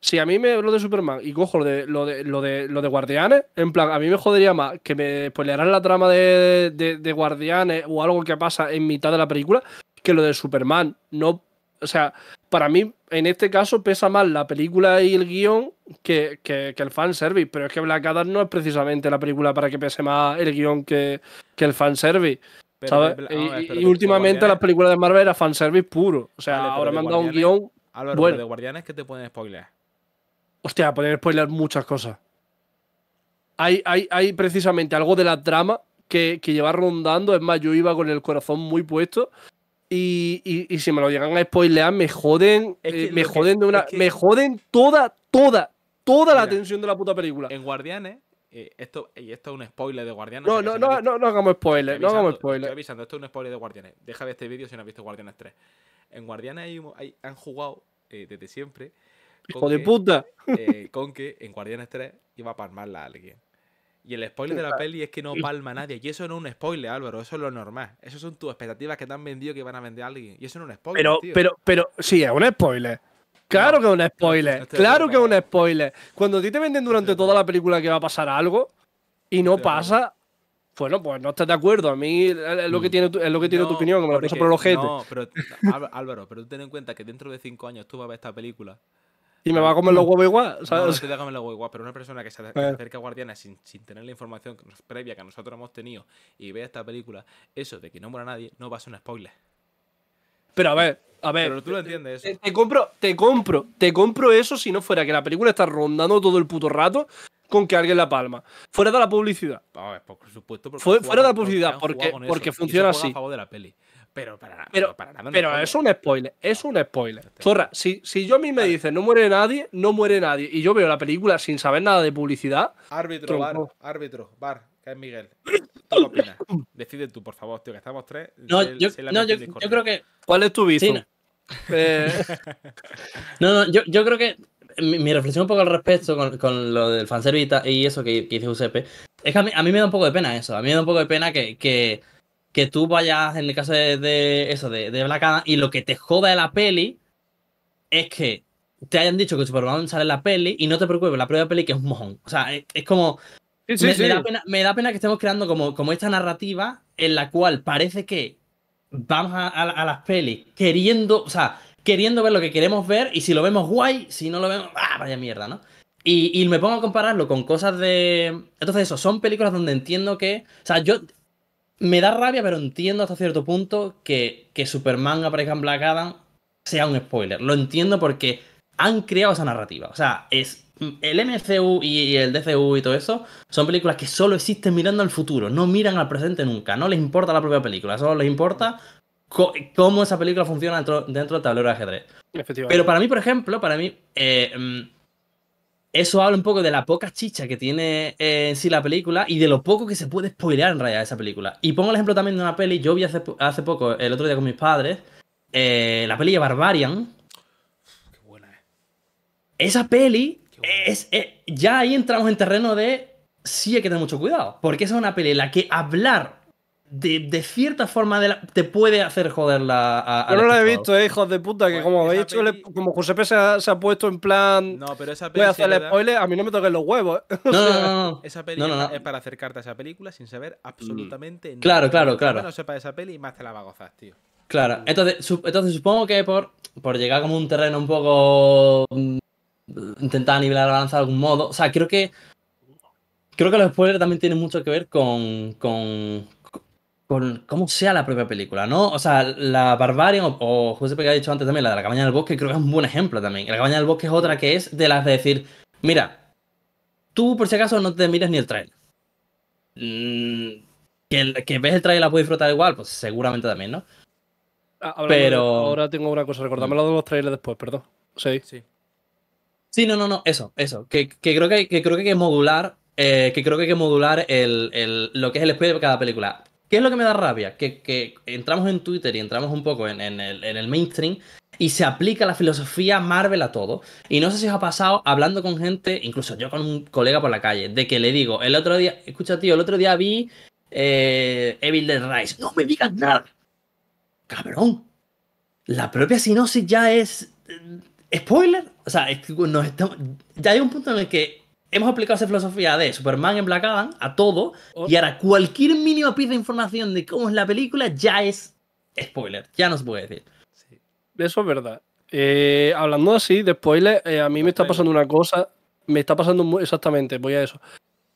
Si a mí me lo de Superman y cojo lo de, lo de, lo de, lo de Guardianes, en plan, a mí me jodería más que me spoilearan la trama de, Guardianes o algo que pasa en mitad de la película que lo de Superman. No, o sea, para mí, en este caso, pesa más la película y el guión que, que, el fanservice. Pero es que Black Adam no es precisamente la película para que pese más el guión que, el fanservice. ¿sabes? y, últimamente las películas de Marvel era fanservice puro. O sea, ahora me han dado un guión. de Guardianes que te pueden spoiler. Hostia, poder spoiler muchas cosas. Hay, hay, hay precisamente algo de la trama que, que, lleva rondando. Es más, yo iba con el corazón muy puesto. Y, y, si me lo llegan a spoilear, me joden. Eh, me joden de una. me joden toda, toda, toda la tensión de la puta película. En Guardianes, eh, esto, y esto es un spoiler de Guardianes. No, no, no, no, hagamos spoiler. no hagamos spoiler. Estoy avisando, esto es un spoiler de Guardianes. Deja de este vídeo si no has visto Guardianes 3. En Guardianes hay, hay, han jugado eh, desde siempre Hijo de puta. Eh, con que en Guardianes 3 iba a palmarla a alguien. Y el spoiler de la peli es que no palma a nadie. Y eso no es un spoiler, Álvaro. Eso es lo normal. Eso son tus expectativas que te han vendido que van a vender a alguien. Y eso no es un spoiler. Pero, pero, pero, sí, es un spoiler. Claro que es un spoiler. claro que es un spoiler. Cuando a ti te venden durante toda la película que va a pasar algo y no pasa, bueno, pues no estás de acuerdo. A mí es lo que mm. tiene tu, es lo que tiene tu opinión, No, pero Álvaro, pero ten en cuenta que dentro de cinco años tú vas a ver esta película y me va a comer los huevos igual, ¿sabes? No, no te va a comer los igual, pero una persona que se eh. acerca a Guardianes sin, tener la información previa que nosotros hemos tenido y ve esta película, eso de que no muera nadie no va a ser un spoiler. Pero a ver, a ver. Pero tú lo entiendes Te, compro, te compro, te compro eso si no fuera que la película está rondando todo el puto rato con que alguien la palma. Fuera de la publicidad. A ver, por supuesto. fuera de la publicidad, porque, porque, funciona así. favor de la peli. Pero para Pero, pero es un spoiler, es un spoiler. Zorra, si, yo a mí me dices no muere nadie, no muere nadie. Y yo veo la película sin saber nada de publicidad. Árbitro, bar, árbitro, bar, que es Miguel. opinas? Decide tú, por favor, tío, que estamos tres. No, yo, creo que. ¿Cuál es tu visión eh. no. no. yo, creo que mi, reflexión un poco al respecto con, lo del fanservita y, eso que, que, dice Giuseppe, es que a mí, me da un poco de pena eso. A mí me da un poco de pena que, que que tú vayas, en el caso de, eso, de, de, Black y lo que te joda de la peli es que te hayan dicho que Superman sale en la peli y no te preocupes, la primera peli que es un mojón. O sea, es, como... me, da pena, que estemos creando como, como esta narrativa en la cual parece que vamos a, las pelis queriendo, o sea, queriendo ver lo que queremos ver y si lo vemos guay, si no lo vemos, ¡ah, vaya mierda, ¿no? Y, y, me pongo a compararlo con cosas de... Entonces eso, son películas donde entiendo que... O sea, yo me da rabia, pero entiendo hasta cierto punto que, que Superman aparezca en Black Adam sea un spoiler. Lo entiendo porque han creado esa narrativa. O sea, es el MCU y, el DCU y todo eso son películas que solo existen mirando al futuro, no miran al presente nunca, no les importa la propia película, solo les importa cómo esa película funciona dentro, del tablero de ajedrez. Pero para mí, por ejemplo, para mí, eh, mm, eso habla un poco de la poca chicha que tiene eh, en sí la película y de lo poco que se puede spoilear en realidad esa película. Y pongo el ejemplo también de una peli, yo vi hace, poco, el otro día con mis padres, eh, la peli de Barbarian. Qué buena es. Eh. Esa peli, es, ya ahí entramos en terreno de sí hay que tener mucho cuidado, porque esa es una peli en la que hablar de, cierta forma te puede hacer joder la... yo no la he visto, eh, hijos de puta, que pues como he dicho, como Josepe se ha, puesto en plan. No, pero esa película. Voy a hacer spoiler, a mí no me toquen los huevos. Eh. No, no, no, Esa película es para acercarte a esa película sin saber mm. absolutamente nada. Claro, claro, claro. No sepa esa peli y más te la va a gozar, tío. Claro, mm. entonces, entonces supongo que por, por llegar como un terreno un poco. Mm, intentar nivelar la balanza de algún modo. O sea, creo que. Creo que los spoilers también tienen mucho que ver con con cómo sea la propia película, ¿no? O sea, la Barbarian, o, José que ha dicho antes también, la de la cabaña del bosque, creo que es un buen ejemplo también. La cabaña del bosque es otra que es de las de decir, mira, tú por si acaso no te mires ni el trailer. Mm, que, que, ves el trailer la puedes disfrutar igual, pues seguramente también, ¿no? Ah, Pero... ahora tengo una cosa, recordámelo mm. de los trailers después, perdón. Sí. Sí, sí no, no, no, eso, eso. Que, creo, que, creo que hay que modular, eh, que creo que hay que modular lo que es el spoiler de cada película ¿Qué es lo que me da rabia? Que, entramos en Twitter y entramos un poco en, el, mainstream y se aplica la filosofía Marvel a todo. Y no sé si os ha pasado hablando con gente, incluso yo con un colega por la calle, de que le digo, el otro día, escucha tío, el otro día vi eh, Evil Dead Rise. No me digas nada. Cabrón. La propia sinosis ya es... Eh, spoiler. O sea, nos estamos, ya hay un punto en el que hemos aplicado esa filosofía de Superman en Black Adam a todo oh. y ahora cualquier mínima pieza de información de cómo es la película ya es spoiler, ya no se puede decir. Eso es verdad. Eh, hablando así de spoiler, eh, a mí me está pasando una cosa, me está pasando muy, exactamente, voy a eso.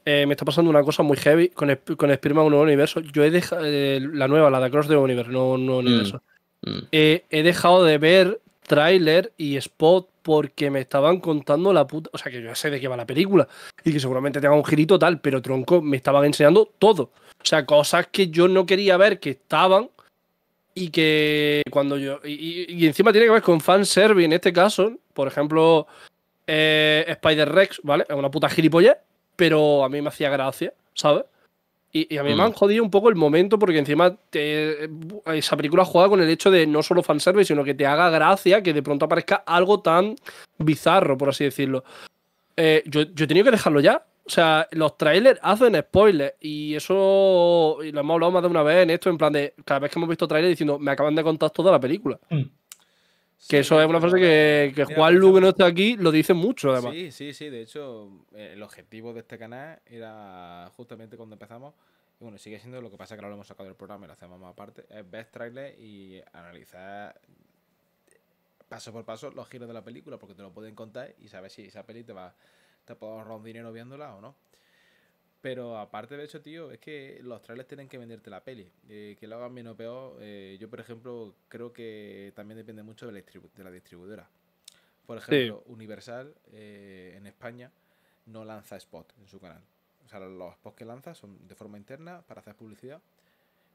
Eh, me está pasando una cosa muy heavy con, con nuevo universo. Yo he dejado la nueva, la de Cross the Universe, no mm, universo. Mm. he dejado de ver tráiler y spot porque me estaban contando la puta. O sea, que yo ya sé de qué va la película y que seguramente tenga un girito tal, pero tronco, me estaban enseñando todo. O sea, cosas que yo no quería ver que estaban y que cuando yo. Y, encima tiene que ver con fanservice en este caso, por ejemplo, eh, Spider-Rex, ¿vale? Es una puta gilipollez, pero a mí me hacía gracia, ¿sabes? Y, a mí me mm. han jodido un poco el momento porque encima esa película juega con el hecho de no solo fanservice, sino que te haga gracia que de pronto aparezca algo tan bizarro, por así decirlo. Eh, yo, yo he tenido que dejarlo ya, o sea, los trailers hacen spoilers y eso lo hemos hablado más de una vez en esto, en plan de cada vez que hemos visto trailers diciendo, me acaban de contar toda la película. Mm. Que eso es una frase que, Juan Lu, no está aquí, lo dice mucho, además. Sí, sí, sí. De hecho, eh, el objetivo de este canal era justamente cuando empezamos, y bueno, sigue siendo lo que pasa que ahora lo hemos sacado del programa y lo hacemos más aparte, es ver trailer y analizar paso por paso los giros de la película, porque te lo pueden contar y saber si esa peli te va te puedo ahorrar un dinero viéndola o no. Pero aparte de eso, tío, es que los trailers tienen que venderte la peli. Eh, que lo hagan menos peor. Eh, yo, por ejemplo, creo que también depende mucho de la, de la distribuidora. Por ejemplo, Universal eh, en España no lanza spot en su canal. O sea, los spots que lanza son de forma interna para hacer publicidad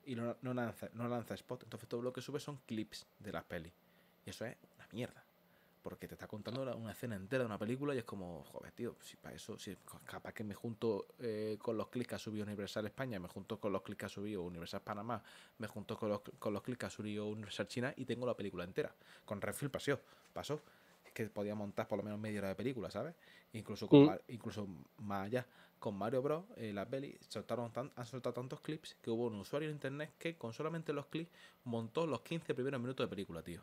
y no, lanza, no lanza spot. Entonces, todo lo que sube son clips de las peli. Y eso es una mierda. Porque te está contando una escena entera de una película y es como, joder, tío, si para eso, si capaz que me junto eh, con los clics que ha subido Universal España, me junto con los clics que ha subido Universal Panamá, me junto con los, con los clics que ha subido Universal China y tengo la película entera. Con Redfield pasó, pasó. que podía montar por lo menos media hora de película, ¿sabes? Incluso, con, mm. incluso más allá con Mario Bros. Eh, las la peli soltaron han soltado tantos clips que hubo un usuario en internet que con solamente los clips montó los 15 primeros minutos de película, tío.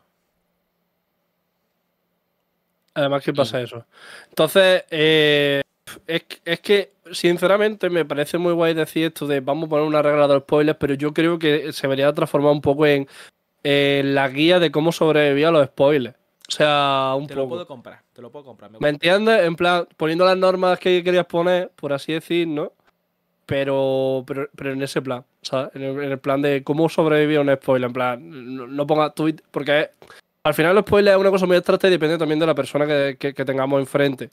Además ¿qué pasa eso. Entonces, eh, es, que sinceramente me parece muy guay decir esto de vamos a poner una regla de los spoilers, pero yo creo que se debería transformar un poco en, la guía de cómo sobrevivir a los spoilers. O sea, un poco. Te lo puedo comprar, te lo puedo comprar. ¿Me, entiendes? En plan, poniendo las normas que querías poner, por así decir, ¿no? Pero, pero, en ese plan, O En el, en el, plan de cómo sobrevivir a un spoiler, en plan, no, pongas ponga tweet, porque al final los spoilers es una cosa muy abstracta y depende también de la persona que, tengamos enfrente.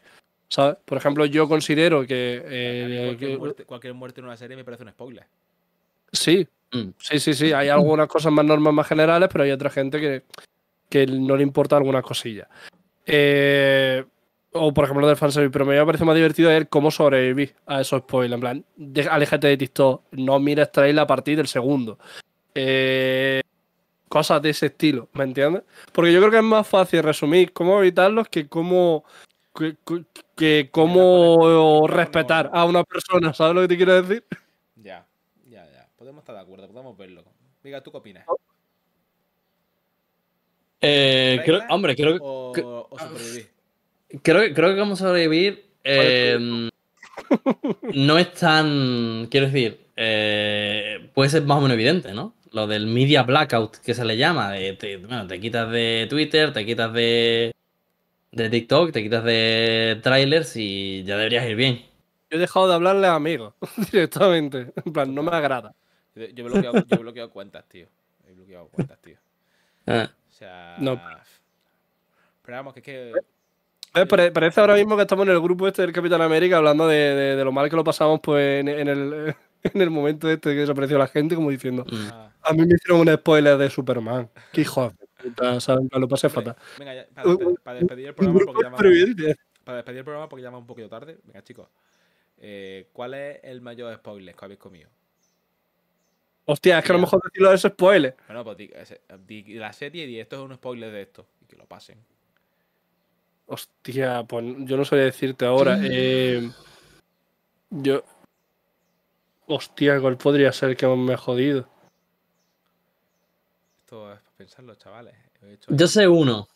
¿Sabes? Por ejemplo, yo considero que, eh, cualquier, Muerte, en una serie me parece un spoiler. Sí, mm. sí, sí, sí. Hay algunas cosas más normas, más generales, pero hay otra gente que, no le importa algunas cosillas. Eh, o por ejemplo del fanservice, pero me parece más divertido ver cómo sobrevivir a esos spoilers. En plan, aléjate de TikTok, no mires trailer a partir del segundo. Eh, cosas de ese estilo, ¿me entiendes? Porque yo creo que es más fácil resumir cómo evitarlos que cómo que, cómo respetar a una persona, ¿sabes lo que te quiero decir? Ya, ya, ya. Podemos estar de acuerdo, podemos verlo. Viga, ¿tú qué opinas? Eh, creo, hombre, creo que. Creo, que como sobrevivir eh, no es tan. Quiero decir, eh, puede ser más o menos evidente, ¿no? lo del media blackout que se le llama. te, bueno, te quitas de Twitter, te quitas de, de TikTok, te quitas de trailers y ya deberías ir bien. Yo he dejado de hablarle a amigos directamente. En plan, no me agrada. Yo he bloqueado, cuentas, tío. He bloqueado cuentas, tío. Ah. O sea. No. Pero vamos, que es que. Eh, parece ahora mismo que estamos en el grupo este del Capitán América hablando de, lo mal que lo pasamos pues en el en el momento este que desapareció la gente, como diciendo, mm. a mí me hicieron un spoiler de Superman. Qué hijo de puta, Lo pasé fatal. Venga, para, despedir el programa porque ya va, para despedir el programa porque un poquito tarde. Venga, chicos. Eh, ¿Cuál es el mayor spoiler que habéis comido? Hostia, es que a lo mejor decirlo es spoiler. Bueno, pues la serie y esto es un spoiler de esto. Y que lo pasen. Hostia, pues yo no sabía decirte ahora. Eh, yo, Hostia, ¿cuál podría ser que me ha jodido? Esto es para pensarlo, chavales. Yo sé uno.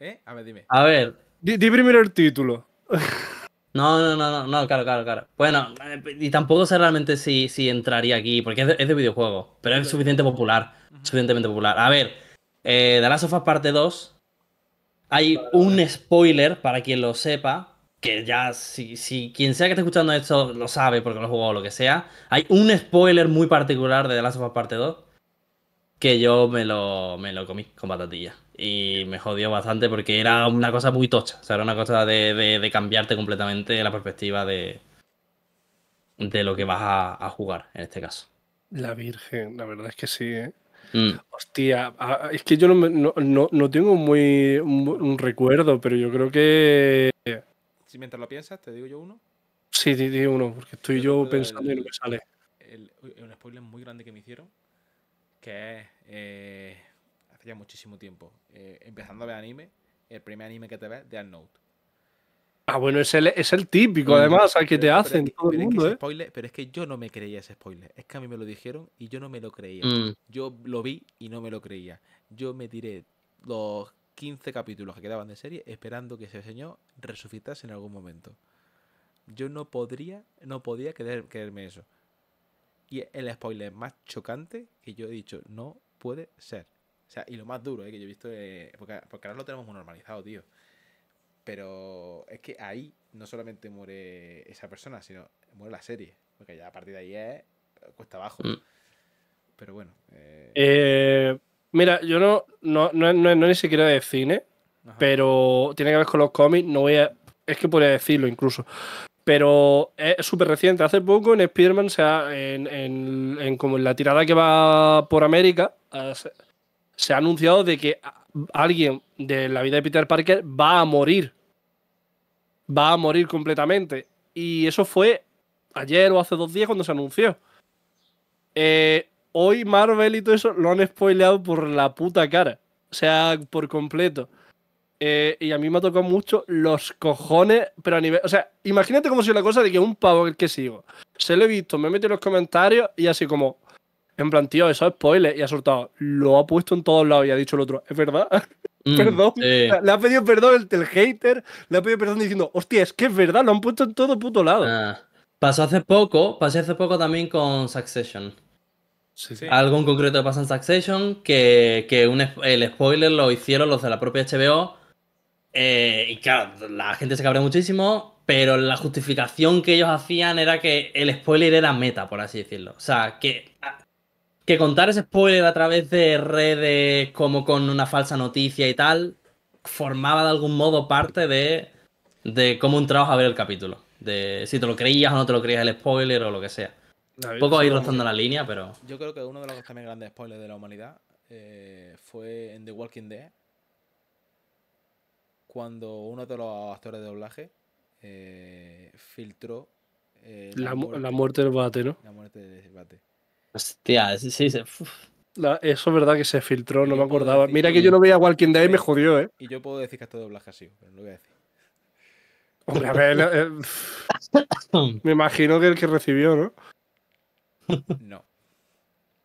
¿Eh? A ver, dime. A ver. Di, primero el título. No, no, no, no, claro, claro, claro. Bueno, y tampoco sé realmente si, si entraría aquí, porque es de, videojuego, pero es suficiente popular, suficientemente popular. A ver, eh, The Last of Us Parte 2, hay un spoiler, para quien lo sepa, que ya si, si quien sea que esté escuchando esto lo sabe porque lo ha jugado lo que sea, hay un spoiler muy particular de The Last of Us Parte 2 que yo me lo, me lo comí con patatilla Y me jodió bastante porque era una cosa muy tocha. O sea, era una cosa de, cambiarte completamente la perspectiva de, de lo que vas a, jugar en este caso. La Virgen, la verdad es que sí, ¿eh? mm. Hostia, ah, es que yo no, tengo muy un, recuerdo, pero yo creo que si mientras lo piensas, te digo yo uno. Sí, te digo uno, porque estoy yo, pensando en lo que sale. un spoiler muy grande que me hicieron, que es eh, hace ya muchísimo tiempo, eh, empezando a ver anime, el primer anime que te ves, de Note. Ah, bueno, es el, típico, además, al que te hacen pero es que yo no me creía ese spoiler. Es que a mí me lo dijeron y yo no me lo creía. Mm. Yo lo vi y no me lo creía. Yo me tiré los 15 capítulos que quedaban de serie esperando que ese señor resucitase en algún momento. Yo no podría, no podía creerme eso. Y el spoiler más chocante que yo he dicho, no puede ser. O sea, y lo más duro eh, que yo he visto, eh, porque, ahora lo tenemos muy normalizado, tío. Pero es que ahí no solamente muere esa persona, sino muere la serie. Porque ya a partir de ahí es cuesta abajo. Mm. Pero bueno. eh... eh Mira, yo no, no, no, no, ni siquiera de cine, pero tiene que ver con los cómics. No voy a. Es que podría decirlo incluso. Pero es súper reciente. Hace poco en Spider-Man, sea, en, en, en, como en la tirada que va por América, eh, se, ha anunciado de que alguien de la vida de Peter Parker va a morir. Va a morir completamente. Y eso fue ayer o hace dos días cuando se anunció. Eh, hoy Marvel y todo eso lo han spoileado por la puta cara. O sea, por completo. Eh, y a mí me ha tocado mucho los cojones, pero a nivel. O sea, imagínate como si la cosa de que un pavo que sigo se lo he visto, me he metido en los comentarios y así como. En plan, tío, eso es spoiler. Y ha soltado. Lo ha puesto en todos lados y ha dicho el otro. Es verdad. Mm, perdón. Le ha pedido perdón el, hater. Le ha pedido perdón diciendo, hostia, es que es verdad, lo han puesto en todo puto lado. Ah, pasó hace poco, pasé hace poco también con Succession. Algo en concreto pasa en Succession, que, el spoiler lo hicieron los de la propia HBO. Eh, y claro, la gente se cabrea muchísimo, pero la justificación que ellos hacían era que el spoiler era meta, por así decirlo. O sea, que, que contar ese spoiler a través de redes como con una falsa noticia y tal, formaba de algún modo parte de, de cómo entrabas a ver el capítulo. De si te lo creías o no te lo creías el spoiler o lo que sea. Un poco ahí rozando la línea, pero. Yo creo que uno de los grandes spoilers de la humanidad eh, fue en The Walking Dead. Cuando uno de los actores de doblaje eh, filtró. Eh, la, muerte, del bate, ¿no? La muerte del bate. Hostia, sí, sí. eso es verdad que se filtró, no me acordaba. Mira que yo no veía Walking Dead y me jodió, ¿eh? Y yo puedo decir que este doblaje ha sido, pero no voy a decir. Hombre, a ver, me imagino que el que recibió, ¿no? No.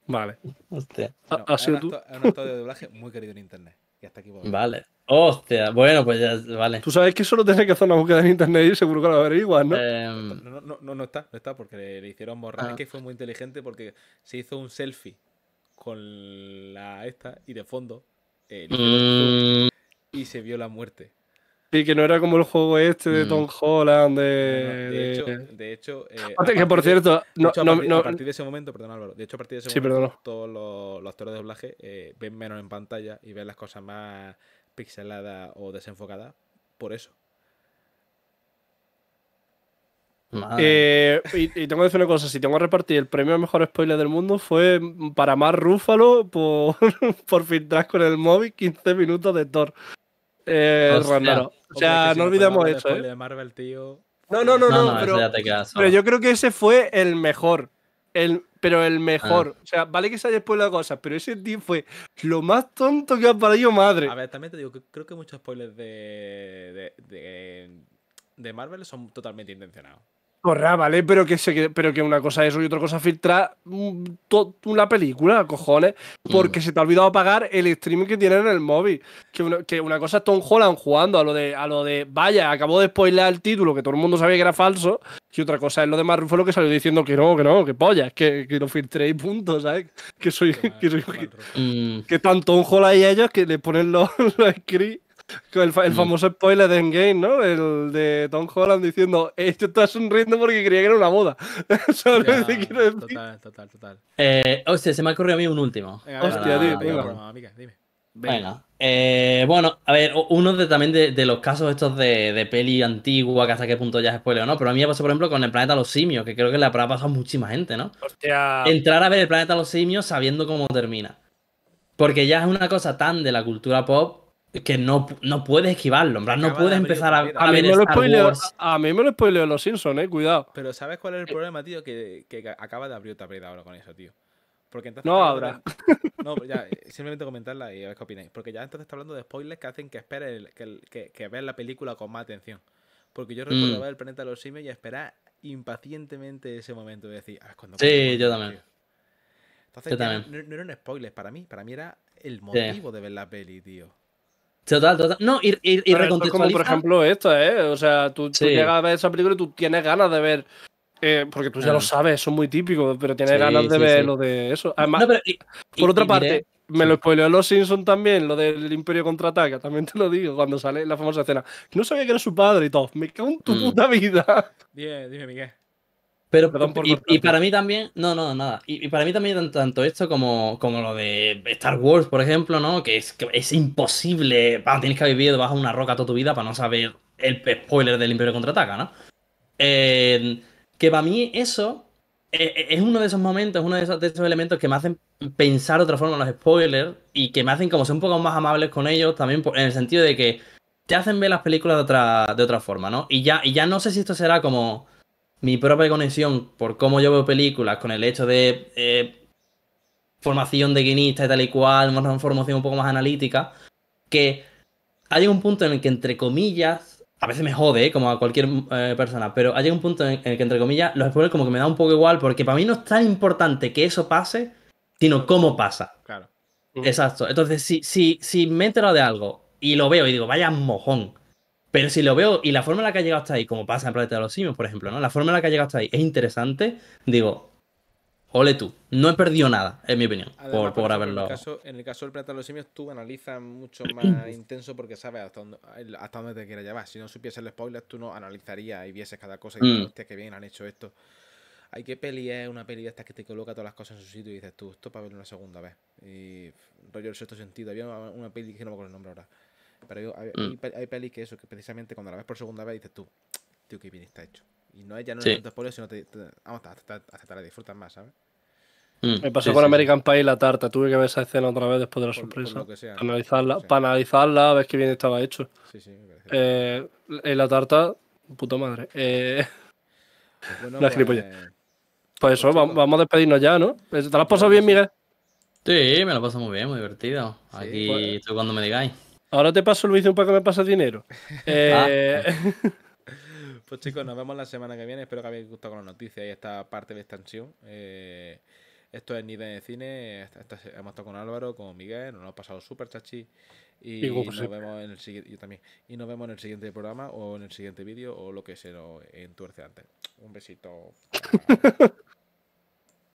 Vale. Hostia. ¿Ha, sido tú? Es un estudio de doblaje muy querido en internet. Y hasta aquí voy. Vale. Hostia, bueno, pues ya, vale. Tú sabes que solo tienes que hacer una búsqueda en internet y seguro que lo averiguas, ¿no? Em, no, no, no, no, está, no está, porque le, hicieron borrar. Ah. Es que fue muy inteligente porque se hizo un selfie con la esta y de fondo eh, mm. y se vio la muerte que no era como el juego este de mm. Tom Holland, de... hecho... De eh, que por cierto... a, partir, de ese momento, perdón Álvaro, de hecho a partir de ese momento todos los, actores de doblaje eh, ven menos en pantalla y ven las cosas más pixeladas o desenfocadas por eso. Eh, y, tengo que decir una cosa, si tengo que repartir el premio a mejor spoiler del mundo fue para Mar Rúfalo por, por filtrar con el móvil 15 minutos de Thor. Eh, o sea, no olvidamos eso. ¿eh? No, no, no, no, pero, yo creo que ese fue el mejor. El, pero el mejor. Ah. O sea, vale que se haya la cosa, pero ese tío fue lo más tonto que ha parido madre. A ver, también te digo, que creo que muchos spoilers de, de, de Marvel son totalmente intencionados. ¿vale? Pero que, se, pero que una cosa es eso y otra cosa filtrar mm, una película, cojones. Mm. Porque se te ha olvidado apagar el streaming que tienen en el móvil. Que una, cosa es Tom Holland jugando a lo de, a lo de vaya, acabo de spoiler el título que todo el mundo sabía que era falso. Y otra cosa es lo de fue lo que salió diciendo que no, que no, que polla, que, que lo filtré y punto, ¿sabes? Que soy. Que, soy, tanto mm. Tom Holland y ellos que le ponen los, los el, el, mm. famoso spoiler de Endgame, ¿no? El de Tom Holland diciendo, esto está sonriendo porque creía que era una boda. quiero decir? Total, total, total. Eh, hostia, se me ha ocurrido a mí un último. hostia, dime, dime. Venga. Eh, bueno, a ver, uno de, también de, los casos estos de, peli antigua, que hasta qué punto ya es spoiler no, pero a mí me pasó, por ejemplo, con el planeta Los Simios, que creo que le habrá pasado a muchísima gente, ¿no? Hostia. Entrar a ver el planeta Los Simios sabiendo cómo termina. Porque ya es una cosa tan de la cultura pop que no, no puedes esquivarlo. En plan, no puedes empezar a, a, a, mí ver a, mí me lo spoileo los Simpsons, eh, cuidado. Pero ¿sabes cuál es el problema, tío? Que, acaba de abrir otra pelea ahora con eso, tío. Porque no habrá. No, ya, eh, simplemente comentarla y a ver qué opináis. Porque ya entonces está hablando de spoilers que hacen que esperes, que, que, veas la película con más atención. Porque yo recuerdo mm. ver El planeta de los simios y esperar impacientemente ese momento. De decir, ah, cuando. Sí, yo también. Entonces, No, eran spoilers para mí. Para mí era el motivo de ver la peli, tío. Total, total. No, y, y, y Como por ejemplo esto, ¿eh? O sea, tú, llegas a ver esa película y tú tienes ganas de ver. Eh, porque tú ya lo sabes, son muy típicos, pero tienes ganas de ver lo de eso. Además, por otra parte, me lo spoileó Los Simpsons también, lo del Imperio contraataca, también te lo digo, cuando sale la famosa escena. No sabía que era su padre y todo. Me cago en tu mm. puta vida. Dime, dime, Miguel. Pero y, para mí también, no, no, nada. Y, para mí también tanto esto como, lo de Star Wars, por ejemplo, ¿no? Que es, que es imposible, tienes que haber vivido bajo una roca toda tu vida para no saber el spoiler del Imperio Contraataca, ¿no? Eh, que para mí eso eh, eh, es uno de esos momentos, uno de esos, elementos que me hacen pensar de otra forma los spoilers y que me hacen como ser un poco más amables con ellos también en el sentido de que te hacen ver las películas de otra, de otra forma, ¿no? Y ya, y ya no sé si esto será como mi propia conexión por cómo yo veo películas, con el hecho de eh, formación de guionista y tal y cual, una formación un poco más analítica, que hay un punto en el que, entre comillas, a veces me jode, eh, como a cualquier eh, persona, pero hay un punto en, el que, entre comillas, los spoilers como que me da un poco igual, porque para mí no es tan importante que eso pase, sino cómo pasa. Claro. Exacto. Entonces, si, si, si me de algo y lo veo y digo, vaya mojón, pero si lo veo y la forma en la que ha llegado hasta ahí, como pasa en Planeta de los Simios, por ejemplo, ¿no? La forma en la que ha llegado hasta ahí es interesante, digo, ole tú, no he perdido nada, en mi opinión, por, haberlo... En el, caso, en el, caso, del Planeta de los Simios, tú analizas mucho más intenso porque sabes hasta dónde, hasta te quieres llevar. Si no supieses el spoiler, tú no analizarías y vieses cada cosa y dices, mm. qué bien han hecho esto. Hay que pelear, una peli de que te coloca todas las cosas en su sitio y dices tú, esto para verlo una segunda vez. Y rollo el sexto sentido. Había una, una peli que no me acuerdo el nombre ahora pero hay, mm. hay, pelis que eso, que precisamente cuando la ves por segunda vez dices tú, tío, qué bien está hecho. Y no es ya no sí. es spoiler, sino te, vamos, a hasta, disfrutar más, ¿sabes? Mm. Me pasó con American Pie la tarta, tuve que ver esa escena otra vez después de la sorpresa. para, analizarla, para analizarla, a ver qué bien estaba hecho. Sí, sí, me eh, la tarta, puta madre. Eh... Bueno, la pues, pues eso, pues, vamos, a despedirnos ya, ¿no? ¿Te la has pasado bien, Miguel? Sí, me lo paso muy bien, muy divertido. Aquí estoy pues, cuando me digáis. Ahora te paso el vídeo para que me pases dinero. Ah. Eh, pues chicos, nos vemos la semana que viene. Espero que habéis gustado con las noticias y esta parte de extensión. Eh, esto es nive de Cine. hemos estado con Álvaro, con Miguel. Nos ha hemos pasado súper chachi. Y, nos vemos en el siguiente. también. Y nos vemos en el siguiente programa o en el siguiente vídeo o lo que se en entuerce antes. Un besito.